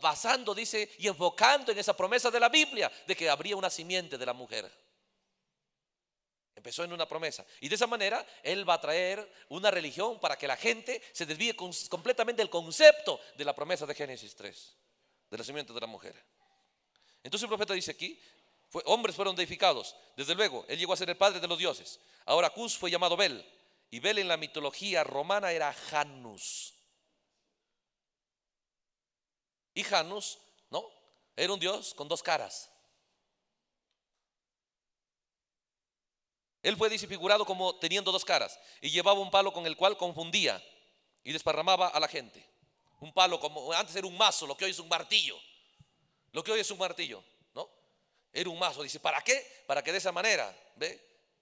basando, dice, y enfocando en esa promesa de la Biblia de que habría una simiente de la mujer. Empezó en una promesa. Y de esa manera él va a traer una religión para que la gente se desvíe completamente del concepto de la promesa de Génesis 3, de la simiente de la mujer. Entonces el profeta dice aquí, hombres fueron deificados. Desde luego, él llegó a ser el padre de los dioses. Ahora Cus fue llamado Bel. Y Bel en la mitología romana era Janus. Y Janus, ¿no? Era un dios con dos caras. Él fue disfigurado como teniendo dos caras y llevaba un palo con el cual confundía y desparramaba a la gente. Un palo como antes era un mazo, lo que hoy es un martillo. Lo que hoy es un martillo. Era un mazo. Dice, ¿para qué? Para que de esa manera, ¿ve?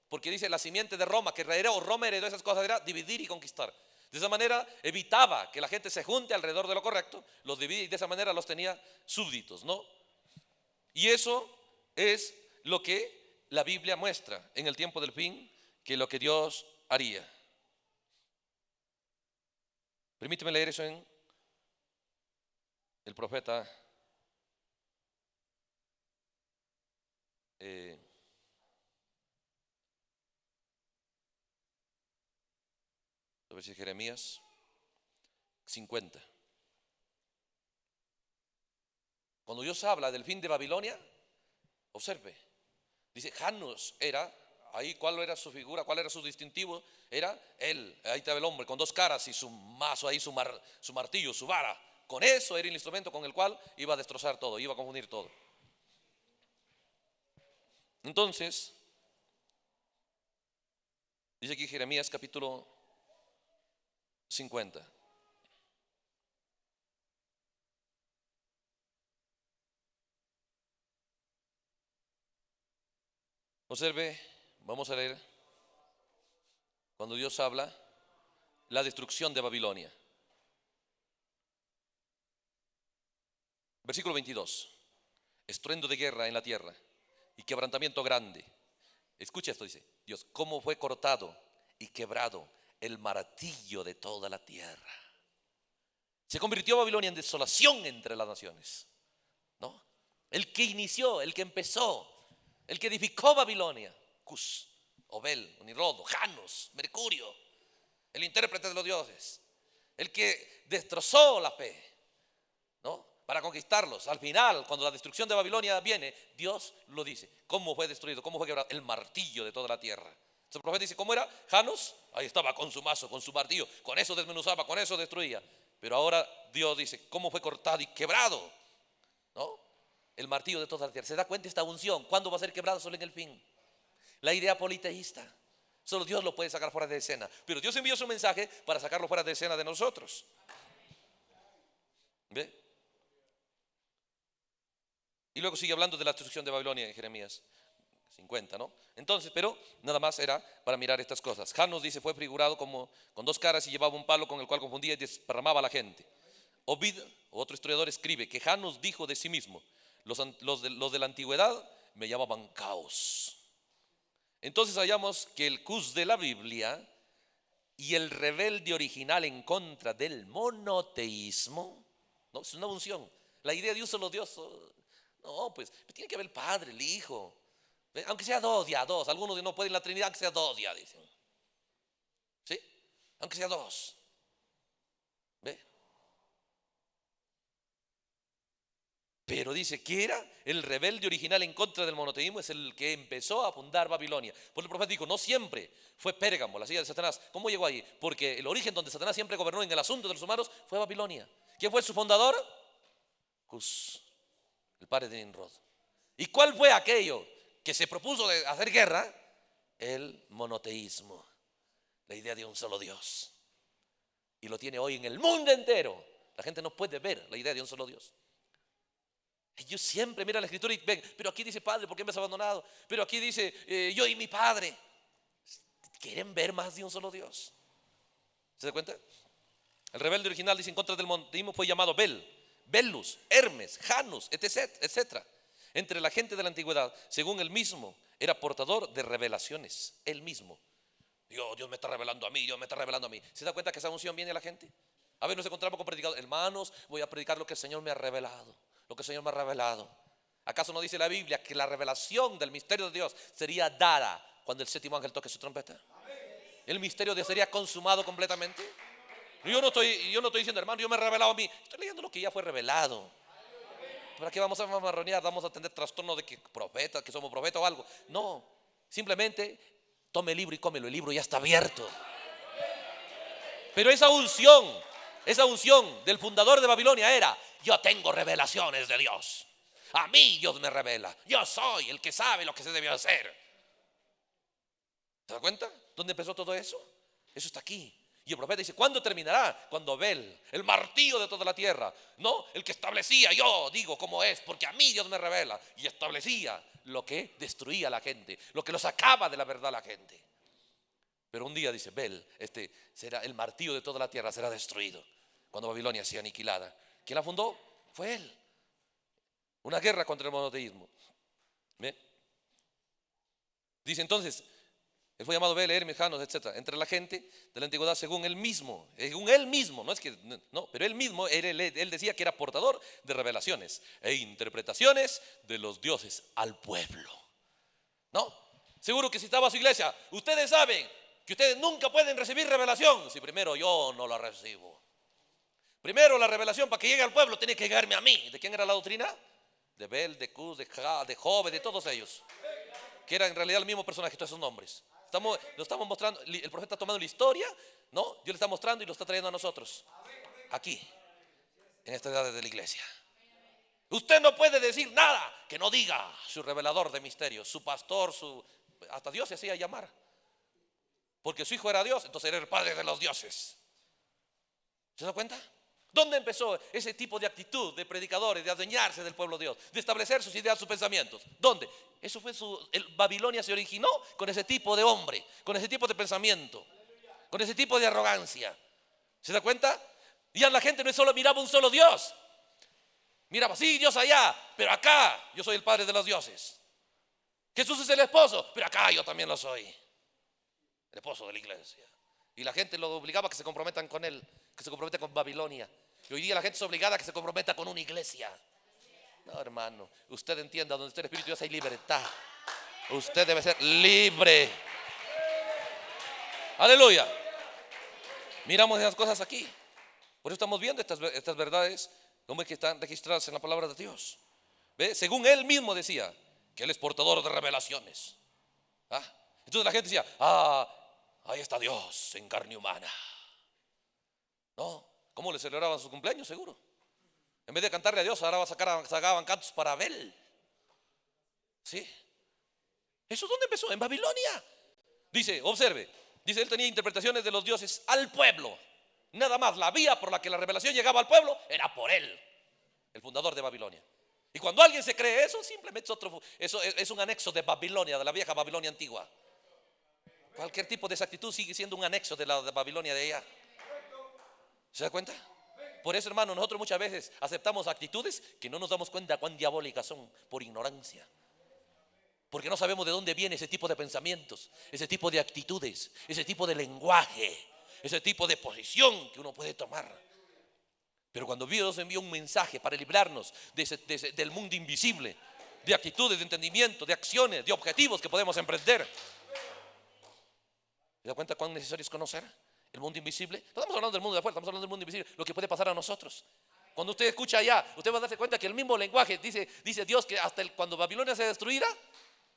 Porque dice, la simiente de Roma, que o Roma heredó esas cosas, era dividir y conquistar. De esa manera evitaba que la gente se junte alrededor de lo correcto, los dividía y de esa manera los tenía súbditos, ¿no? Y eso es lo que la Biblia muestra en el tiempo del fin, que lo que Dios haría. Permíteme leer eso en el profeta Eh, Jeremías 50. Cuando Dios habla del fin de Babilonia, observe, dice, Janus era, ahí cuál era su figura, cuál era su distintivo, era él, ahí estaba el hombre con dos caras y su mazo ahí, su martillo, su vara. Con eso era el instrumento con el cual iba a destrozar todo, iba a confundir todo. Entonces, dice aquí Jeremías capítulo 50. Observe, vamos a leer, cuando Dios habla, la destrucción de Babilonia. Versículo 22. Estruendo de guerra en la tierra y quebrantamiento grande. Escucha esto, dice Dios, cómo fue cortado y quebrado el maratillo de toda la tierra. Se convirtió Babilonia en desolación entre las naciones. ¿No? El que inició, el que empezó, el que edificó Babilonia, Cus, Obel, Unirodo, Janos, Mercurio, el intérprete de los dioses, el que destrozó la fe, para conquistarlos. Al final, cuando la destrucción de Babilonia viene, Dios lo dice. ¿Cómo fue destruido? ¿Cómo fue quebrado? El martillo de toda la tierra. el profeta dice, ¿cómo era? Janos, ahí estaba con su mazo, con su martillo, con eso desmenuzaba, con eso destruía. Pero ahora Dios dice, ¿cómo fue cortado y quebrado? ¿No? El martillo de toda la tierra. ¿Se da cuenta esta unción? ¿Cuándo va a ser quebrado? Solo en el fin. La idea politeísta. Solo Dios lo puede sacar fuera de escena. Pero Dios envió su mensaje para sacarlo fuera de escena de nosotros. ¿Ve? Y luego sigue hablando de la destrucción de Babilonia en Jeremías 50, ¿no? Entonces, pero nada más era para mirar estas cosas. Janos dice, fue figurado como con dos caras y llevaba un palo con el cual confundía y desparramaba a la gente. Ovid, otro historiador, escribe que Janos dijo de sí mismo, los, de, la antigüedad me llamaban caos. Entonces hallamos que el cus de la Biblia y el rebelde original en contra del monoteísmo, ¿no? es una unción. La idea de un solo Dios no, pues tiene que haber el Padre, el Hijo. Aunque sea dos, ya dos. Algunos no pueden la Trinidad, aunque sea dos, días, dicen. ¿Sí? Aunque sea dos. ¿Ve? Pero dice que era el rebelde original en contra del monoteísmo, es el que empezó a fundar Babilonia. Por el profeta dijo, no siempre fue Pérgamo, la silla de Satanás. ¿Cómo llegó ahí? Porque el origen donde Satanás siempre gobernó en el asunto de los humanos fue Babilonia. ¿Quién fue su fundador? Cus el padre de Nimrod. ¿Y cuál fue aquello que se propuso de hacer guerra? El monoteísmo, la idea de un solo Dios. Y lo tiene hoy en el mundo entero. La gente no puede ver la idea de un solo Dios. Ellos siempre miran la escritura y ven, pero aquí dice Padre, ¿por qué me has abandonado? Pero aquí dice eh, yo y mi Padre. Quieren ver más de un solo Dios. ¿Se da cuenta? El rebelde original dice en contra del monoteísmo fue llamado Bel, Belus, Hermes, Janus, etc., etc. Entre la gente de la antigüedad, según él mismo, era portador de revelaciones, él mismo. Dios, oh, Dios me está revelando a mí, Dios me está revelando a mí. ¿Se da cuenta que esa unción viene a la gente? A ver, nos encontramos con predicadores. Hermanos, voy a predicar lo que el Señor me ha revelado, lo que el Señor me ha revelado. ¿Acaso no dice la Biblia que la revelación del misterio de Dios sería dada cuando el séptimo ángel toque su trompeta? El misterio de Dios sería consumado completamente. Yo no, estoy, yo no estoy diciendo, hermano, yo me he revelado a mí. Estoy leyendo lo que ya fue revelado. ¿Para qué vamos a mamarronear? ¿Vamos a tener trastorno de que profeta, que somos profeta o algo? No. Simplemente tome el libro y cómelo. El libro ya está abierto. Pero esa unción, esa unción del fundador de Babilonia era, yo tengo revelaciones de Dios. A mí Dios me revela. Yo soy el que sabe lo que se debió hacer. ¿Se da cuenta? ¿Dónde empezó todo eso? Eso está aquí. Y el profeta dice, ¿cuándo terminará? Cuando Bel, el martillo de toda la tierra, ¿no? El que establecía, yo digo cómo es, porque a mí Dios me revela. Y establecía lo que destruía a la gente, lo que lo sacaba de la verdad a la gente. Pero un día dice, Bel, este será el martillo de toda la tierra, será destruido. Cuando Babilonia sea aniquilada. ¿Quién la fundó? Fue él. Una guerra contra el monoteísmo. Dice entonces, él fue llamado Bel, Mejanos, etc. Entre la gente de la antigüedad, según él mismo, según él mismo, no es que, no, pero él mismo, él, decía que era portador de revelaciones e interpretaciones de los dioses al pueblo. ¿No? Seguro que si estaba su iglesia, ustedes saben que ustedes nunca pueden recibir revelación si primero yo no la recibo. Primero la revelación para que llegue al pueblo tiene que llegarme a mí. ¿De quién era la doctrina? De Bel, de Cus, de Ja, de Jove de todos ellos. Que era en realidad el mismo personaje, todos esos nombres lo estamos mostrando, el profeta está tomando la historia, ¿no? Dios le está mostrando y lo está trayendo a nosotros. Aquí, en esta edad de la iglesia. Usted no puede decir nada que no diga su revelador de misterios, su pastor, su hasta Dios se hacía llamar. Porque su hijo era Dios, entonces era el padre de los dioses. ¿Se da cuenta? ¿Dónde empezó ese tipo de actitud de predicadores, de adueñarse del pueblo de Dios, de establecer sus ideas, sus pensamientos? ¿Dónde? Eso fue su. Babilonia se originó con ese tipo de hombre, con ese tipo de pensamiento, con ese tipo de arrogancia. ¿Se da cuenta? Y la gente no es solo miraba un solo Dios. Miraba, sí, Dios allá, pero acá yo soy el padre de los dioses. Jesús es el esposo, pero acá yo también lo soy. El esposo de la iglesia. Y la gente lo obligaba a que se comprometan con él, que se comprometan con Babilonia. Y hoy día la gente es obligada a que se comprometa con una iglesia. No, hermano, usted entienda, donde está el Espíritu de Dios hay libertad. Usted debe ser libre. Aleluya. Miramos esas cosas aquí. Por eso estamos viendo estas, estas verdades, como que están registradas en la palabra de Dios. ¿Ve? Según él mismo decía que él es portador de revelaciones. ¿Ah? Entonces la gente decía, ah, ahí está Dios en carne humana. No, ¿Cómo le celebraban su cumpleaños? Seguro. En vez de cantarle a Dios, ahora sacaban, sacaban cantos para Abel. ¿Sí? ¿Eso es donde empezó? En Babilonia. Dice, observe, dice, él tenía interpretaciones de los dioses al pueblo. Nada más, la vía por la que la revelación llegaba al pueblo era por él, el fundador de Babilonia. Y cuando alguien se cree eso, simplemente es, otro, eso es un anexo de Babilonia, de la vieja Babilonia antigua. Cualquier tipo de exactitud sigue siendo un anexo de la Babilonia de ella. ¿Se da cuenta? Por eso, hermano, nosotros muchas veces aceptamos actitudes que no nos damos cuenta cuán diabólicas son por ignorancia. Porque no sabemos de dónde viene ese tipo de pensamientos, ese tipo de actitudes, ese tipo de lenguaje, ese tipo de posición que uno puede tomar. Pero cuando Dios envía un mensaje para librarnos del mundo invisible, de actitudes, de entendimiento, de acciones, de objetivos que podemos emprender, ¿se da cuenta cuán necesario es conocer? el mundo invisible. estamos hablando del mundo de afuera, estamos hablando del mundo invisible, lo que puede pasar a nosotros. Cuando usted escucha allá, usted va a darse cuenta que el mismo lenguaje dice, dice Dios que hasta cuando Babilonia se destruida,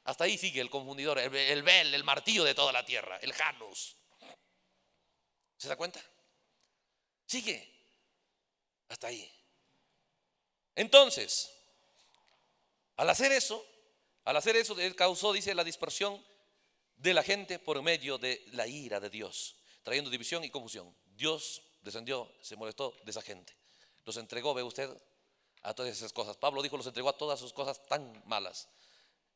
hasta ahí sigue el confundidor, el, Bel, el martillo de toda la tierra, el Janus. ¿Se da cuenta? Sigue hasta ahí. Entonces, al hacer eso, al hacer eso, él causó, dice, la dispersión de la gente por medio de la ira de Dios trayendo división y confusión. Dios descendió, se molestó de esa gente. Los entregó, ve usted, a todas esas cosas. Pablo dijo, los entregó a todas sus cosas tan malas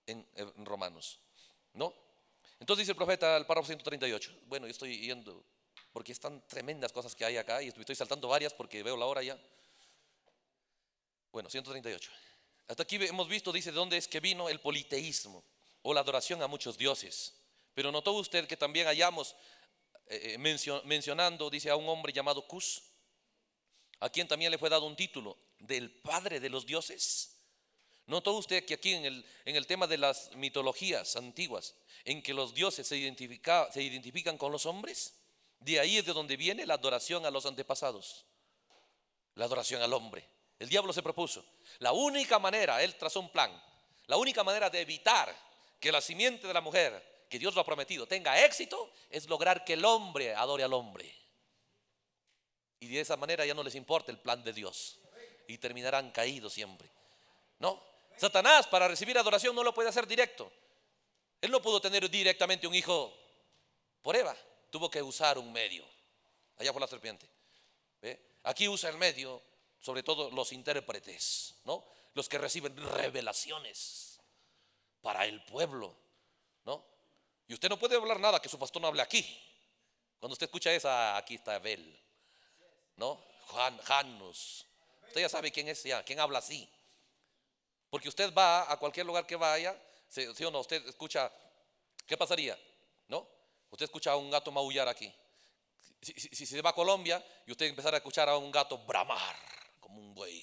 en, Romanos. ¿No? Entonces dice el profeta al párrafo 138. Bueno, yo estoy yendo porque están tremendas cosas que hay acá y estoy saltando varias porque veo la hora ya. Bueno, 138. Hasta aquí hemos visto, dice, dónde es que vino el politeísmo o la adoración a muchos dioses. Pero notó usted que también hallamos eh, eh, mencionando, dice, a un hombre llamado Cus, a quien también le fue dado un título del padre de los dioses. Notó usted que aquí en el, en el tema de las mitologías antiguas, en que los dioses se, identifica, se identifican con los hombres, de ahí es de donde viene la adoración a los antepasados, la adoración al hombre. El diablo se propuso. La única manera, él trazó un plan, la única manera de evitar que la simiente de la mujer que Dios lo ha prometido, tenga éxito, es lograr que el hombre adore al hombre. Y de esa manera ya no les importa el plan de Dios. Y terminarán caídos siempre. ¿No? Satanás para recibir adoración no lo puede hacer directo. Él no pudo tener directamente un hijo por Eva. Tuvo que usar un medio. Allá fue la serpiente. Aquí usa el medio, sobre todo los intérpretes, ¿no? Los que reciben revelaciones para el pueblo, ¿no? Y usted no puede hablar nada que su pastor no hable aquí. Cuando usted escucha esa, aquí está Abel, ¿no? Juan, Janus. Usted ya sabe quién es, ya, quién habla así. Porque usted va a cualquier lugar que vaya, si o no, usted escucha, ¿qué pasaría? ¿No? Usted escucha a un gato maullar aquí. Si, se va a Colombia y usted empezará a escuchar a un gato bramar como un buey,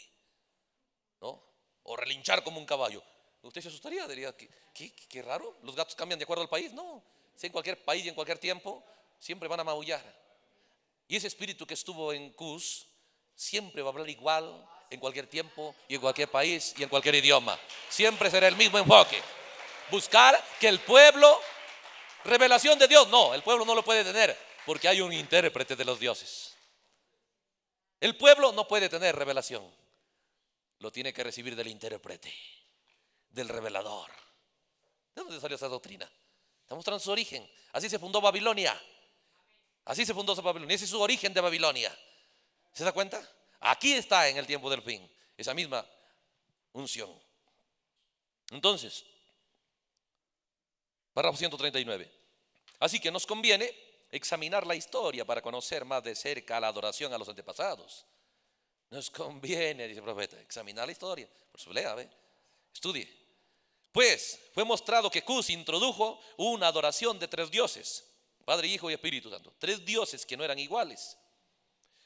¿no? O relinchar como un caballo. Usted se asustaría, diría, ¿qué, qué, raro, los gatos cambian de acuerdo al país. No, si en cualquier país y en cualquier tiempo, siempre van a maullar. Y ese espíritu que estuvo en Cus siempre va a hablar igual en cualquier tiempo y en cualquier país y en cualquier idioma. Siempre será el mismo enfoque. Buscar que el pueblo, revelación de Dios, no, el pueblo no lo puede tener porque hay un intérprete de los dioses. El pueblo no puede tener revelación, lo tiene que recibir del intérprete del revelador. ¿De dónde salió esa doctrina? Está mostrando su origen. Así se fundó Babilonia. Así se fundó Babilonia. Ese es su origen de Babilonia. ¿Se da cuenta? Aquí está en el tiempo del fin. Esa misma unción. Entonces, párrafo 139. Así que nos conviene examinar la historia para conocer más de cerca la adoración a los antepasados. Nos conviene, dice el profeta, examinar la historia. Por su lea, ¿ve? Estudie. Pues fue mostrado que Cus introdujo una adoración de tres dioses, Padre, Hijo y Espíritu Santo. Tres dioses que no eran iguales.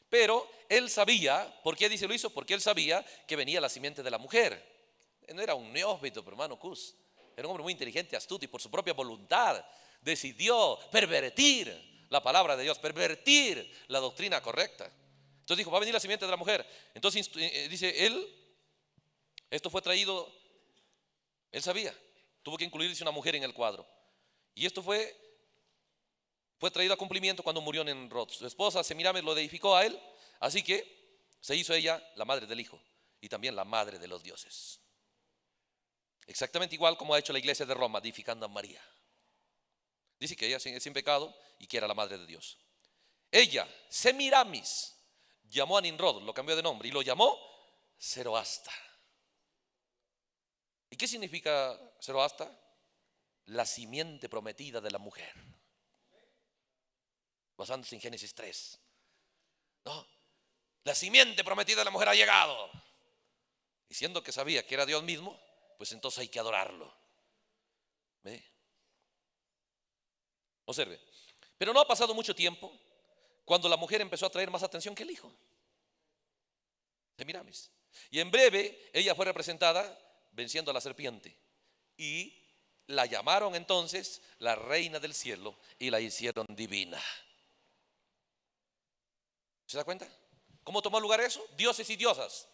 Pero él sabía, ¿por qué dice lo hizo? Porque él sabía que venía la simiente de la mujer. No era un neófito, pero hermano Cus. Era un hombre muy inteligente, astuto y por su propia voluntad decidió pervertir la palabra de Dios, pervertir la doctrina correcta. Entonces dijo, va a venir la simiente de la mujer. Entonces eh, eh, dice él, esto fue traído él sabía. Tuvo que incluirse una mujer en el cuadro. Y esto fue, fue traído a cumplimiento cuando murió en Rod. Su esposa Semiramis lo edificó a él, así que se hizo ella la madre del hijo y también la madre de los dioses. Exactamente igual como ha hecho la iglesia de Roma, edificando a María. Dice que ella es sin pecado y que era la madre de Dios. Ella, Semiramis, llamó a Ninrod, lo cambió de nombre y lo llamó Zeroasta. ¿Y qué significa hasta La simiente prometida de la mujer. Basándose en Génesis 3. No, la simiente prometida de la mujer ha llegado. Diciendo que sabía que era Dios mismo, pues entonces hay que adorarlo. Observe. Pero no ha pasado mucho tiempo cuando la mujer empezó a traer más atención que el hijo. De Miramis. Y en breve ella fue representada venciendo a la serpiente. Y la llamaron entonces la reina del cielo y la hicieron divina. ¿Se da cuenta? ¿Cómo tomó lugar eso? Dioses y diosas.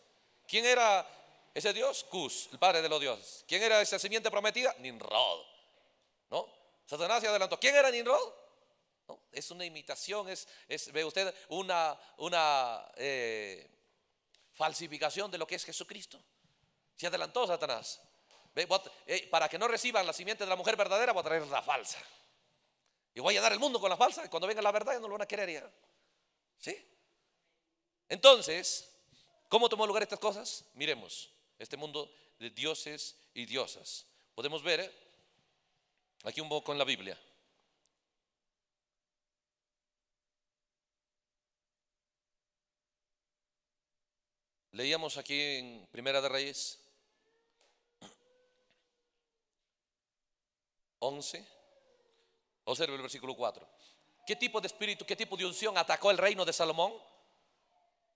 ¿Quién era ese dios? Cus, el padre de los dioses. ¿Quién era esa simiente prometida? Ninrod. ¿No? Satanás se adelantó. ¿Quién era Ninrod? Es una imitación, es, es ve usted, una, una eh, falsificación de lo que es Jesucristo. Se adelantó Satanás. Eh, para que no reciban la simiente de la mujer verdadera, voy a traer la falsa. Y voy a dar el mundo con la falsa. cuando venga la verdad, ya no lo van a querer ¿Sí? Entonces, ¿cómo tomó lugar estas cosas? Miremos, este mundo de dioses y diosas. Podemos ver eh, aquí un poco en la Biblia. Leíamos aquí en Primera de Reyes 11. Observe el versículo 4. ¿Qué tipo de espíritu, qué tipo de unción atacó el reino de Salomón?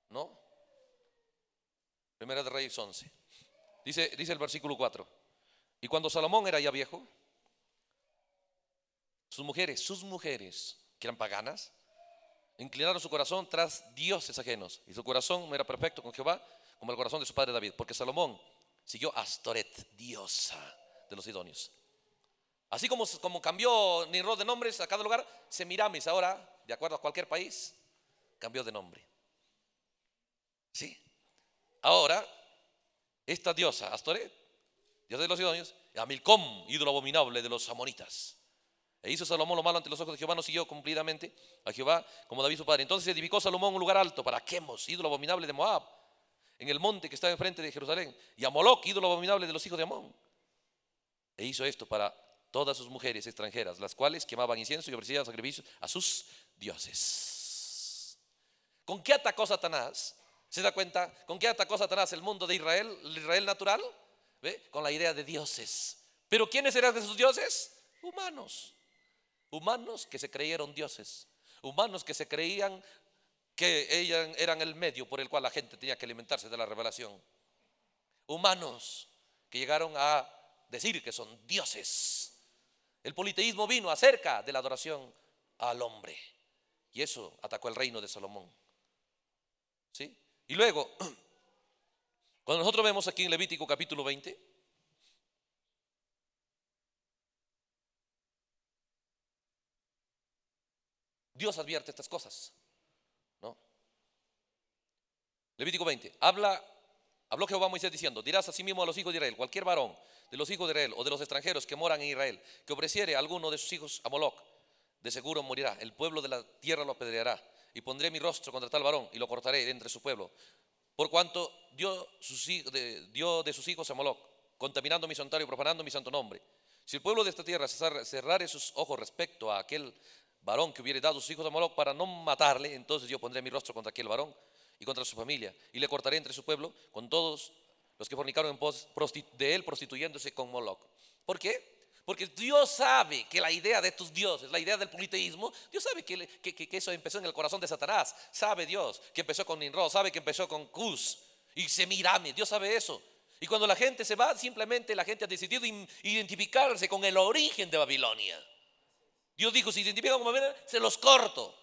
¿No? Primera de Reyes 11. Dice, dice el versículo 4. Y cuando Salomón era ya viejo, sus mujeres, sus mujeres, que eran paganas, inclinaron su corazón tras dioses ajenos. Y su corazón no era perfecto con Jehová, como el corazón de su padre David. Porque Salomón siguió a Astoret, diosa de los idóneos. Así como, como cambió Nimrod de nombres a cada lugar, se Semiramis ahora, de acuerdo a cualquier país, cambió de nombre. ¿Sí? Ahora, esta diosa, Astoret, diosa de los idóneos, Amilcom, ídolo abominable de los amonitas. E hizo Salomón lo malo ante los ojos de Jehová, no siguió cumplidamente a Jehová como David su padre. Entonces edificó Salomón un lugar alto para Quemos, ídolo abominable de Moab, en el monte que estaba enfrente de Jerusalén, y a Moloch, ídolo abominable de los hijos de Amón. E hizo esto para todas sus mujeres extranjeras, las cuales quemaban incienso y ofrecían sacrificios a sus dioses. ¿Con qué atacó Satanás? ¿Se da cuenta? ¿Con qué atacó Satanás el mundo de Israel, el Israel natural? ¿Ve? Con la idea de dioses. ¿Pero quiénes eran esos dioses? Humanos. Humanos que se creyeron dioses. Humanos que se creían que ellas eran el medio por el cual la gente tenía que alimentarse de la revelación. Humanos que llegaron a decir que son dioses el politeísmo vino acerca de la adoración al hombre. Y eso atacó el reino de Salomón. ¿Sí? Y luego, cuando nosotros vemos aquí en Levítico capítulo 20, Dios advierte estas cosas. ¿no? Levítico 20, habla, habló Jehová a Moisés diciendo, dirás así sí a los hijos de Israel, cualquier varón de los hijos de Israel o de los extranjeros que moran en Israel, que ofreciere alguno de sus hijos a Moloc, de seguro morirá. El pueblo de la tierra lo apedreará. Y pondré mi rostro contra tal varón y lo cortaré entre su pueblo. Por cuanto dio, sus, de, dio de sus hijos a Moloc, contaminando mi santuario y profanando mi santo nombre. Si el pueblo de esta tierra cerrare sus ojos respecto a aquel varón que hubiere dado sus hijos a Moloc para no matarle, entonces yo pondré mi rostro contra aquel varón y contra su familia, y le cortaré entre su pueblo con todos los que fornicaron de él prostituyéndose con Moloch. ¿Por qué? Porque Dios sabe que la idea de estos dioses, la idea del politeísmo, Dios sabe que, eso empezó en el corazón de Satanás. Sabe Dios que empezó con Ninrod, sabe que empezó con Cus y Semirame. Dios sabe eso. Y cuando la gente se va, simplemente la gente ha decidido identificarse con el origen de Babilonia. Dios dijo, si identifican con Babilonia, se los corto.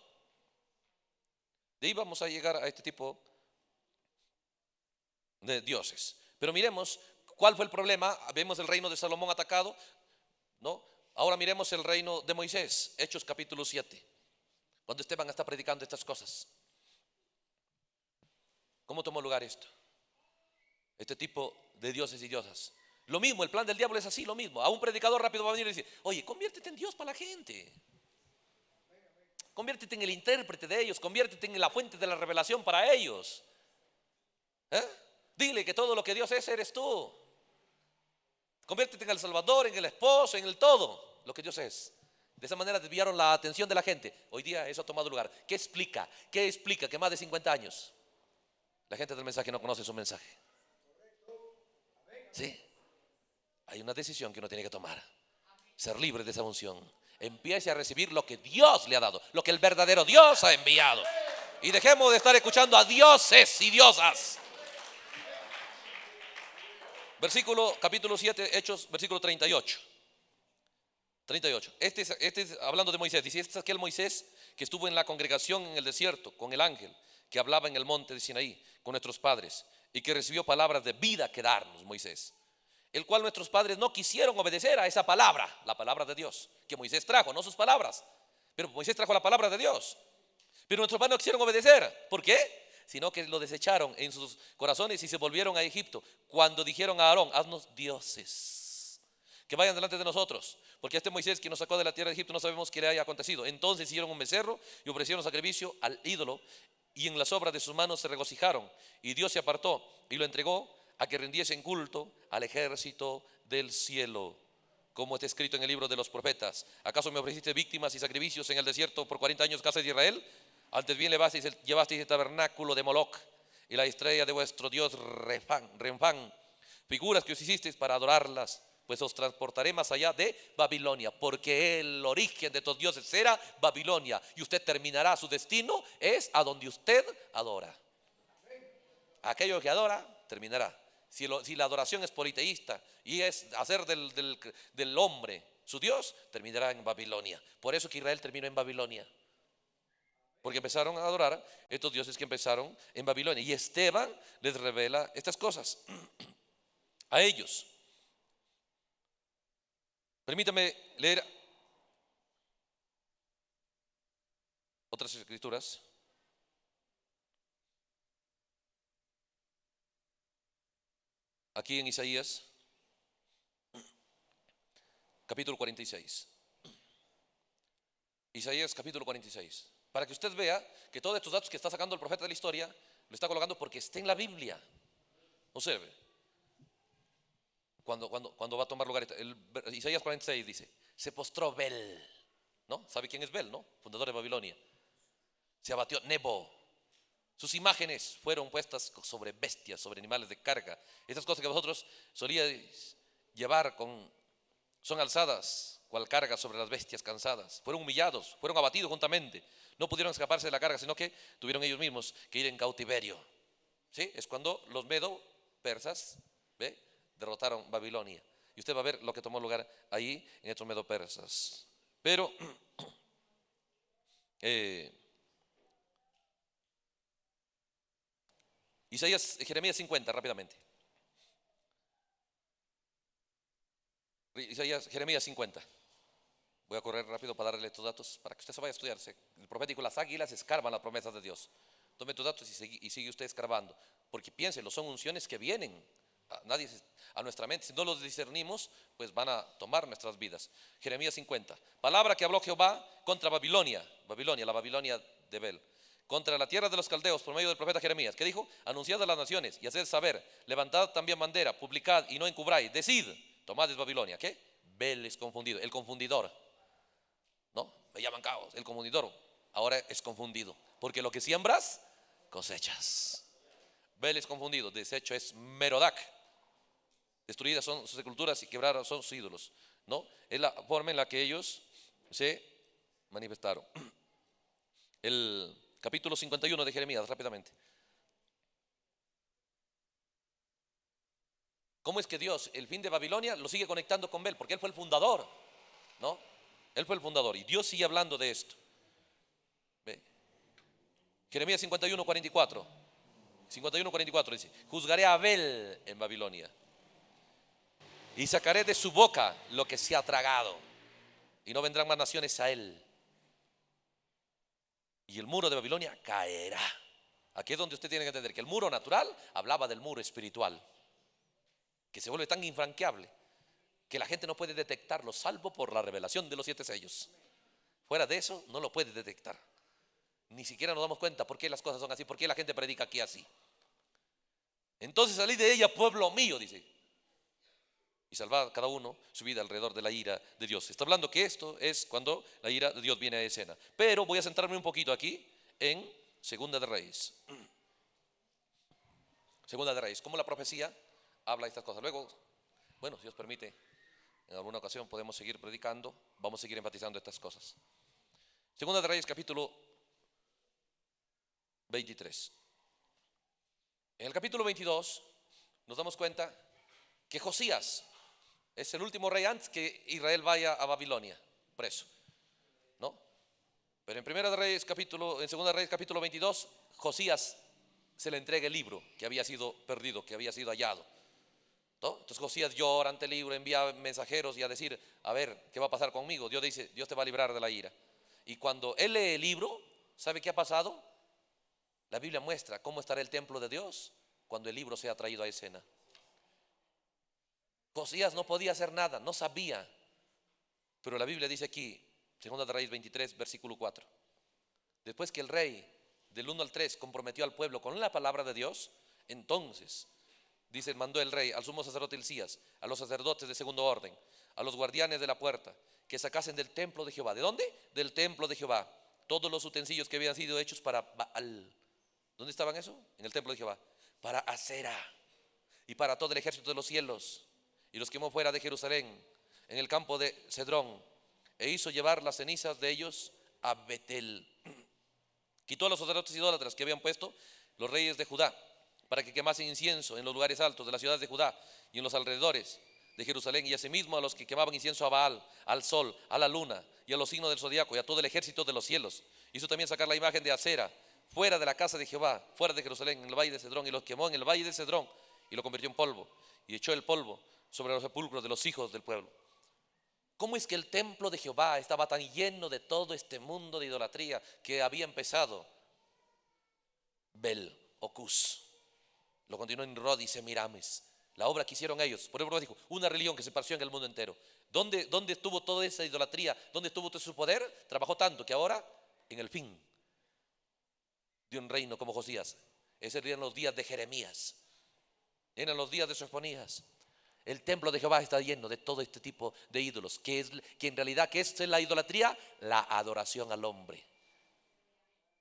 De ahí vamos a llegar a este tipo de dioses. Pero miremos cuál fue el problema. Vemos el reino de Salomón atacado, ¿no? Ahora miremos el reino de Moisés, Hechos capítulo 7, cuando Esteban está predicando estas cosas. ¿Cómo tomó lugar esto? Este tipo de dioses y diosas. Lo mismo, el plan del diablo es así, lo mismo. A un predicador rápido va a venir y decir, oye, conviértete en Dios para la gente. Conviértete en el intérprete de ellos, conviértete en la fuente de la revelación para ellos. ¿Eh? Dile que todo lo que Dios es eres tú. Conviértete en el Salvador, en el esposo, en el todo, lo que Dios es. De esa manera desviaron la atención de la gente. Hoy día eso ha tomado lugar. ¿Qué explica? ¿Qué explica que más de 50 años la gente del mensaje no conoce su mensaje? Sí. Hay una decisión que uno tiene que tomar. Ser libre de esa unción. Empiece a recibir lo que Dios le ha dado, lo que el verdadero Dios ha enviado. Y dejemos de estar escuchando a dioses y diosas. Versículo, capítulo 7, Hechos, versículo 38. 38. Este es, este hablando de Moisés. Dice, este es aquel Moisés que estuvo en la congregación en el desierto con el ángel que hablaba en el monte de Sinaí con nuestros padres y que recibió palabras de vida que darnos, Moisés. El cual nuestros padres no quisieron obedecer a esa palabra, la palabra de Dios, que Moisés trajo, no sus palabras. Pero Moisés trajo la palabra de Dios. Pero nuestros padres no quisieron obedecer. ¿Por qué? sino que lo desecharon en sus corazones y se volvieron a Egipto. Cuando dijeron a Aarón, haznos dioses, que vayan delante de nosotros, porque este Moisés que nos sacó de la tierra de Egipto no sabemos qué le haya acontecido. Entonces hicieron un becerro y ofrecieron sacrificio al ídolo y en las obras de sus manos se regocijaron. Y Dios se apartó y lo entregó a que rindiesen culto al ejército del cielo, como está escrito en el libro de los profetas. ¿Acaso me ofreciste víctimas y sacrificios en el desierto por 40 años, casa de Israel? Antes bien llevasteis, llevasteis el tabernáculo de Moloch y la estrella de vuestro dios Renfán, figuras que os hicisteis para adorarlas, pues os transportaré más allá de Babilonia, porque el origen de estos dioses era Babilonia y usted terminará su destino es a donde usted adora. Aquello que adora terminará. Si, la adoración es politeísta y es hacer del, del hombre su Dios, terminará en Babilonia. Por eso que Israel terminó en Babilonia. Porque empezaron a adorar estos dioses que empezaron en Babilonia. Y Esteban les revela estas cosas a ellos. Permítame leer otras escrituras. Aquí en Isaías, capítulo 46. Isaías capítulo 46. Para que usted vea que todos estos datos que está sacando el profeta de la historia, lo está colocando porque está en la Biblia. Observe. Cuando, cuando, cuando va a tomar lugar, Isaías 46 dice, se postró Bel, ¿no? ¿Sabe quién es Bel, no? Fundador de Babilonia. Se abatió Nebo. Sus imágenes fueron puestas sobre bestias, sobre animales de carga. Estas cosas que vosotros solíais llevar con, son alzadas cual carga sobre las bestias cansadas. Fueron humillados, fueron abatidos juntamente. No pudieron escaparse de la carga, sino que tuvieron ellos mismos que ir en cautiverio. ¿Sí? Es cuando los medo persas derrotaron Babilonia. Y usted va a ver lo que tomó lugar ahí en estos medo persas. Pero eh, Isaías, eh, Jeremías 50, rápidamente. Isaías, Jeremías 50. Voy a correr rápido para darle estos datos para que usted se vaya a estudiarse. El profético, las águilas escarban las promesas de Dios. Tome tus datos y sigue, usted escarbando. Porque piénselo, son unciones que vienen a, nadie, a nuestra mente. Si no los discernimos, pues van a tomar nuestras vidas. Jeremías 50. Palabra que habló Jehová contra Babilonia. Babilonia, la Babilonia de Bel contra la tierra de los caldeos por medio del profeta Jeremías, que dijo, anunciad a las naciones y haced saber, levantad también bandera, publicad y no encubráis, decid, tomad es Babilonia, ¿qué? Bel es confundido, el confundidor, me llaman caos, el Comunidoro. ahora es confundido, porque lo que siembras, cosechas. Bel es confundido, desecho es Merodac. Destruidas son sus esculturas y quebradas son sus ídolos. ¿no? Es la forma en la que ellos se manifestaron. El capítulo 51 de Jeremías, rápidamente. ¿Cómo es que Dios, el fin de Babilonia, lo sigue conectando con Bel? Porque él fue el fundador, ¿no? Él fue el fundador y Dios sigue hablando de esto. Jeremías 51, 44. 51, 44 dice, juzgaré a Abel en Babilonia y sacaré de su boca lo que se ha tragado y no vendrán más naciones a él. Y el muro de Babilonia caerá. Aquí es donde usted tiene que entender que el muro natural hablaba del muro espiritual, que se vuelve tan infranqueable que la gente no puede detectarlo, salvo por la revelación de los siete sellos. Fuera de eso, no lo puede detectar. Ni siquiera nos damos cuenta por qué las cosas son así, por qué la gente predica aquí así. Entonces salí de ella, pueblo mío, dice. Y salvad cada uno su vida alrededor de la ira de Dios. Está hablando que esto es cuando la ira de Dios viene a escena. Pero voy a centrarme un poquito aquí en Segunda de Reyes. Segunda de Reyes, ¿cómo la profecía habla estas cosas? Luego, bueno, si Dios permite, en alguna ocasión podemos seguir predicando, vamos a seguir enfatizando estas cosas. Segunda de Reyes capítulo 23. En el capítulo 22 nos damos cuenta que Josías es el último rey antes que Israel vaya a Babilonia preso. ¿No? Pero en Primera capítulo en Segunda de Reyes capítulo 22 Josías se le entrega el libro que había sido perdido, que había sido hallado. Entonces Josías llora ante el libro, envía mensajeros y a decir, a ver, ¿qué va a pasar conmigo? Dios dice, Dios te va a librar de la ira. Y cuando él lee el libro, ¿sabe qué ha pasado? La Biblia muestra cómo estará el templo de Dios cuando el libro sea traído a escena. Josías no podía hacer nada, no sabía. Pero la Biblia dice aquí, segunda de raíz 23, versículo 4. Después que el rey del 1 al 3 comprometió al pueblo con la palabra de Dios, entonces Dice, mandó el rey al sumo sacerdote Elías, a los sacerdotes de segundo orden, a los guardianes de la puerta, que sacasen del templo de Jehová. ¿De dónde? Del templo de Jehová. Todos los utensilios que habían sido hechos para Baal. ¿Dónde estaban eso? En el templo de Jehová. Para Acera y para todo el ejército de los cielos. Y los quemó fuera de Jerusalén, en el campo de Cedrón. E hizo llevar las cenizas de ellos a Betel. Quitó a los sacerdotes idólatras que habían puesto los reyes de Judá para que quemasen incienso en los lugares altos de la ciudad de Judá y en los alrededores de Jerusalén, y asimismo a los que quemaban incienso a Baal, al sol, a la luna y a los signos del zodiaco y a todo el ejército de los cielos. Hizo también sacar la imagen de Acera fuera de la casa de Jehová, fuera de Jerusalén, en el valle de Cedrón, y los quemó en el valle de Cedrón y lo convirtió en polvo, y echó el polvo sobre los sepulcros de los hijos del pueblo. ¿Cómo es que el templo de Jehová estaba tan lleno de todo este mundo de idolatría que había empezado Bel Ocus. Lo continuó en Rodis y Mirames. La obra que hicieron ellos. Por ejemplo, dijo, una religión que se parció en el mundo entero. ¿Dónde, estuvo toda esa idolatría? ¿Dónde estuvo todo su poder? Trabajó tanto que ahora, en el fin, de un reino como Josías. Ese eran los días de Jeremías. Eran los días de Sofonías. El templo de Jehová está lleno de todo este tipo de ídolos, que, es, que en realidad qué es la idolatría, la adoración al hombre,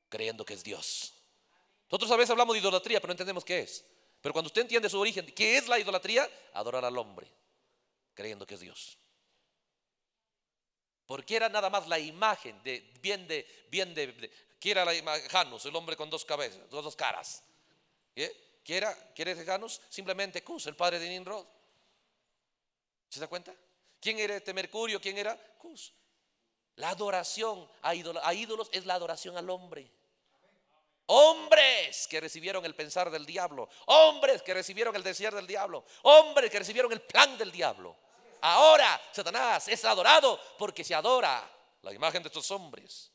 creyendo que es Dios. Nosotros a veces hablamos de idolatría, pero no entendemos qué es. Pero cuando usted entiende su origen, ¿qué es la idolatría? Adorar al hombre, creyendo que es Dios. Porque era nada más la imagen de bien de bien de, era la Janus, el hombre con dos cabezas, dos, caras. ¿Quiera era? ¿Quién Janus? Simplemente Cus, el padre de Ninrod ¿Se da cuenta? ¿Quién era este Mercurio? ¿Quién era Cus? La adoración a ídolos es la adoración al hombre. Hombres que recibieron el pensar del diablo. Hombres que recibieron el deseo del diablo. Hombres que recibieron el plan del diablo. Ahora Satanás es adorado porque se adora la imagen de estos hombres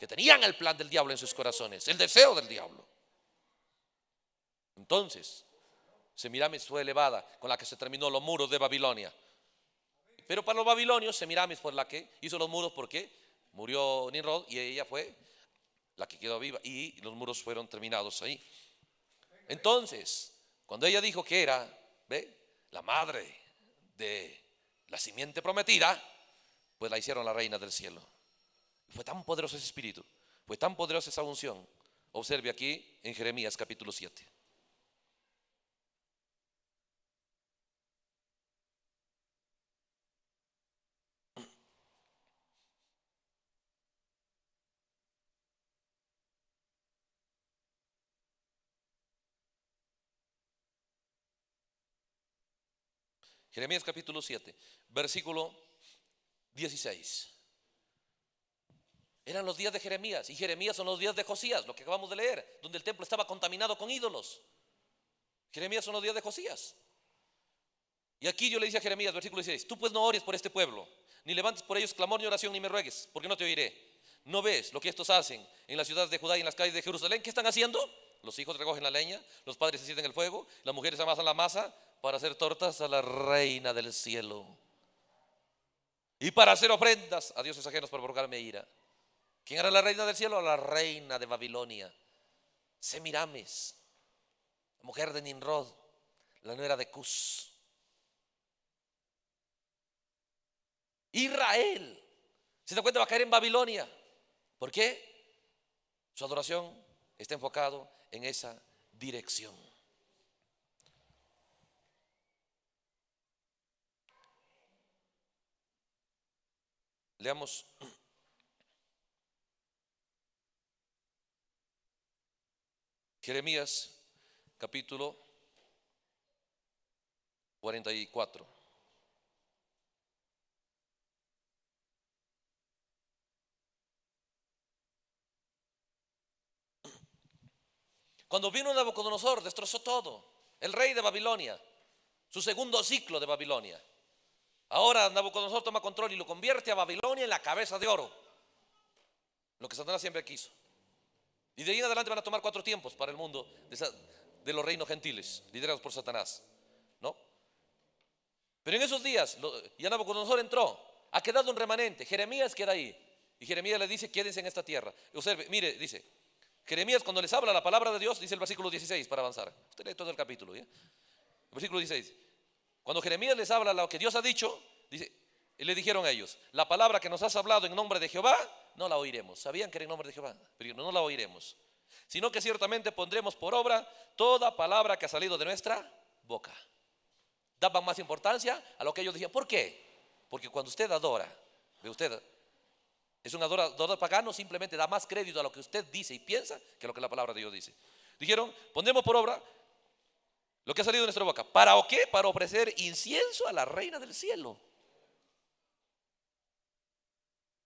que tenían el plan del diablo en sus corazones, el deseo del diablo. Entonces, Semiramis fue elevada con la que se terminó los muros de Babilonia. Pero para los babilonios, Semiramis fue la que hizo los muros porque murió Nimrod y ella fue la que quedó viva, y los muros fueron terminados ahí. Entonces, cuando ella dijo que era ¿ve? la madre de la simiente prometida, pues la hicieron la reina del cielo. Fue tan poderoso ese espíritu, fue tan poderosa esa unción. Observe aquí en Jeremías capítulo 7. Jeremías capítulo 7, versículo 16. Eran los días de Jeremías y Jeremías son los días de Josías, lo que acabamos de leer, donde el templo estaba contaminado con ídolos. Jeremías son los días de Josías. Y aquí yo le dije a Jeremías, versículo 16, tú pues no ores por este pueblo, ni levantes por ellos clamor ni oración ni me ruegues, porque no te oiré. ¿No ves lo que estos hacen en las ciudades de Judá y en las calles de Jerusalén? ¿Qué están haciendo? Los hijos recogen la leña, los padres se en el fuego, las mujeres amasan la masa, para hacer tortas a la reina del cielo y para hacer ofrendas a dioses ajenos para provocarme ira. ¿Quién era la reina del cielo? La reina de Babilonia, Semiramis, la mujer de Ninrod, la nuera de Cus. Israel, Se te cuenta, va a caer en Babilonia. ¿Por qué? Su adoración está enfocado en esa dirección. Leamos Jeremías capítulo 44. Cuando vino Nabucodonosor, destrozó todo. El rey de Babilonia, su segundo ciclo de Babilonia. Ahora Nabucodonosor toma control y lo convierte a Babilonia en la cabeza de oro. Lo que Satanás siempre quiso. Y de ahí en adelante van a tomar cuatro tiempos para el mundo de, los reinos gentiles, liderados por Satanás. ¿No? Pero en esos días, ya Nabucodonosor entró, ha quedado un remanente. Jeremías queda ahí. Y Jeremías le dice: Quédense en esta tierra. Observe, mire, dice: Jeremías, cuando les habla la palabra de Dios, dice el versículo 16 para avanzar. Usted lee todo el capítulo. Versículo 16. Cuando Jeremías les habla lo que Dios ha dicho, dice, le dijeron a ellos, la palabra que nos has hablado en nombre de Jehová, no la oiremos. Sabían que era en nombre de Jehová, pero no la oiremos. Sino que ciertamente pondremos por obra toda palabra que ha salido de nuestra boca. Daban más importancia a lo que ellos decían. ¿Por qué? Porque cuando usted adora, ve usted, es un adorador pagano, simplemente da más crédito a lo que usted dice y piensa que lo que la palabra de Dios dice. Dijeron, pondremos por obra lo que ha salido de nuestra boca. ¿Para o qué? Para ofrecer incienso a la reina del cielo.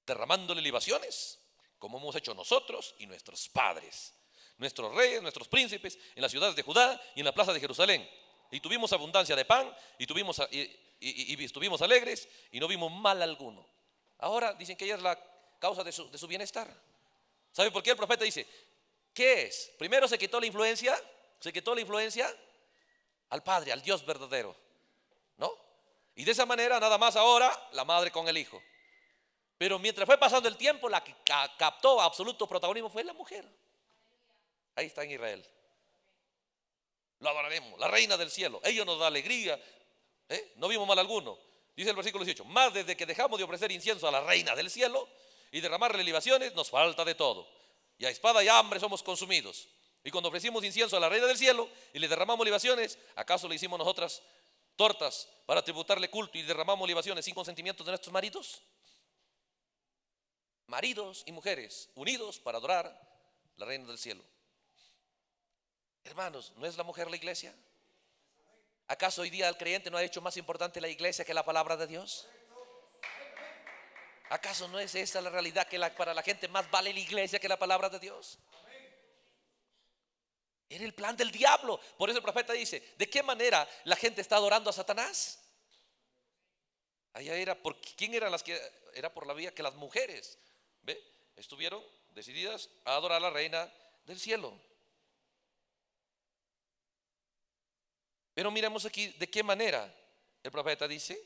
Derramándole libaciones, como hemos hecho nosotros y nuestros padres, nuestros reyes, nuestros príncipes, en las ciudades de Judá y en la plaza de Jerusalén. Y tuvimos abundancia de pan, y tuvimos, y, estuvimos alegres, y no vimos mal alguno. Ahora dicen que ella es la causa de su, de su bienestar. ¿Sabe por qué el profeta dice? ¿Qué es? Primero se quitó la influencia, se quitó la influencia al Padre, al Dios verdadero. ¿No? Y de esa manera, nada más ahora, la madre con el hijo. Pero mientras fue pasando el tiempo, la que captó absoluto protagonismo fue la mujer. Ahí está en Israel. Lo adoraremos, la reina del cielo. Ella nos da alegría. ¿eh? No vimos mal alguno. Dice el versículo 18, más desde que dejamos de ofrecer incienso a la reina del cielo y derramar libaciones, nos falta de todo. Y a espada y hambre somos consumidos. Y cuando ofrecimos incienso a la reina del cielo y le derramamos libaciones, ¿acaso le hicimos nosotras tortas para tributarle culto y derramamos libaciones sin consentimiento de nuestros maridos? Maridos y mujeres unidos para adorar la reina del cielo. Hermanos, ¿no es la mujer la iglesia? ¿Acaso hoy día el creyente no ha hecho más importante la iglesia que la palabra de Dios? ¿Acaso no es esa la realidad que para la gente más vale la iglesia que la palabra de Dios? Era el plan del diablo. Por eso el profeta dice, ¿de qué manera la gente está adorando a Satanás? Allá era, por, ¿quién eran las que? Era por la vía que las mujeres, Estuvieron decididas a adorar a la reina del cielo. Pero miremos aquí de qué manera el profeta dice,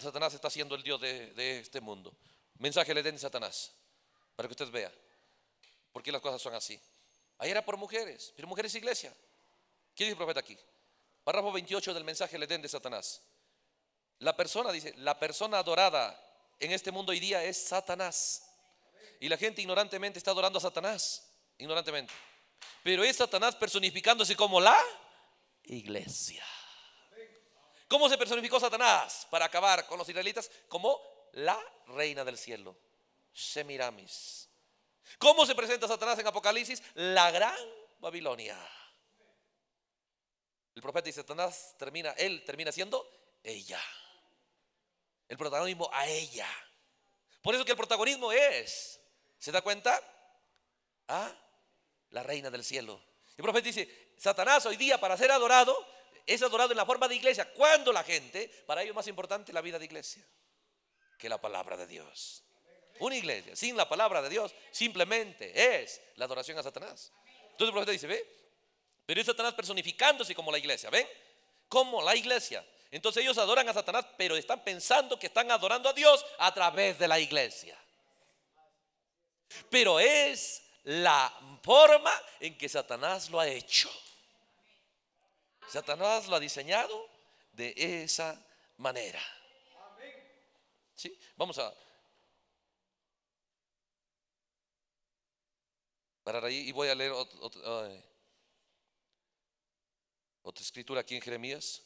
Satanás está siendo el Dios de, este mundo. Mensaje le den Satanás, para que usted vea, qué las cosas son así. Ahí era por mujeres, pero mujeres iglesia. ¿Qué dice el profeta aquí? Párrafo 28 del mensaje le den de Satanás. La persona, dice, la persona adorada en este mundo hoy día es Satanás. Y la gente ignorantemente está adorando a Satanás, ignorantemente. Pero es Satanás personificándose como la iglesia. ¿Cómo se personificó Satanás para acabar con los israelitas? Como la reina del cielo, Semiramis. ¿Cómo se presenta Satanás en Apocalipsis? La gran Babilonia. El profeta dice Satanás termina, él termina siendo ella. El protagonismo a ella. Por eso que el protagonismo es, ¿se da cuenta? A la reina del cielo. El profeta dice, Satanás hoy día para ser adorado es adorado en la forma de iglesia. ¿Cuándo la gente, para ello más importante la vida de iglesia que la palabra de Dios. Una iglesia sin la palabra de Dios simplemente es la adoración a Satanás. Entonces el profeta dice, ve, pero es Satanás personificándose como la iglesia, ¿ven? Como la iglesia. Entonces ellos adoran a Satanás, pero están pensando que están adorando a Dios a través de la iglesia. Pero es la forma en que Satanás lo ha hecho. Satanás lo ha diseñado de esa manera. ¿Sí? Vamos a ahí y voy a leer otra escritura aquí en Jeremías.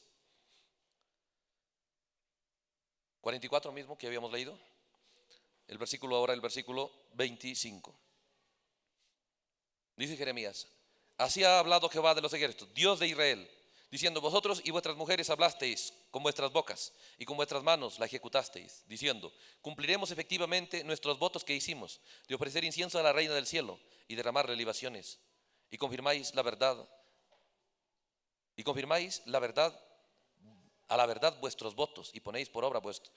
44 mismo que habíamos leído. El versículo ahora, el versículo 25. Dice Jeremías, así ha hablado Jehová de los ejércitos, Dios de Israel diciendo, vosotros y vuestras mujeres hablasteis con vuestras bocas y con vuestras manos la ejecutasteis, diciendo, cumpliremos efectivamente nuestros votos que hicimos de ofrecer incienso a la reina del cielo y derramar libaciones. Y confirmáis la verdad, y confirmáis la verdad, a la verdad vuestros votos y ponéis por obra vuestro,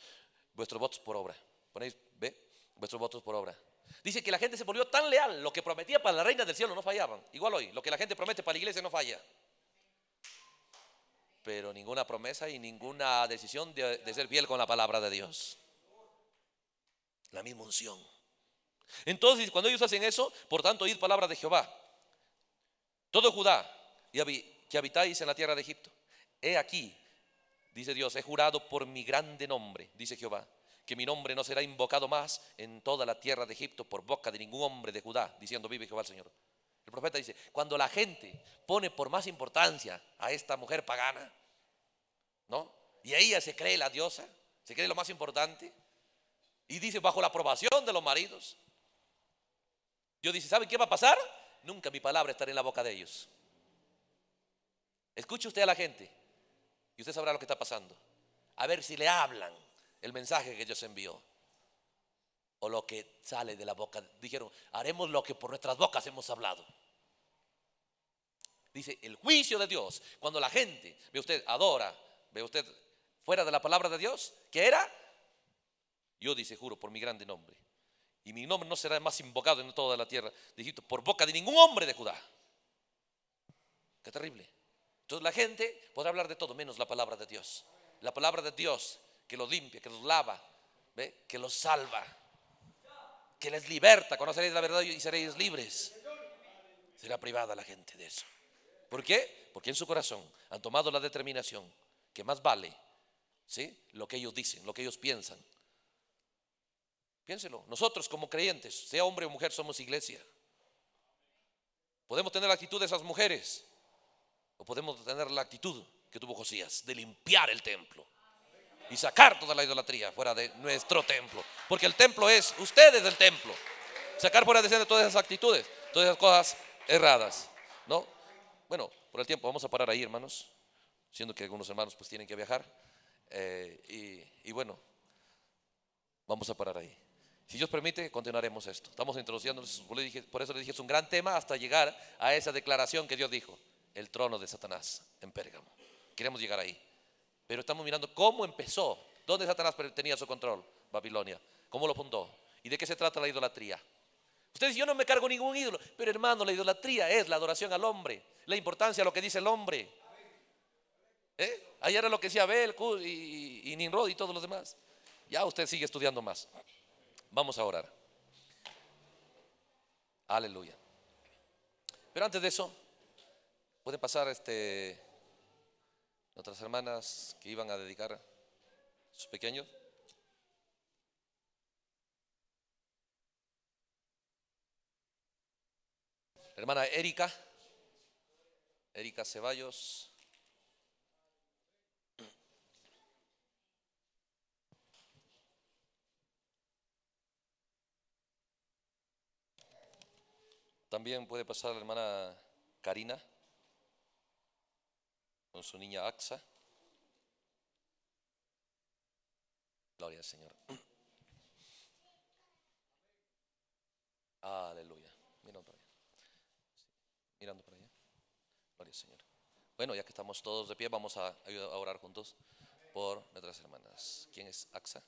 vuestros votos por obra. Ponéis, ve, vuestros votos por obra. Dice que la gente se volvió tan leal, lo que prometía para la reina del cielo no fallaban. Igual hoy, lo que la gente promete para la iglesia no falla pero ninguna promesa y ninguna decisión de, ser fiel con la palabra de Dios. La misma unción. Entonces, cuando ellos hacen eso, por tanto, oíd palabra de Jehová. Todo Judá que habitáis en la tierra de Egipto. He aquí, dice Dios, he jurado por mi grande nombre, dice Jehová, que mi nombre no será invocado más en toda la tierra de Egipto por boca de ningún hombre de Judá, diciendo, vive Jehová el Señor. El profeta dice, cuando la gente pone por más importancia a esta mujer pagana, ¿no? Y ella se cree la diosa, se cree lo más importante. Y dice, bajo la aprobación de los maridos. Dios dice, ¿sabe qué va a pasar? Nunca mi palabra estará en la boca de ellos. Escuche usted a la gente y usted sabrá lo que está pasando. A ver si le hablan el mensaje que Dios envió. O lo que sale de la boca. Dijeron, haremos lo que por nuestras bocas hemos hablado. Dice, el juicio de Dios, cuando la gente, ve usted, adora, ve usted, fuera de la palabra de Dios, que era, yo dice, juro por mi grande nombre, y mi nombre no será más invocado en toda la tierra por boca de ningún hombre de Judá. Qué terrible. Entonces la gente podrá hablar de todo menos la palabra de Dios. La palabra de Dios que los limpia, que los lava, ¿ve? que los salva, que les liberta. Conoceréis la verdad y seréis libres. Será privada la gente de eso. ¿Por qué? Porque en su corazón han tomado la determinación que más vale ¿sí? lo que ellos dicen, lo que ellos piensan. Piénselo, nosotros como creyentes, sea hombre o mujer, somos iglesia. Podemos tener la actitud de esas mujeres o podemos tener la actitud que tuvo Josías de limpiar el templo y sacar toda la idolatría fuera de nuestro templo. Porque el templo es ustedes del templo. Sacar fuera de todas esas actitudes, todas esas cosas erradas. ¿no? Bueno, por el tiempo vamos a parar ahí, hermanos siendo que algunos hermanos pues tienen que viajar. Eh, y, bueno, vamos a parar ahí. Si Dios permite, continuaremos esto. Estamos introduciéndonos, por eso le dije, es un gran tema hasta llegar a esa declaración que Dios dijo, el trono de Satanás en Pérgamo. Queremos llegar ahí. Pero estamos mirando cómo empezó, dónde Satanás tenía su control, Babilonia, cómo lo fundó y de qué se trata la idolatría. Ustedes, yo no me cargo ningún ídolo, pero hermano, la idolatría es la adoración al hombre, la importancia a lo que dice el hombre. ¿Eh? Ahí era lo que decía Abel, y, y, Ninrod y todos los demás. Ya usted sigue estudiando más. Vamos a orar. Aleluya. Pero antes de eso, puede pasar este, nuestras hermanas que iban a dedicar sus pequeños. hermana Erika, Erika Ceballos. También puede pasar la hermana Karina con su niña Axa. Gloria al Señor. Aleluya. Mirando para allá. Mirando para allá. Gloria al Señor. Bueno, ya que estamos todos de pie, vamos a, a orar juntos por nuestras hermanas. ¿Quién es Axa?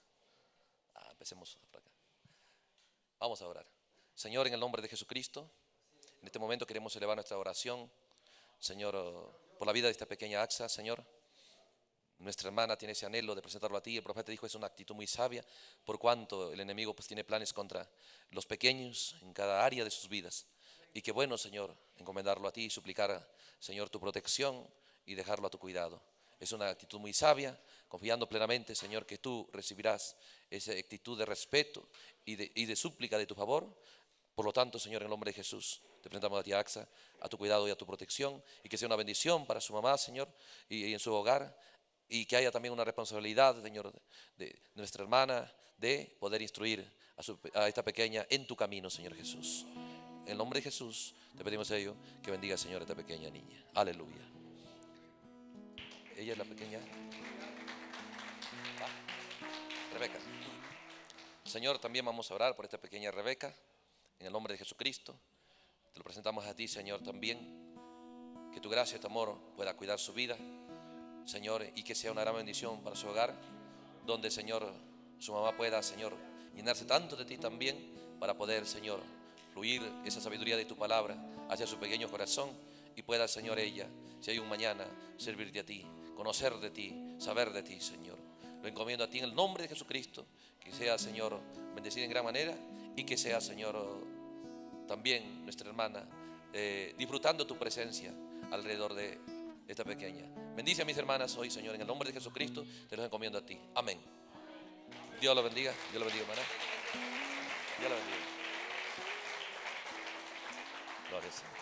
Ah, empecemos por acá. Vamos a orar. Señor, en el nombre de Jesucristo. En este momento queremos elevar nuestra oración, Señor, oh, por la vida de esta pequeña Axa, Señor. Nuestra hermana tiene ese anhelo de presentarlo a ti. El profeta dijo, es una actitud muy sabia, por cuanto el enemigo pues tiene planes contra los pequeños en cada área de sus vidas. Y qué bueno, Señor, encomendarlo a ti y suplicar, Señor, tu protección y dejarlo a tu cuidado. Es una actitud muy sabia, confiando plenamente, Señor, que tú recibirás esa actitud de respeto y de, y de súplica de tu favor. Por lo tanto, Señor, en el nombre de Jesús, te presentamos a ti, Axa, a tu cuidado y a tu protección, y que sea una bendición para su mamá, Señor, y, en su hogar, y que haya también una responsabilidad, Señor, de, nuestra hermana, de poder instruir a, esta pequeña en tu camino, Señor Jesús. En el nombre de Jesús te pedimos a ello que bendiga, Señor, a esta pequeña niña. Aleluya. Ella es la pequeña. Rebeca. Señor, también vamos a orar por esta pequeña Rebeca, en el nombre de Jesucristo. Te lo presentamos a ti, Señor, también. Que tu gracia, tu amor pueda cuidar su vida, Señor, y que sea una gran bendición para su hogar, donde, Señor, su mamá pueda, Señor, llenarse tanto de ti también para poder, Señor, fluir esa sabiduría de tu palabra hacia su pequeño corazón y pueda, Señor, ella, si hay un mañana, servirte a ti, conocer de ti, saber de ti, Señor. Lo encomiendo a ti en el nombre de Jesucristo, que sea, Señor, bendecida en gran manera y que sea, Señor, también nuestra hermana, eh, disfrutando tu presencia alrededor de esta pequeña. Bendice a mis hermanas hoy, Señor, en el nombre de Jesucristo, te los encomiendo a ti. Amén. Dios los bendiga, Dios lo bendiga, hermana. Dios los bendiga. Gloria